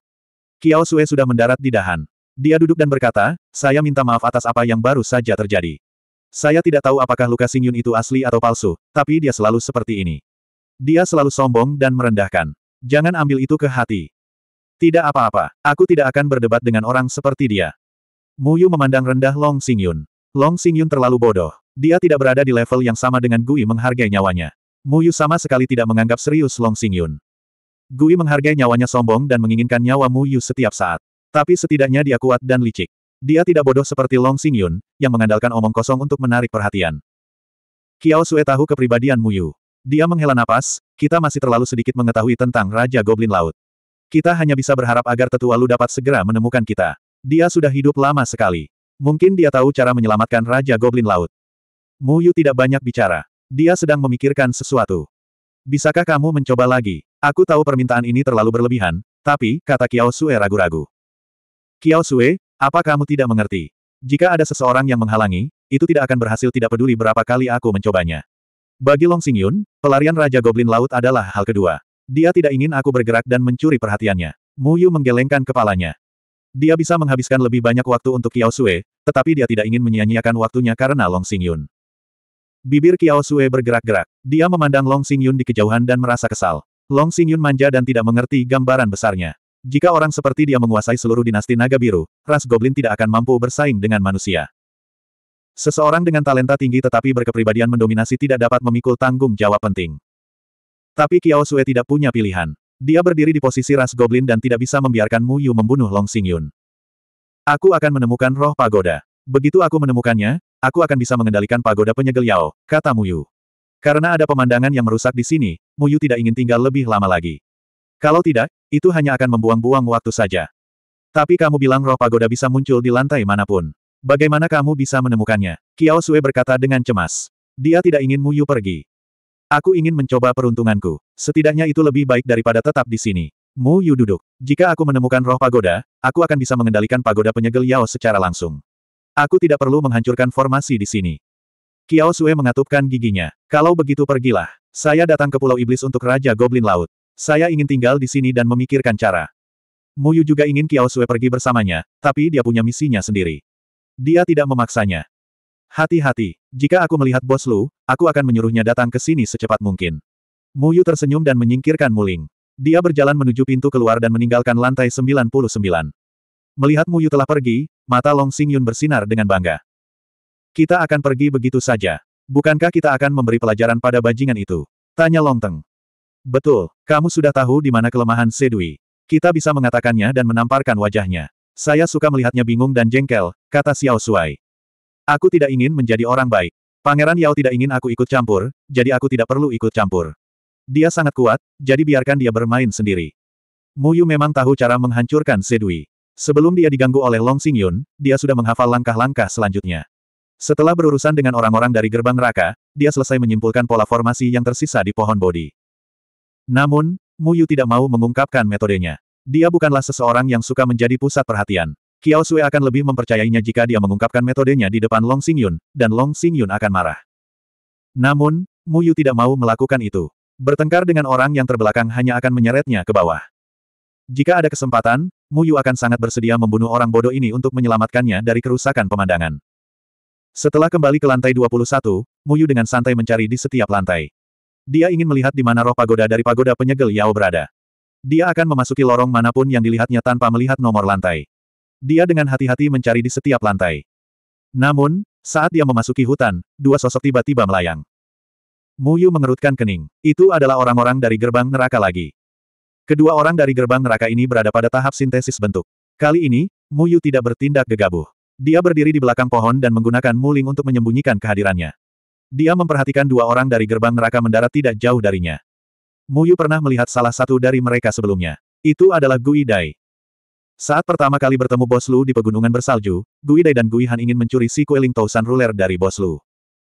Kiao Sue sudah mendarat di dahan. Dia duduk dan berkata, saya minta maaf atas apa yang baru saja terjadi. Saya tidak tahu apakah luka Singyun itu asli atau palsu, tapi dia selalu seperti ini. Dia selalu sombong dan merendahkan. Jangan ambil itu ke hati. Tidak apa-apa, aku tidak akan berdebat dengan orang seperti dia. Muyu memandang rendah Long Xingyun. Long Xingyun terlalu bodoh. Dia tidak berada di level yang sama dengan Gui menghargai nyawanya. Muyu sama sekali tidak menganggap serius Long Xingyun. Gui menghargai nyawanya sombong dan menginginkan nyawa Muyu setiap saat. Tapi setidaknya dia kuat dan licik. Dia tidak bodoh seperti Long Xingyun, yang mengandalkan omong kosong untuk menarik perhatian. Kiao Sue tahu kepribadian Mu Yu. Dia menghela napas, kita masih terlalu sedikit mengetahui tentang Raja Goblin Laut. Kita hanya bisa berharap agar tetua Lu dapat segera menemukan kita. Dia sudah hidup lama sekali. Mungkin dia tahu cara menyelamatkan Raja Goblin Laut. Mu Yu tidak banyak bicara. Dia sedang memikirkan sesuatu. Bisakah kamu mencoba lagi? Aku tahu permintaan ini terlalu berlebihan, tapi, kata Kiao Sue ragu-ragu. Kiao Sue, apa kamu tidak mengerti? Jika ada seseorang yang menghalangi, itu tidak akan berhasil tidak peduli berapa kali aku mencobanya. Bagi Long Xingyun, pelarian Raja Goblin Laut adalah hal kedua. Dia tidak ingin aku bergerak dan mencuri perhatiannya. Mu Yu menggelengkan kepalanya. Dia bisa menghabiskan lebih banyak waktu untuk Kiao Sue, tetapi dia tidak ingin menyia-nyiakan waktunya karena Long Xingyun. Bibir Kiao Sue bergerak-gerak. Dia memandang Long Xingyun di kejauhan dan merasa kesal. Long Xingyun manja dan tidak mengerti gambaran besarnya. Jika orang seperti dia menguasai seluruh dinasti naga biru, ras goblin tidak akan mampu bersaing dengan manusia. Seseorang dengan talenta tinggi tetapi berkepribadian mendominasi tidak dapat memikul tanggung jawab penting. Tapi Kiao Sue tidak punya pilihan. Dia berdiri di posisi ras goblin dan tidak bisa membiarkan Mu Yu membunuh Long Xing Yun. Aku akan menemukan roh pagoda. Begitu aku menemukannya, aku akan bisa mengendalikan pagoda penyegel Yao, kata Mu Yu. Karena ada pemandangan yang merusak di sini, Mu Yu tidak ingin tinggal lebih lama lagi. Kalau tidak, itu hanya akan membuang-buang waktu saja. Tapi kamu bilang roh pagoda bisa muncul di lantai manapun. Bagaimana kamu bisa menemukannya? Kiao Sue berkata dengan cemas. Dia tidak ingin Muyu pergi. Aku ingin mencoba peruntunganku. Setidaknya itu lebih baik daripada tetap di sini. Mu Yu duduk. Jika aku menemukan roh pagoda, aku akan bisa mengendalikan pagoda penyegel Yao secara langsung. Aku tidak perlu menghancurkan formasi di sini. Kiao Sue mengatupkan giginya. Kalau begitu pergilah. Saya datang ke Pulau Iblis untuk Raja Goblin Laut. Saya ingin tinggal di sini dan memikirkan cara. Mu Yu juga ingin Kiao Sue pergi bersamanya, tapi dia punya misinya sendiri. Dia tidak memaksanya. Hati-hati, jika aku melihat bos Lu, aku akan menyuruhnya datang ke sini secepat mungkin. Mu Yu tersenyum dan menyingkirkan Muling. Dia berjalan menuju pintu keluar dan meninggalkan lantai 99. Melihat Mu Yu telah pergi, mata Long Xing Yun bersinar dengan bangga. Kita akan pergi begitu saja. Bukankah kita akan memberi pelajaran pada bajingan itu? Tanya Long Teng. Betul, kamu sudah tahu di mana kelemahan Sedui. Kita bisa mengatakannya dan menamparkan wajahnya. Saya suka melihatnya bingung dan jengkel, kata Xiao Suai. Aku tidak ingin menjadi orang baik. Pangeran Yao tidak ingin aku ikut campur, jadi aku tidak perlu ikut campur. Dia sangat kuat, jadi biarkan dia bermain sendiri. Muyu memang tahu cara menghancurkan Sedui. Sebelum dia diganggu oleh Long Yun, dia sudah menghafal langkah-langkah selanjutnya. Setelah berurusan dengan orang-orang dari gerbang neraka, dia selesai menyimpulkan pola formasi yang tersisa di pohon bodi. Namun, Mu Yu tidak mau mengungkapkan metodenya. Dia bukanlah seseorang yang suka menjadi pusat perhatian. Kiao Sui akan lebih mempercayainya jika dia mengungkapkan metodenya di depan Long Xing Yun, dan Long Xing Yun akan marah. Namun, Mu Yu tidak mau melakukan itu. Bertengkar dengan orang yang terbelakang hanya akan menyeretnya ke bawah. Jika ada kesempatan, Mu Yu akan sangat bersedia membunuh orang bodoh ini untuk menyelamatkannya dari kerusakan pemandangan. Setelah kembali ke lantai 21, Yu dengan santai mencari di setiap lantai. Dia ingin melihat di mana roh pagoda dari pagoda penyegel Yao berada. Dia akan memasuki lorong manapun yang dilihatnya tanpa melihat nomor lantai. Dia dengan hati-hati mencari di setiap lantai. Namun, saat dia memasuki hutan, dua sosok tiba-tiba melayang. Muyu mengerutkan kening. Itu adalah orang-orang dari gerbang neraka lagi. Kedua orang dari gerbang neraka ini berada pada tahap sintesis bentuk. Kali ini, Muyu tidak bertindak gegabah. Dia berdiri di belakang pohon dan menggunakan muling untuk menyembunyikan kehadirannya. Dia memperhatikan dua orang dari gerbang neraka mendarat tidak jauh darinya. Muyu pernah melihat salah satu dari mereka sebelumnya. Itu adalah Gui Dai. Saat pertama kali bertemu Bos Lu di pegunungan bersalju, Gui Dai dan Gui Han ingin mencuri si Kueling Tausan Ruler dari Bos Lu.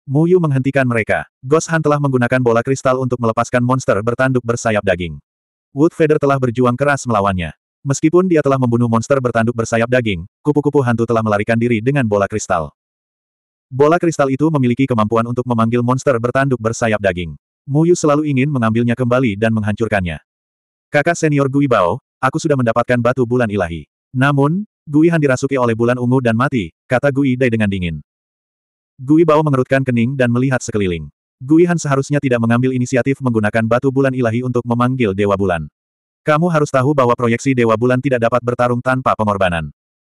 Muyu menghentikan mereka. Gos Han telah menggunakan bola kristal untuk melepaskan monster bertanduk bersayap daging. Wood Feather telah berjuang keras melawannya. Meskipun dia telah membunuh monster bertanduk bersayap daging, kupu-kupu hantu telah melarikan diri dengan bola kristal. Bola kristal itu memiliki kemampuan untuk memanggil monster bertanduk bersayap daging. Muyu selalu ingin mengambilnya kembali dan menghancurkannya. Kakak senior Gui Bao, aku sudah mendapatkan batu bulan ilahi. Namun, Gui Han dirasuki oleh bulan ungu dan mati, kata Gui Dai dengan dingin. Gui Bao mengerutkan kening dan melihat sekeliling. Gui Han seharusnya tidak mengambil inisiatif menggunakan batu bulan ilahi untuk memanggil Dewa Bulan. Kamu harus tahu bahwa proyeksi Dewa Bulan tidak dapat bertarung tanpa pengorbanan.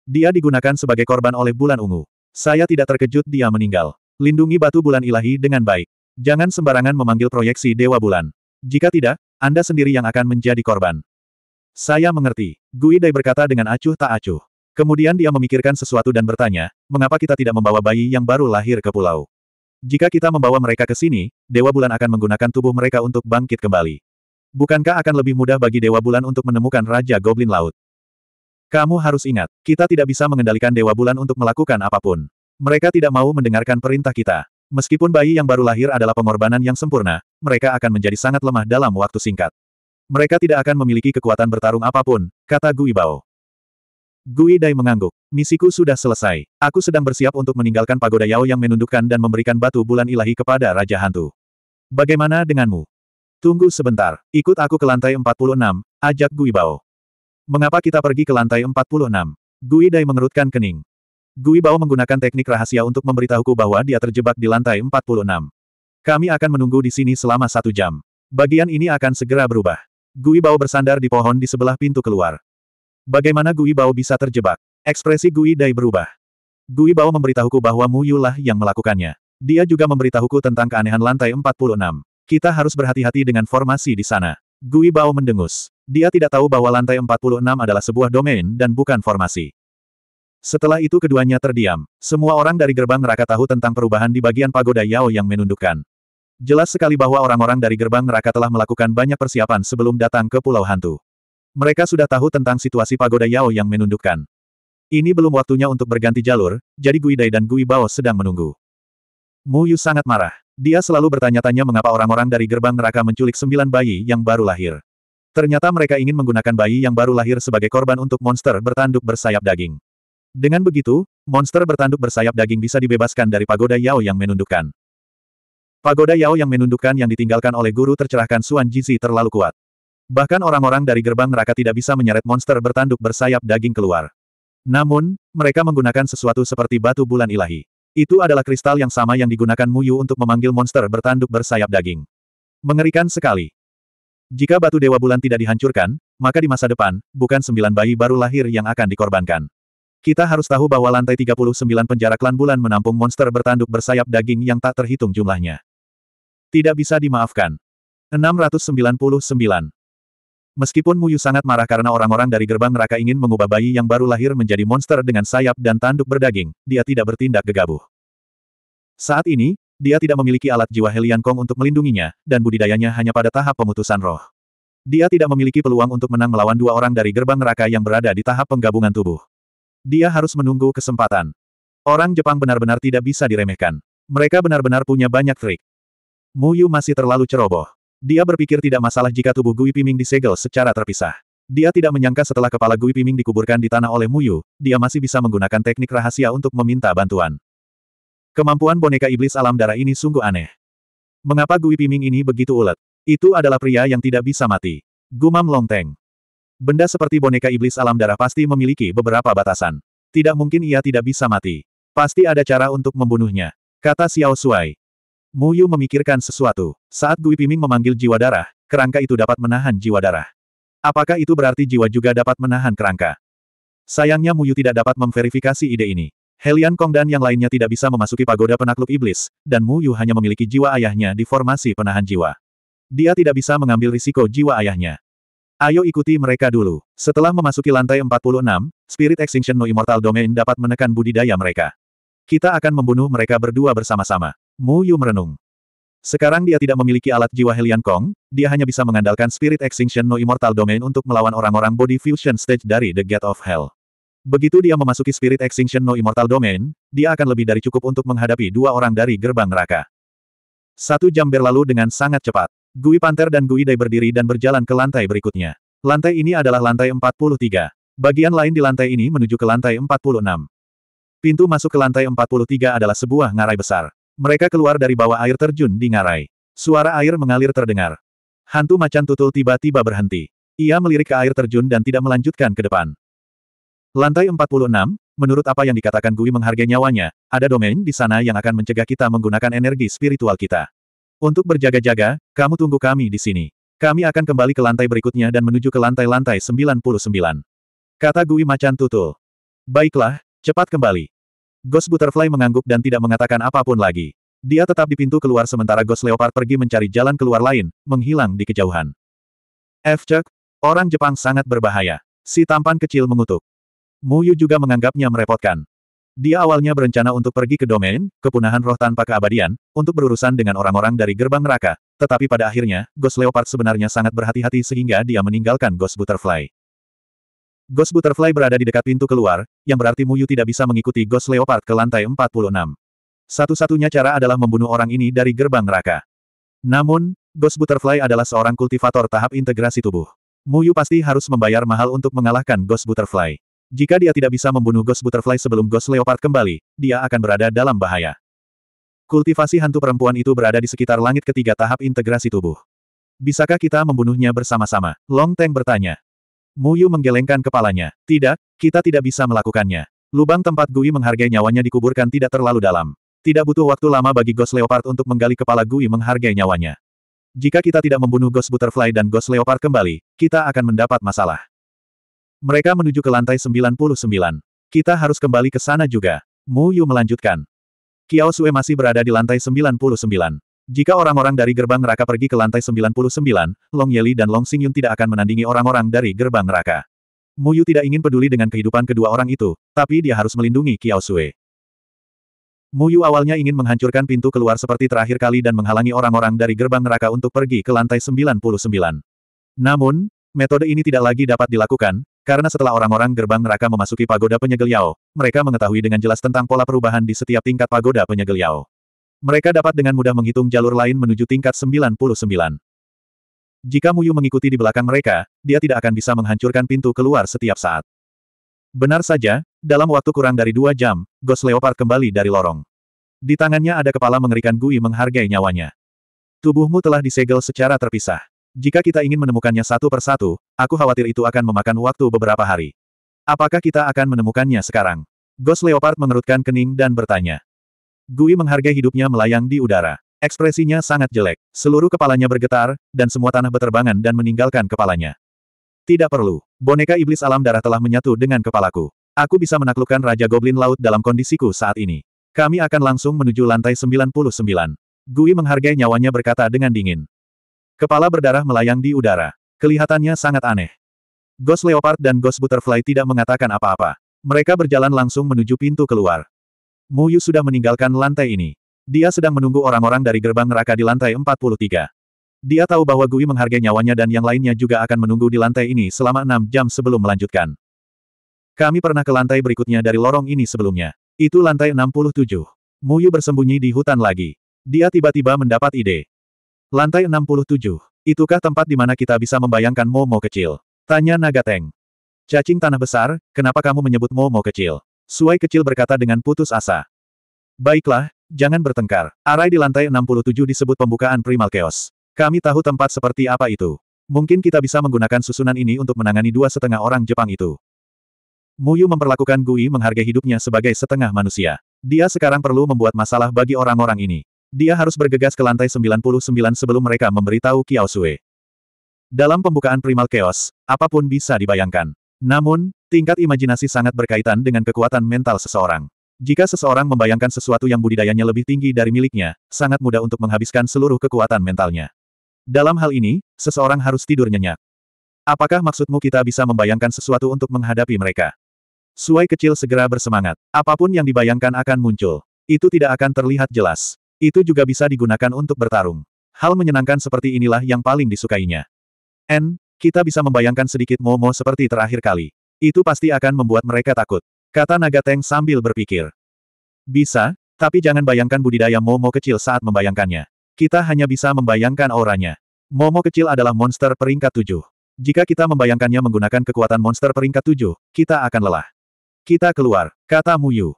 Dia digunakan sebagai korban oleh bulan ungu. Saya tidak terkejut dia meninggal. Lindungi batu bulan ilahi dengan baik. Jangan sembarangan memanggil proyeksi Dewa Bulan. Jika tidak, Anda sendiri yang akan menjadi korban. Saya mengerti. Gui Dai berkata dengan acuh tak acuh. Kemudian dia memikirkan sesuatu dan bertanya, mengapa kita tidak membawa bayi yang baru lahir ke pulau? Jika kita membawa mereka ke sini, Dewa Bulan akan menggunakan tubuh mereka untuk bangkit kembali. Bukankah akan lebih mudah bagi Dewa Bulan untuk menemukan Raja Goblin Laut? Kamu harus ingat, kita tidak bisa mengendalikan Dewa Bulan untuk melakukan apapun. Mereka tidak mau mendengarkan perintah kita. Meskipun bayi yang baru lahir adalah pengorbanan yang sempurna, mereka akan menjadi sangat lemah dalam waktu singkat. Mereka tidak akan memiliki kekuatan bertarung apapun, kata Gui Bao. Gui Dai mengangguk. Misiku sudah selesai. Aku sedang bersiap untuk meninggalkan pagoda Yao yang menundukkan dan memberikan batu bulan ilahi kepada Raja Hantu. Bagaimana denganmu? Tunggu sebentar, ikut aku ke lantai 46, ajak Gui Bao. Mengapa kita pergi ke lantai 46? Gui Dai mengerutkan kening. Gui Bao menggunakan teknik rahasia untuk memberitahuku bahwa dia terjebak di lantai 46. Kami akan menunggu di sini selama satu jam. Bagian ini akan segera berubah. Gui Bao bersandar di pohon di sebelah pintu keluar. Bagaimana Gui Bao bisa terjebak? Ekspresi Gui Dai berubah. Gui Bao memberitahuku bahwa Mu Yulah yang melakukannya. Dia juga memberitahuku tentang keanehan lantai 46. Kita harus berhati-hati dengan formasi di sana. Gui Bao mendengus. Dia tidak tahu bahwa lantai 46 adalah sebuah domain dan bukan formasi. Setelah itu keduanya terdiam. Semua orang dari gerbang neraka tahu tentang perubahan di bagian pagoda Yao yang menundukkan. Jelas sekali bahwa orang-orang dari gerbang neraka telah melakukan banyak persiapan sebelum datang ke Pulau Hantu. Mereka sudah tahu tentang situasi pagoda Yao yang menundukkan. Ini belum waktunya untuk berganti jalur, jadi Gui Dai dan Gui Bao sedang menunggu. Mu Yu sangat marah. Dia selalu bertanya-tanya mengapa orang-orang dari gerbang neraka menculik sembilan bayi yang baru lahir. Ternyata mereka ingin menggunakan bayi yang baru lahir sebagai korban untuk monster bertanduk bersayap daging. Dengan begitu, monster bertanduk bersayap daging bisa dibebaskan dari pagoda Yao yang menundukkan. Pagoda Yao yang menundukkan yang ditinggalkan oleh guru tercerahkan Suan Jizi terlalu kuat. Bahkan orang-orang dari gerbang neraka tidak bisa menyeret monster bertanduk bersayap daging keluar. Namun, mereka menggunakan sesuatu seperti batu bulan ilahi. Itu adalah kristal yang sama yang digunakan Muyu untuk memanggil monster bertanduk bersayap daging. Mengerikan sekali. Jika batu Dewa Bulan tidak dihancurkan, maka di masa depan, bukan sembilan bayi baru lahir yang akan dikorbankan. Kita harus tahu bahwa lantai 39 penjara klan bulan menampung monster bertanduk bersayap daging yang tak terhitung jumlahnya. Tidak bisa dimaafkan. 699. Meskipun Muyu sangat marah karena orang-orang dari gerbang neraka ingin mengubah bayi yang baru lahir menjadi monster dengan sayap dan tanduk berdaging, dia tidak bertindak gegabah. Saat ini, dia tidak memiliki alat jiwa Helian Kong untuk melindunginya, dan budidayanya hanya pada tahap pemutusan roh. Dia tidak memiliki peluang untuk menang melawan dua orang dari gerbang neraka yang berada di tahap penggabungan tubuh. Dia harus menunggu kesempatan. Orang Jepang benar-benar tidak bisa diremehkan. Mereka benar-benar punya banyak trik. Muyu masih terlalu ceroboh. Dia berpikir tidak masalah jika tubuh Gui Piming disegel secara terpisah. Dia tidak menyangka setelah kepala Gui Piming dikuburkan di tanah oleh Muyu, dia masih bisa menggunakan teknik rahasia untuk meminta bantuan. Kemampuan boneka iblis alam darah ini sungguh aneh. Mengapa Gui Piming ini begitu ulet? Itu adalah pria yang tidak bisa mati. Gumam Longteng. Benda seperti boneka iblis alam darah pasti memiliki beberapa batasan. Tidak mungkin ia tidak bisa mati. Pasti ada cara untuk membunuhnya. Kata Xiao Shuai. Mu Yu memikirkan sesuatu. Saat Gui Piming memanggil jiwa darah, kerangka itu dapat menahan jiwa darah. Apakah itu berarti jiwa juga dapat menahan kerangka? Sayangnya Mu Yu tidak dapat memverifikasi ide ini. Helian Kong dan yang lainnya tidak bisa memasuki pagoda penakluk iblis, dan Mu Yu hanya memiliki jiwa ayahnya di formasi penahan jiwa. Dia tidak bisa mengambil risiko jiwa ayahnya. Ayo ikuti mereka dulu. Setelah memasuki lantai 46, Spirit Extinction No Immortal Domain dapat menekan budidaya mereka. Kita akan membunuh mereka berdua bersama-sama. Mu Yu merenung. Sekarang dia tidak memiliki alat jiwa Helian Kong, dia hanya bisa mengandalkan Spirit Extinction No Immortal Domain untuk melawan orang-orang Body Fusion Stage dari The Gate of Hell. Begitu dia memasuki Spirit Extinction No Immortal Domain, dia akan lebih dari cukup untuk menghadapi dua orang dari gerbang neraka. Satu jam berlalu dengan sangat cepat. Gui Panther dan Gui Dai berdiri dan berjalan ke lantai berikutnya. Lantai ini adalah lantai 43. Bagian lain di lantai ini menuju ke lantai 46. Pintu masuk ke lantai 43 adalah sebuah ngarai besar. Mereka keluar dari bawah air terjun di ngarai. Suara air mengalir terdengar. Hantu macan tutul tiba-tiba berhenti. Ia melirik ke air terjun dan tidak melanjutkan ke depan. Lantai 46, menurut apa yang dikatakan Gui menghargai nyawanya, ada domain di sana yang akan mencegah kita menggunakan energi spiritual kita. Untuk berjaga-jaga, kamu tunggu kami di sini. Kami akan kembali ke lantai berikutnya dan menuju ke lantai-lantai 99. Kata Gui Macan Tutul. Baiklah, cepat kembali. Ghost Butterfly mengangguk dan tidak mengatakan apapun lagi. Dia tetap di pintu keluar sementara Ghost Leopard pergi mencari jalan keluar lain, menghilang di kejauhan. F. Chuck, orang Jepang sangat berbahaya. Si tampan kecil mengutuk. Muyu juga menganggapnya merepotkan. Dia awalnya berencana untuk pergi ke domain, kepunahan roh tanpa keabadian, untuk berurusan dengan orang-orang dari gerbang neraka. Tetapi pada akhirnya, Ghost Leopard sebenarnya sangat berhati-hati sehingga dia meninggalkan Ghost Butterfly. Ghost Butterfly berada di dekat pintu keluar, yang berarti Muyu tidak bisa mengikuti Ghost Leopard ke lantai 46. Satu-satunya cara adalah membunuh orang ini dari gerbang neraka. Namun, Ghost Butterfly adalah seorang kultivator tahap integrasi tubuh. Muyu pasti harus membayar mahal untuk mengalahkan Ghost Butterfly. Jika dia tidak bisa membunuh Ghost Butterfly sebelum Ghost Leopard kembali, dia akan berada dalam bahaya. Kultivasi hantu perempuan itu berada di sekitar langit ketiga tahap integrasi tubuh. Bisakah kita membunuhnya bersama-sama? Long Teng bertanya. Mu Yu menggelengkan kepalanya. Tidak, kita tidak bisa melakukannya. Lubang tempat Gui menghargai nyawanya dikuburkan tidak terlalu dalam. Tidak butuh waktu lama bagi Ghost Leopard untuk menggali kepala Gui menghargai nyawanya. Jika kita tidak membunuh Ghost Butterfly dan Ghost Leopard kembali, kita akan mendapat masalah. Mereka menuju ke lantai 99. Kita harus kembali ke sana juga. Mu Yu melanjutkan. Kiao Sue masih berada di lantai 99. Jika orang-orang dari gerbang neraka pergi ke lantai 99, Long Yeli dan Long Xingyun tidak akan menandingi orang-orang dari gerbang neraka. Mu Yu tidak ingin peduli dengan kehidupan kedua orang itu, tapi dia harus melindungi Kiao Sue. Mu Yu awalnya ingin menghancurkan pintu keluar seperti terakhir kali dan menghalangi orang-orang dari gerbang neraka untuk pergi ke lantai 99. Namun, metode ini tidak lagi dapat dilakukan, karena setelah orang-orang gerbang neraka memasuki pagoda penyegel Yao, mereka mengetahui dengan jelas tentang pola perubahan di setiap tingkat pagoda penyegel Yao. Mereka dapat dengan mudah menghitung jalur lain menuju tingkat 99. Jika Muyu mengikuti di belakang mereka, dia tidak akan bisa menghancurkan pintu keluar setiap saat. Benar saja, dalam waktu kurang dari dua jam, Ghost Leopard kembali dari lorong. Di tangannya ada kepala mengerikan Gui menghargai nyawanya. Tubuhmu telah disegel secara terpisah. Jika kita ingin menemukannya satu persatu, aku khawatir itu akan memakan waktu beberapa hari. Apakah kita akan menemukannya sekarang? Ghost Leopard mengerutkan kening dan bertanya. Gui menghargai hidupnya melayang di udara. Ekspresinya sangat jelek, seluruh kepalanya bergetar, dan semua tanah berterbangan dan meninggalkan kepalanya. Tidak perlu. Boneka iblis alam darah telah menyatu dengan kepalaku. Aku bisa menaklukkan Raja Goblin Laut dalam kondisiku saat ini. Kami akan langsung menuju lantai 99. Gui menghargai nyawanya berkata dengan dingin. Kepala berdarah melayang di udara. Kelihatannya sangat aneh. Ghost Leopard dan Ghost Butterfly tidak mengatakan apa-apa. Mereka berjalan langsung menuju pintu keluar. Mu Yu sudah meninggalkan lantai ini. Dia sedang menunggu orang-orang dari gerbang neraka di lantai 43. Dia tahu bahwa Gui menghargai nyawanya dan yang lainnya juga akan menunggu di lantai ini selama enam jam sebelum melanjutkan. Kami pernah ke lantai berikutnya dari lorong ini sebelumnya. Itu lantai 67. Yu bersembunyi di hutan lagi. Dia tiba-tiba mendapat ide. Lantai 67. Itukah tempat di mana kita bisa membayangkan Momo kecil? Tanya Nagateng. Cacing tanah besar, kenapa kamu menyebut Momo kecil? Suai kecil berkata dengan putus asa. Baiklah, jangan bertengkar. Arai di lantai 67 disebut pembukaan primal chaos. Kami tahu tempat seperti apa itu. Mungkin kita bisa menggunakan susunan ini untuk menangani dua setengah orang Jepang itu. Muyu memperlakukan Gui menghargai hidupnya sebagai setengah manusia. Dia sekarang perlu membuat masalah bagi orang-orang ini. Dia harus bergegas ke lantai 99 sebelum mereka memberitahu Kiao Sui. Dalam pembukaan primal chaos, apapun bisa dibayangkan. Namun, tingkat imajinasi sangat berkaitan dengan kekuatan mental seseorang. Jika seseorang membayangkan sesuatu yang budidayanya lebih tinggi dari miliknya, sangat mudah untuk menghabiskan seluruh kekuatan mentalnya. Dalam hal ini, seseorang harus tidur nyenyak. Apakah maksudmu kita bisa membayangkan sesuatu untuk menghadapi mereka? Suai kecil segera bersemangat. Apapun yang dibayangkan akan muncul. Itu tidak akan terlihat jelas. Itu juga bisa digunakan untuk bertarung. Hal menyenangkan seperti inilah yang paling disukainya. N, kita bisa membayangkan sedikit Momo seperti terakhir kali. Itu pasti akan membuat mereka takut. Kata Naga Teng sambil berpikir. Bisa, tapi jangan bayangkan budidaya Momo kecil saat membayangkannya. Kita hanya bisa membayangkan auranya. Momo kecil adalah monster peringkat tujuh. Jika kita membayangkannya menggunakan kekuatan monster peringkat tujuh, kita akan lelah. Kita keluar, kata Muyu.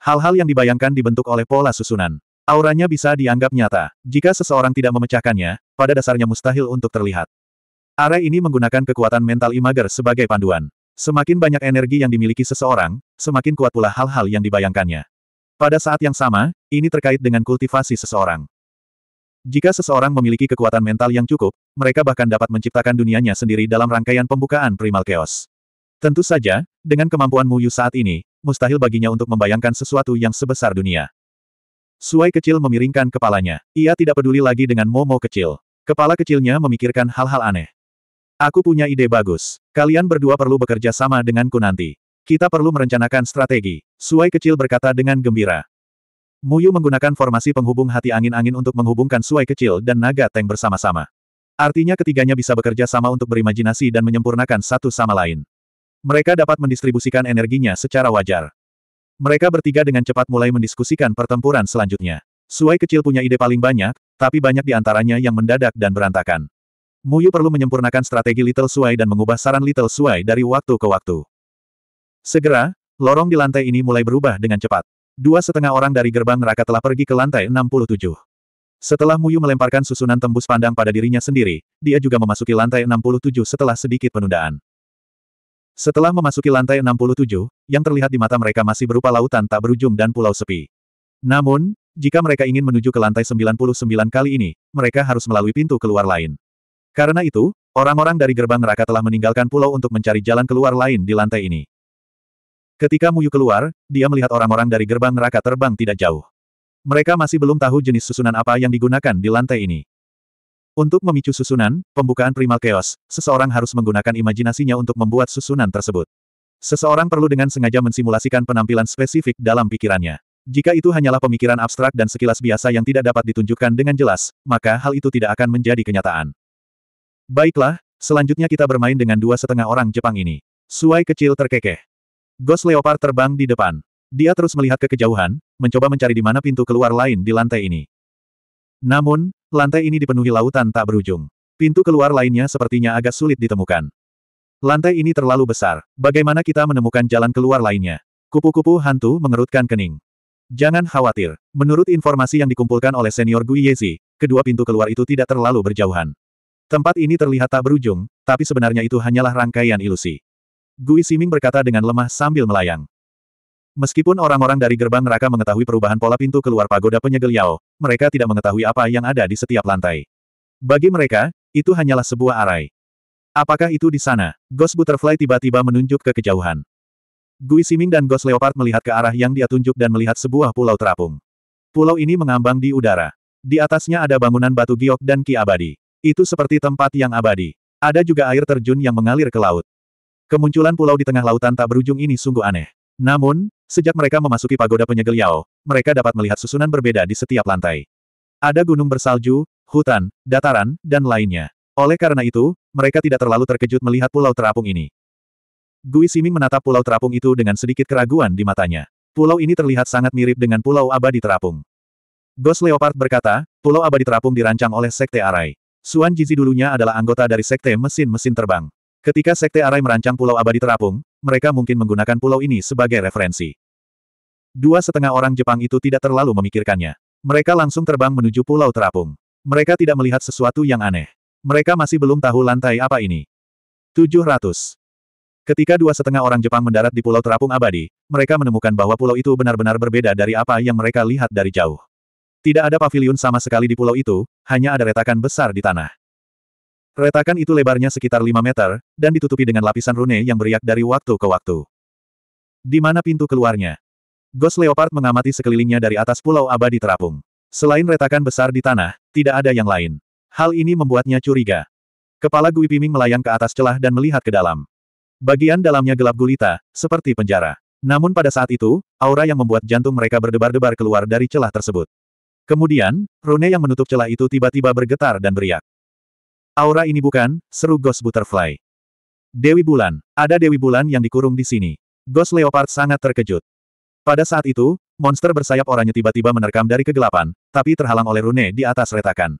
Hal-hal yang dibayangkan dibentuk oleh pola susunan. Auranya bisa dianggap nyata. Jika seseorang tidak memecahkannya, pada dasarnya mustahil untuk terlihat. Are ini menggunakan kekuatan mental imager sebagai panduan. Semakin banyak energi yang dimiliki seseorang, semakin kuat pula hal-hal yang dibayangkannya. Pada saat yang sama, ini terkait dengan kultivasi seseorang. Jika seseorang memiliki kekuatan mental yang cukup, mereka bahkan dapat menciptakan dunianya sendiri dalam rangkaian pembukaan primal chaos. Tentu saja, dengan kemampuan Muyu saat ini, mustahil baginya untuk membayangkan sesuatu yang sebesar dunia. Suai kecil memiringkan kepalanya. Ia tidak peduli lagi dengan Momo kecil. Kepala kecilnya memikirkan hal-hal aneh. Aku punya ide bagus. Kalian berdua perlu bekerja sama denganku nanti. Kita perlu merencanakan strategi. Suai kecil berkata dengan gembira. Muyu menggunakan formasi penghubung hati angin-angin untuk menghubungkan Suai kecil dan naga tank bersama-sama. Artinya ketiganya bisa bekerja sama untuk berimajinasi dan menyempurnakan satu sama lain. Mereka dapat mendistribusikan energinya secara wajar. Mereka bertiga dengan cepat mulai mendiskusikan pertempuran selanjutnya. Suai kecil punya ide paling banyak, tapi banyak di antaranya yang mendadak dan berantakan. Muyu perlu menyempurnakan strategi Little Suai dan mengubah saran Little Suai dari waktu ke waktu. Segera, lorong di lantai ini mulai berubah dengan cepat. Dua setengah orang dari gerbang neraka telah pergi ke lantai 67. Setelah Muyu melemparkan susunan tembus pandang pada dirinya sendiri, dia juga memasuki lantai 67 setelah sedikit penundaan. Setelah memasuki lantai 67, yang terlihat di mata mereka masih berupa lautan tak berujung dan pulau sepi. Namun, jika mereka ingin menuju ke lantai 99 kali ini, mereka harus melalui pintu keluar lain. Karena itu, orang-orang dari gerbang neraka telah meninggalkan pulau untuk mencari jalan keluar lain di lantai ini. Ketika Muyu keluar, dia melihat orang-orang dari gerbang neraka terbang tidak jauh. Mereka masih belum tahu jenis susunan apa yang digunakan di lantai ini. Untuk memicu susunan, pembukaan primal chaos, seseorang harus menggunakan imajinasinya untuk membuat susunan tersebut. Seseorang perlu dengan sengaja mensimulasikan penampilan spesifik dalam pikirannya. Jika itu hanyalah pemikiran abstrak dan sekilas biasa yang tidak dapat ditunjukkan dengan jelas, maka hal itu tidak akan menjadi kenyataan. Baiklah, selanjutnya kita bermain dengan dua setengah orang Jepang ini. Suai kecil terkekeh. Ghost Leopard terbang di depan. Dia terus melihat ke kejauhan, mencoba mencari di mana pintu keluar lain di lantai ini. Namun, Lantai ini dipenuhi lautan tak berujung. Pintu keluar lainnya sepertinya agak sulit ditemukan. Lantai ini terlalu besar. Bagaimana kita menemukan jalan keluar lainnya? Kupu-kupu hantu mengerutkan kening. Jangan khawatir. Menurut informasi yang dikumpulkan oleh senior Gui Yezi, kedua pintu keluar itu tidak terlalu berjauhan. Tempat ini terlihat tak berujung, tapi sebenarnya itu hanyalah rangkaian ilusi. Gui Siming berkata dengan lemah sambil melayang. Meskipun orang-orang dari gerbang neraka mengetahui perubahan pola pintu keluar pagoda penyegel Yao, mereka tidak mengetahui apa yang ada di setiap lantai. Bagi mereka, itu hanyalah sebuah arai. Apakah itu di sana? Ghost Butterfly tiba-tiba menunjuk ke kejauhan. Gui Siming dan Ghost Leopard melihat ke arah yang dia tunjuk dan melihat sebuah pulau terapung. Pulau ini mengambang di udara. Di atasnya ada bangunan batu giok dan ki abadi. Itu seperti tempat yang abadi. Ada juga air terjun yang mengalir ke laut. Kemunculan pulau di tengah lautan tak berujung ini sungguh aneh. Namun, Sejak mereka memasuki pagoda penyegel Yao, mereka dapat melihat susunan berbeda di setiap lantai. Ada gunung bersalju, hutan, dataran, dan lainnya. Oleh karena itu, mereka tidak terlalu terkejut melihat pulau terapung ini. Gui Siming menatap pulau terapung itu dengan sedikit keraguan di matanya. Pulau ini terlihat sangat mirip dengan pulau abadi terapung. Ghost Leopard berkata, pulau abadi terapung dirancang oleh Sekte Arai. Suan Jizi dulunya adalah anggota dari Sekte Mesin-Mesin Terbang. Ketika Sekte Arai merancang pulau abadi terapung, mereka mungkin menggunakan pulau ini sebagai referensi. Dua setengah orang Jepang itu tidak terlalu memikirkannya. Mereka langsung terbang menuju pulau terapung. Mereka tidak melihat sesuatu yang aneh. Mereka masih belum tahu lantai apa ini. 700. Ketika dua setengah orang Jepang mendarat di pulau terapung abadi, mereka menemukan bahwa pulau itu benar-benar berbeda dari apa yang mereka lihat dari jauh. Tidak ada paviliun sama sekali di pulau itu, hanya ada retakan besar di tanah. Retakan itu lebarnya sekitar 5 meter, dan ditutupi dengan lapisan rune yang beriak dari waktu ke waktu. Di mana pintu keluarnya? Ghost Leopard mengamati sekelilingnya dari atas pulau abadi terapung. Selain retakan besar di tanah, tidak ada yang lain. Hal ini membuatnya curiga. Kepala Gui Piming melayang ke atas celah dan melihat ke dalam. Bagian dalamnya gelap gulita, seperti penjara. Namun pada saat itu, aura yang membuat jantung mereka berdebar-debar keluar dari celah tersebut. Kemudian, Rune yang menutup celah itu tiba-tiba bergetar dan beriak. Aura ini bukan, seru Ghost Butterfly. Dewi Bulan, ada Dewi Bulan yang dikurung di sini. Ghost Leopard sangat terkejut. Pada saat itu, monster bersayap oranye tiba-tiba menerkam dari kegelapan, tapi terhalang oleh Rune di atas retakan.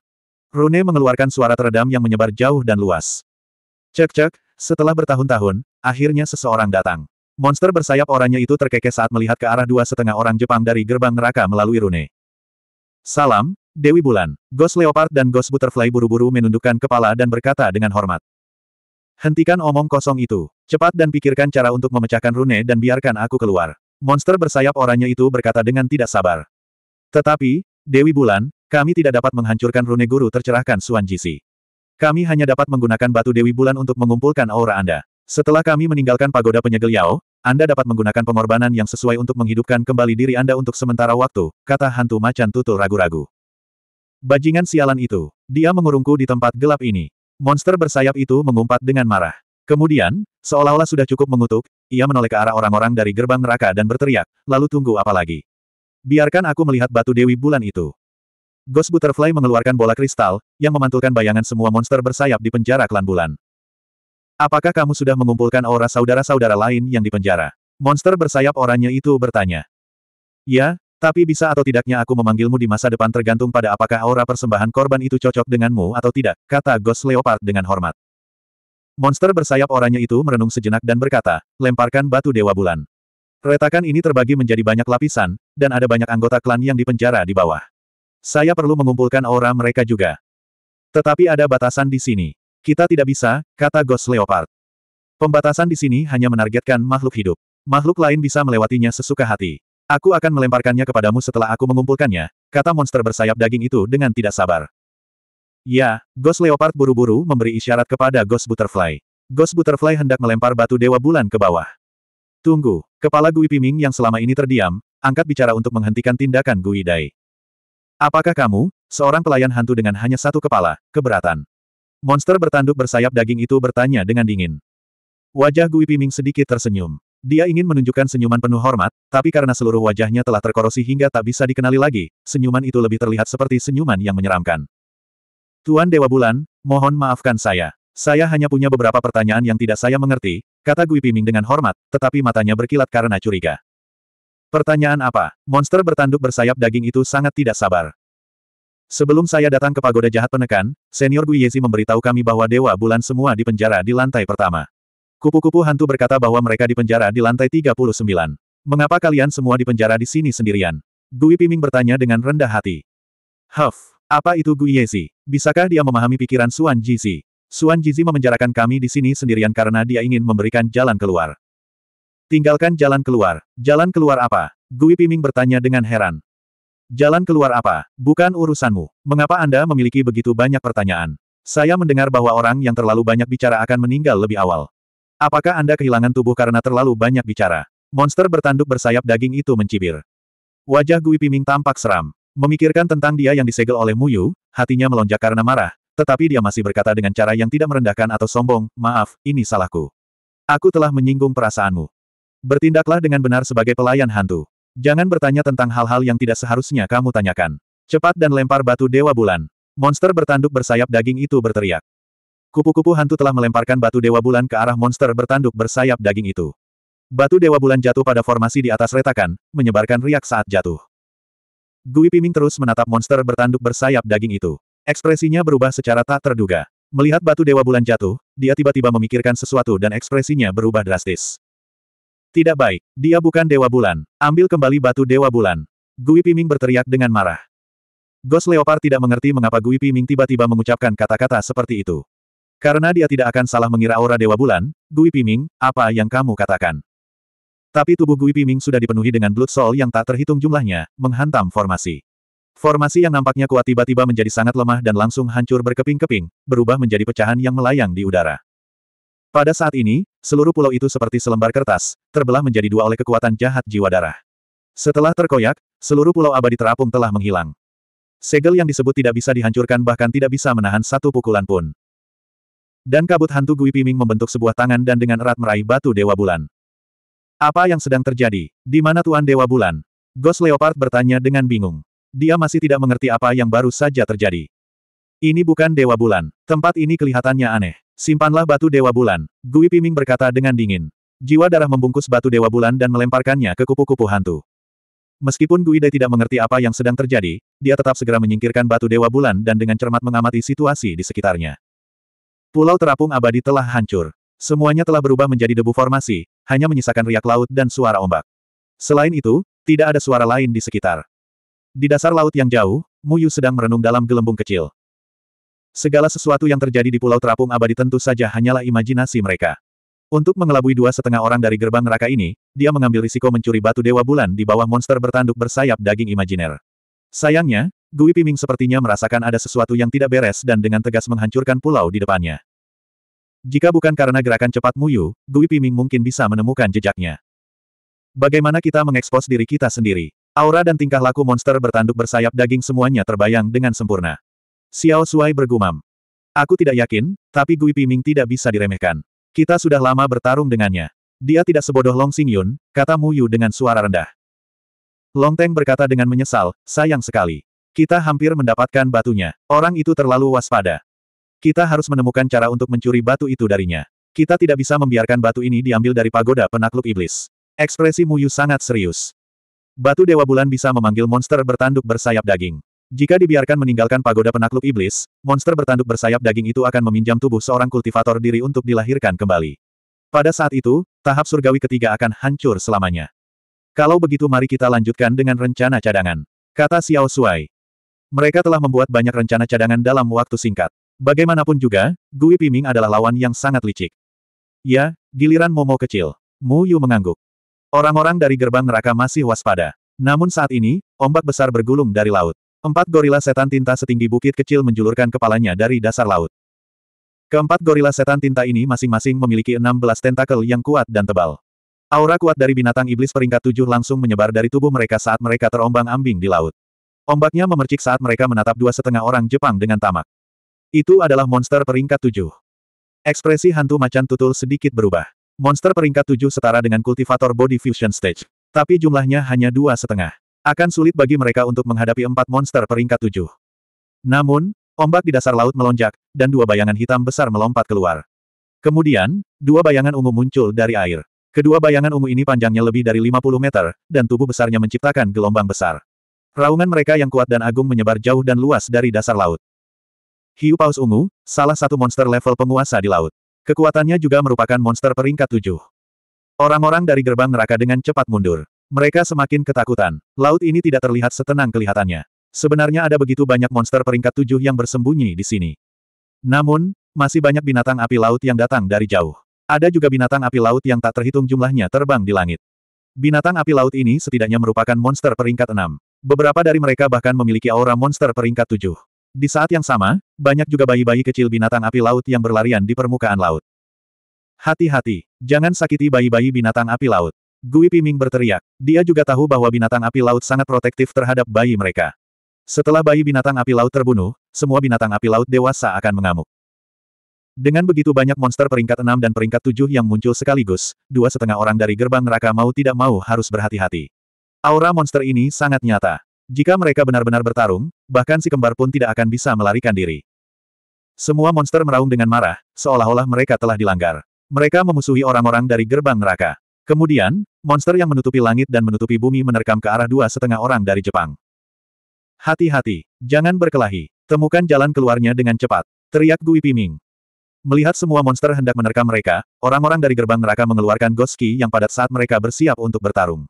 Rune mengeluarkan suara teredam yang menyebar jauh dan luas. Cek-cek, setelah bertahun-tahun, akhirnya seseorang datang. Monster bersayap oranye itu terkekeh saat melihat ke arah dua setengah orang Jepang dari gerbang neraka melalui Rune. Salam, Dewi Bulan. Ghost Leopard dan Ghost Butterfly buru-buru menundukkan kepala dan berkata dengan hormat. Hentikan omong kosong itu. Cepat dan pikirkan cara untuk memecahkan Rune dan biarkan aku keluar. Monster bersayap oranye itu berkata dengan tidak sabar. Tetapi, Dewi Bulan, kami tidak dapat menghancurkan rune guru tercerahkan Suan Jisi. Kami hanya dapat menggunakan batu Dewi Bulan untuk mengumpulkan aura Anda. Setelah kami meninggalkan pagoda penyegel Yao, Anda dapat menggunakan pengorbanan yang sesuai untuk menghidupkan kembali diri Anda untuk sementara waktu, kata hantu macan tutul ragu-ragu. Bajingan sialan itu, dia mengurungku di tempat gelap ini. Monster bersayap itu mengumpat dengan marah. Kemudian, seolah-olah sudah cukup mengutuk, ia menoleh ke arah orang-orang dari gerbang neraka dan berteriak, lalu tunggu apa lagi? Biarkan aku melihat batu dewi bulan itu. Ghost Butterfly mengeluarkan bola kristal, yang memantulkan bayangan semua monster bersayap di penjara klan bulan. Apakah kamu sudah mengumpulkan aura saudara-saudara lain yang dipenjara? Monster bersayap orangnya itu bertanya. Ya, tapi bisa atau tidaknya aku memanggilmu di masa depan tergantung pada apakah aura persembahan korban itu cocok denganmu atau tidak, kata Ghost Leopard dengan hormat. Monster bersayap oranye itu merenung sejenak dan berkata, lemparkan batu Dewa Bulan. Retakan ini terbagi menjadi banyak lapisan, dan ada banyak anggota klan yang dipenjara di bawah. Saya perlu mengumpulkan aura mereka juga. Tetapi ada batasan di sini. Kita tidak bisa, kata Ghost Leopard. Pembatasan di sini hanya menargetkan makhluk hidup. Makhluk lain bisa melewatinya sesuka hati. Aku akan melemparkannya kepadamu setelah aku mengumpulkannya, kata monster bersayap daging itu dengan tidak sabar. Ya, Ghost Leopard buru-buru memberi isyarat kepada Ghost Butterfly. Ghost Butterfly hendak melempar batu Dewa Bulan ke bawah. Tunggu, kepala Gui Piming yang selama ini terdiam, angkat bicara untuk menghentikan tindakan Gui Dai. Apakah kamu, seorang pelayan hantu dengan hanya satu kepala, keberatan? Monster bertanduk bersayap daging itu bertanya dengan dingin. Wajah Gui Piming sedikit tersenyum. Dia ingin menunjukkan senyuman penuh hormat, tapi karena seluruh wajahnya telah terkorosi hingga tak bisa dikenali lagi, senyuman itu lebih terlihat seperti senyuman yang menyeramkan. Tuan Dewa Bulan, mohon maafkan saya. Saya hanya punya beberapa pertanyaan yang tidak saya mengerti, kata Gui Piming dengan hormat, tetapi matanya berkilat karena curiga. Pertanyaan apa? Monster bertanduk bersayap daging itu sangat tidak sabar. Sebelum saya datang ke pagoda jahat penekan, senior Gui Yezi memberitahu kami bahwa Dewa Bulan semua dipenjara di lantai pertama. Kupu-kupu hantu berkata bahwa mereka dipenjara di lantai 39. Mengapa kalian semua dipenjara di sini sendirian? Gui Piming bertanya dengan rendah hati. Huff, apa itu Gu Yezi? Bisakah dia memahami pikiran Suan Jizi? Suan Jizi memenjarakan kami di sini sendirian karena dia ingin memberikan jalan keluar. Tinggalkan jalan keluar. Jalan keluar apa? Gui Piming bertanya dengan heran. Jalan keluar apa? Bukan urusanmu. Mengapa Anda memiliki begitu banyak pertanyaan? Saya mendengar bahwa orang yang terlalu banyak bicara akan meninggal lebih awal. Apakah Anda kehilangan tubuh karena terlalu banyak bicara? Monster bertanduk bersayap daging itu mencibir. Wajah Gui Piming tampak seram. Memikirkan tentang dia yang disegel oleh Muyu, hatinya melonjak karena marah, tetapi dia masih berkata dengan cara yang tidak merendahkan atau sombong, maaf, ini salahku. Aku telah menyinggung perasaanmu. Bertindaklah dengan benar sebagai pelayan hantu. Jangan bertanya tentang hal-hal yang tidak seharusnya kamu tanyakan. Cepat dan lempar batu dewa bulan. Monster bertanduk bersayap daging itu berteriak. Kupu-kupu hantu telah melemparkan batu dewa bulan ke arah monster bertanduk bersayap daging itu. Batu dewa bulan jatuh pada formasi di atas retakan, menyebarkan riak saat jatuh. Gui Piming terus menatap monster bertanduk bersayap daging itu. Ekspresinya berubah secara tak terduga. Melihat batu dewa bulan jatuh, dia tiba-tiba memikirkan sesuatu dan ekspresinya berubah drastis. Tidak baik, dia bukan dewa bulan. Ambil kembali batu dewa bulan. Gui Piming berteriak dengan marah. Ghost Leopard tidak mengerti mengapa Gui Piming tiba-tiba mengucapkan kata-kata seperti itu. Karena dia tidak akan salah mengira aura Dewa Bulan, Gui Piming, apa yang kamu katakan? Tapi tubuh Gui Piming sudah dipenuhi dengan blood soul yang tak terhitung jumlahnya, menghantam formasi. Formasi yang nampaknya kuat tiba-tiba menjadi sangat lemah dan langsung hancur berkeping-keping, berubah menjadi pecahan yang melayang di udara. Pada saat ini, seluruh pulau itu seperti selembar kertas, terbelah menjadi dua oleh kekuatan jahat jiwa darah. Setelah terkoyak, seluruh pulau abadi terapung telah menghilang. Segel yang disebut tidak bisa dihancurkan bahkan tidak bisa menahan satu pukulan pun. Dan kabut hantu Gui Piming membentuk sebuah tangan dan dengan erat meraih batu Dewa Bulan. Apa yang sedang terjadi? Di mana Tuan Dewa Bulan? Ghost Leopard bertanya dengan bingung. Dia masih tidak mengerti apa yang baru saja terjadi. Ini bukan Dewa Bulan. Tempat ini kelihatannya aneh. Simpanlah batu Dewa Bulan. Gui Piming berkata dengan dingin. Jiwa darah membungkus batu Dewa Bulan dan melemparkannya ke kupu-kupu hantu. Meskipun Gui Dai tidak mengerti apa yang sedang terjadi, dia tetap segera menyingkirkan batu Dewa Bulan dan dengan cermat mengamati situasi di sekitarnya. Pulau terapung abadi telah hancur. Semuanya telah berubah menjadi debu formasi, hanya menyisakan riak laut dan suara ombak. Selain itu, tidak ada suara lain di sekitar. Di dasar laut yang jauh, Muyu sedang merenung dalam gelembung kecil. Segala sesuatu yang terjadi di Pulau Terapung Abadi tentu saja hanyalah imajinasi mereka. Untuk mengelabui dua setengah orang dari gerbang neraka ini, dia mengambil risiko mencuri batu dewa bulan di bawah monster bertanduk bersayap daging imajiner. Sayangnya, Gui Piming sepertinya merasakan ada sesuatu yang tidak beres dan dengan tegas menghancurkan pulau di depannya. Jika bukan karena gerakan cepat Muyu, Gui Piming mungkin bisa menemukan jejaknya. Bagaimana kita mengekspos diri kita sendiri? Aura dan tingkah laku monster bertanduk bersayap daging semuanya terbayang dengan sempurna. Xiao Shuai bergumam. Aku tidak yakin, tapi Gui Piming tidak bisa diremehkan. Kita sudah lama bertarung dengannya. Dia tidak sebodoh Long Xing Yun, kata Mu Yu dengan suara rendah. Long Teng berkata dengan menyesal, sayang sekali. Kita hampir mendapatkan batunya. Orang itu terlalu waspada. Kita harus menemukan cara untuk mencuri batu itu darinya. Kita tidak bisa membiarkan batu ini diambil dari pagoda penakluk iblis. Ekspresi Muyu sangat serius. Batu Dewa Bulan bisa memanggil monster bertanduk bersayap daging. Jika dibiarkan meninggalkan pagoda penakluk iblis, monster bertanduk bersayap daging itu akan meminjam tubuh seorang kultivator diri untuk dilahirkan kembali. Pada saat itu, tahap surgawi ketiga akan hancur selamanya. Kalau begitu mari kita lanjutkan dengan rencana cadangan. Kata Xiao Shuai. Mereka telah membuat banyak rencana cadangan dalam waktu singkat. Bagaimanapun juga, Gui Piming adalah lawan yang sangat licik. Ya, giliran Momo kecil. Mu Yu mengangguk. Orang-orang dari gerbang neraka masih waspada. Namun saat ini, ombak besar bergulung dari laut. Empat gorila setan tinta setinggi bukit kecil menjulurkan kepalanya dari dasar laut. Keempat gorila setan tinta ini masing-masing memiliki 16 tentakel yang kuat dan tebal. Aura kuat dari binatang iblis peringkat tujuh langsung menyebar dari tubuh mereka saat mereka terombang-ambing di laut. Ombaknya memercik saat mereka menatap dua setengah orang Jepang dengan tamak. Itu adalah monster peringkat tujuh. Ekspresi hantu macan tutul sedikit berubah. Monster peringkat tujuh setara dengan kultivator body fusion stage. Tapi jumlahnya hanya dua setengah. Akan sulit bagi mereka untuk menghadapi empat monster peringkat tujuh. Namun, ombak di dasar laut melonjak, dan dua bayangan hitam besar melompat keluar. Kemudian, dua bayangan ungu muncul dari air. Kedua bayangan ungu ini panjangnya lebih dari 50 meter, dan tubuh besarnya menciptakan gelombang besar. Raungan mereka yang kuat dan agung menyebar jauh dan luas dari dasar laut. Hiu Paus Ungu, salah satu monster level penguasa di laut. Kekuatannya juga merupakan monster peringkat tujuh. Orang-orang dari gerbang neraka dengan cepat mundur. Mereka semakin ketakutan. Laut ini tidak terlihat setenang kelihatannya. Sebenarnya ada begitu banyak monster peringkat tujuh yang bersembunyi di sini. Namun, masih banyak binatang api laut yang datang dari jauh. Ada juga binatang api laut yang tak terhitung jumlahnya terbang di langit. Binatang api laut ini setidaknya merupakan monster peringkat enam. Beberapa dari mereka bahkan memiliki aura monster peringkat tujuh. Di saat yang sama, banyak juga bayi-bayi kecil binatang api laut yang berlarian di permukaan laut. Hati-hati, jangan sakiti bayi-bayi binatang api laut. Gui Piming berteriak. Dia juga tahu bahwa binatang api laut sangat protektif terhadap bayi mereka. Setelah bayi binatang api laut terbunuh, semua binatang api laut dewasa akan mengamuk. Dengan begitu banyak monster peringkat 6 dan peringkat 7 yang muncul sekaligus, dua setengah orang dari gerbang neraka mau tidak mau harus berhati-hati. Aura monster ini sangat nyata. Jika mereka benar-benar bertarung, bahkan si kembar pun tidak akan bisa melarikan diri. Semua monster meraung dengan marah, seolah-olah mereka telah dilanggar. Mereka memusuhi orang-orang dari gerbang neraka. Kemudian, monster yang menutupi langit dan menutupi bumi menerkam ke arah dua setengah orang dari Jepang. Hati-hati, jangan berkelahi. Temukan jalan keluarnya dengan cepat. Teriak Gui Piming. Melihat semua monster hendak menerkam mereka, orang-orang dari gerbang neraka mengeluarkan goski yang padat saat mereka bersiap untuk bertarung.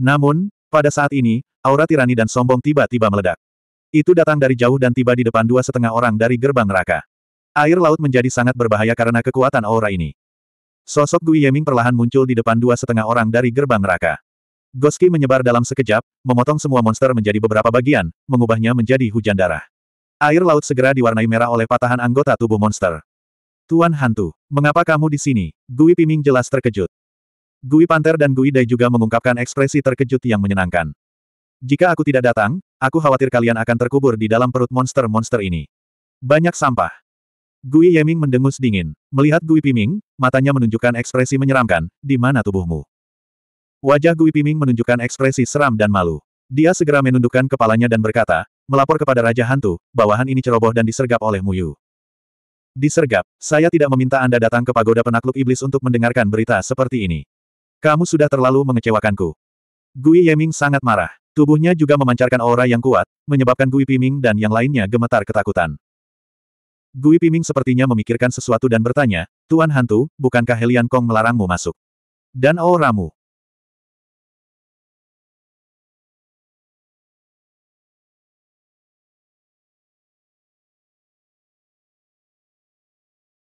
Namun, pada saat ini, aura tirani dan sombong tiba-tiba meledak. Itu datang dari jauh dan tiba di depan dua setengah orang dari gerbang neraka. Air laut menjadi sangat berbahaya karena kekuatan aura ini. Sosok Gui Yeming perlahan muncul di depan dua setengah orang dari gerbang neraka. Goski menyebar dalam sekejap, memotong semua monster menjadi beberapa bagian, mengubahnya menjadi hujan darah. Air laut segera diwarnai merah oleh patahan anggota tubuh monster. Tuan Hantu, mengapa kamu di sini? Gui Piming jelas terkejut. Gui Panther dan Gui Dai juga mengungkapkan ekspresi terkejut yang menyenangkan. Jika aku tidak datang, aku khawatir kalian akan terkubur di dalam perut monster-monster ini. Banyak sampah. Gui Yeming mendengus dingin. Melihat Gui Piming, matanya menunjukkan ekspresi menyeramkan, di mana tubuhmu? Wajah Gui Piming menunjukkan ekspresi seram dan malu. Dia segera menundukkan kepalanya dan berkata, melapor kepada Raja Hantu, bawahan ini ceroboh dan disergap oleh Muyu. Disergap, saya tidak meminta Anda datang ke pagoda penakluk iblis untuk mendengarkan berita seperti ini. Kamu sudah terlalu mengecewakanku. Gui Yeming sangat marah. Tubuhnya juga memancarkan aura yang kuat, menyebabkan Gui Piming dan yang lainnya gemetar ketakutan. Gui Piming sepertinya memikirkan sesuatu dan bertanya, Tuan Hantu, bukankah Helian Kong melarangmu masuk? Dan auramu,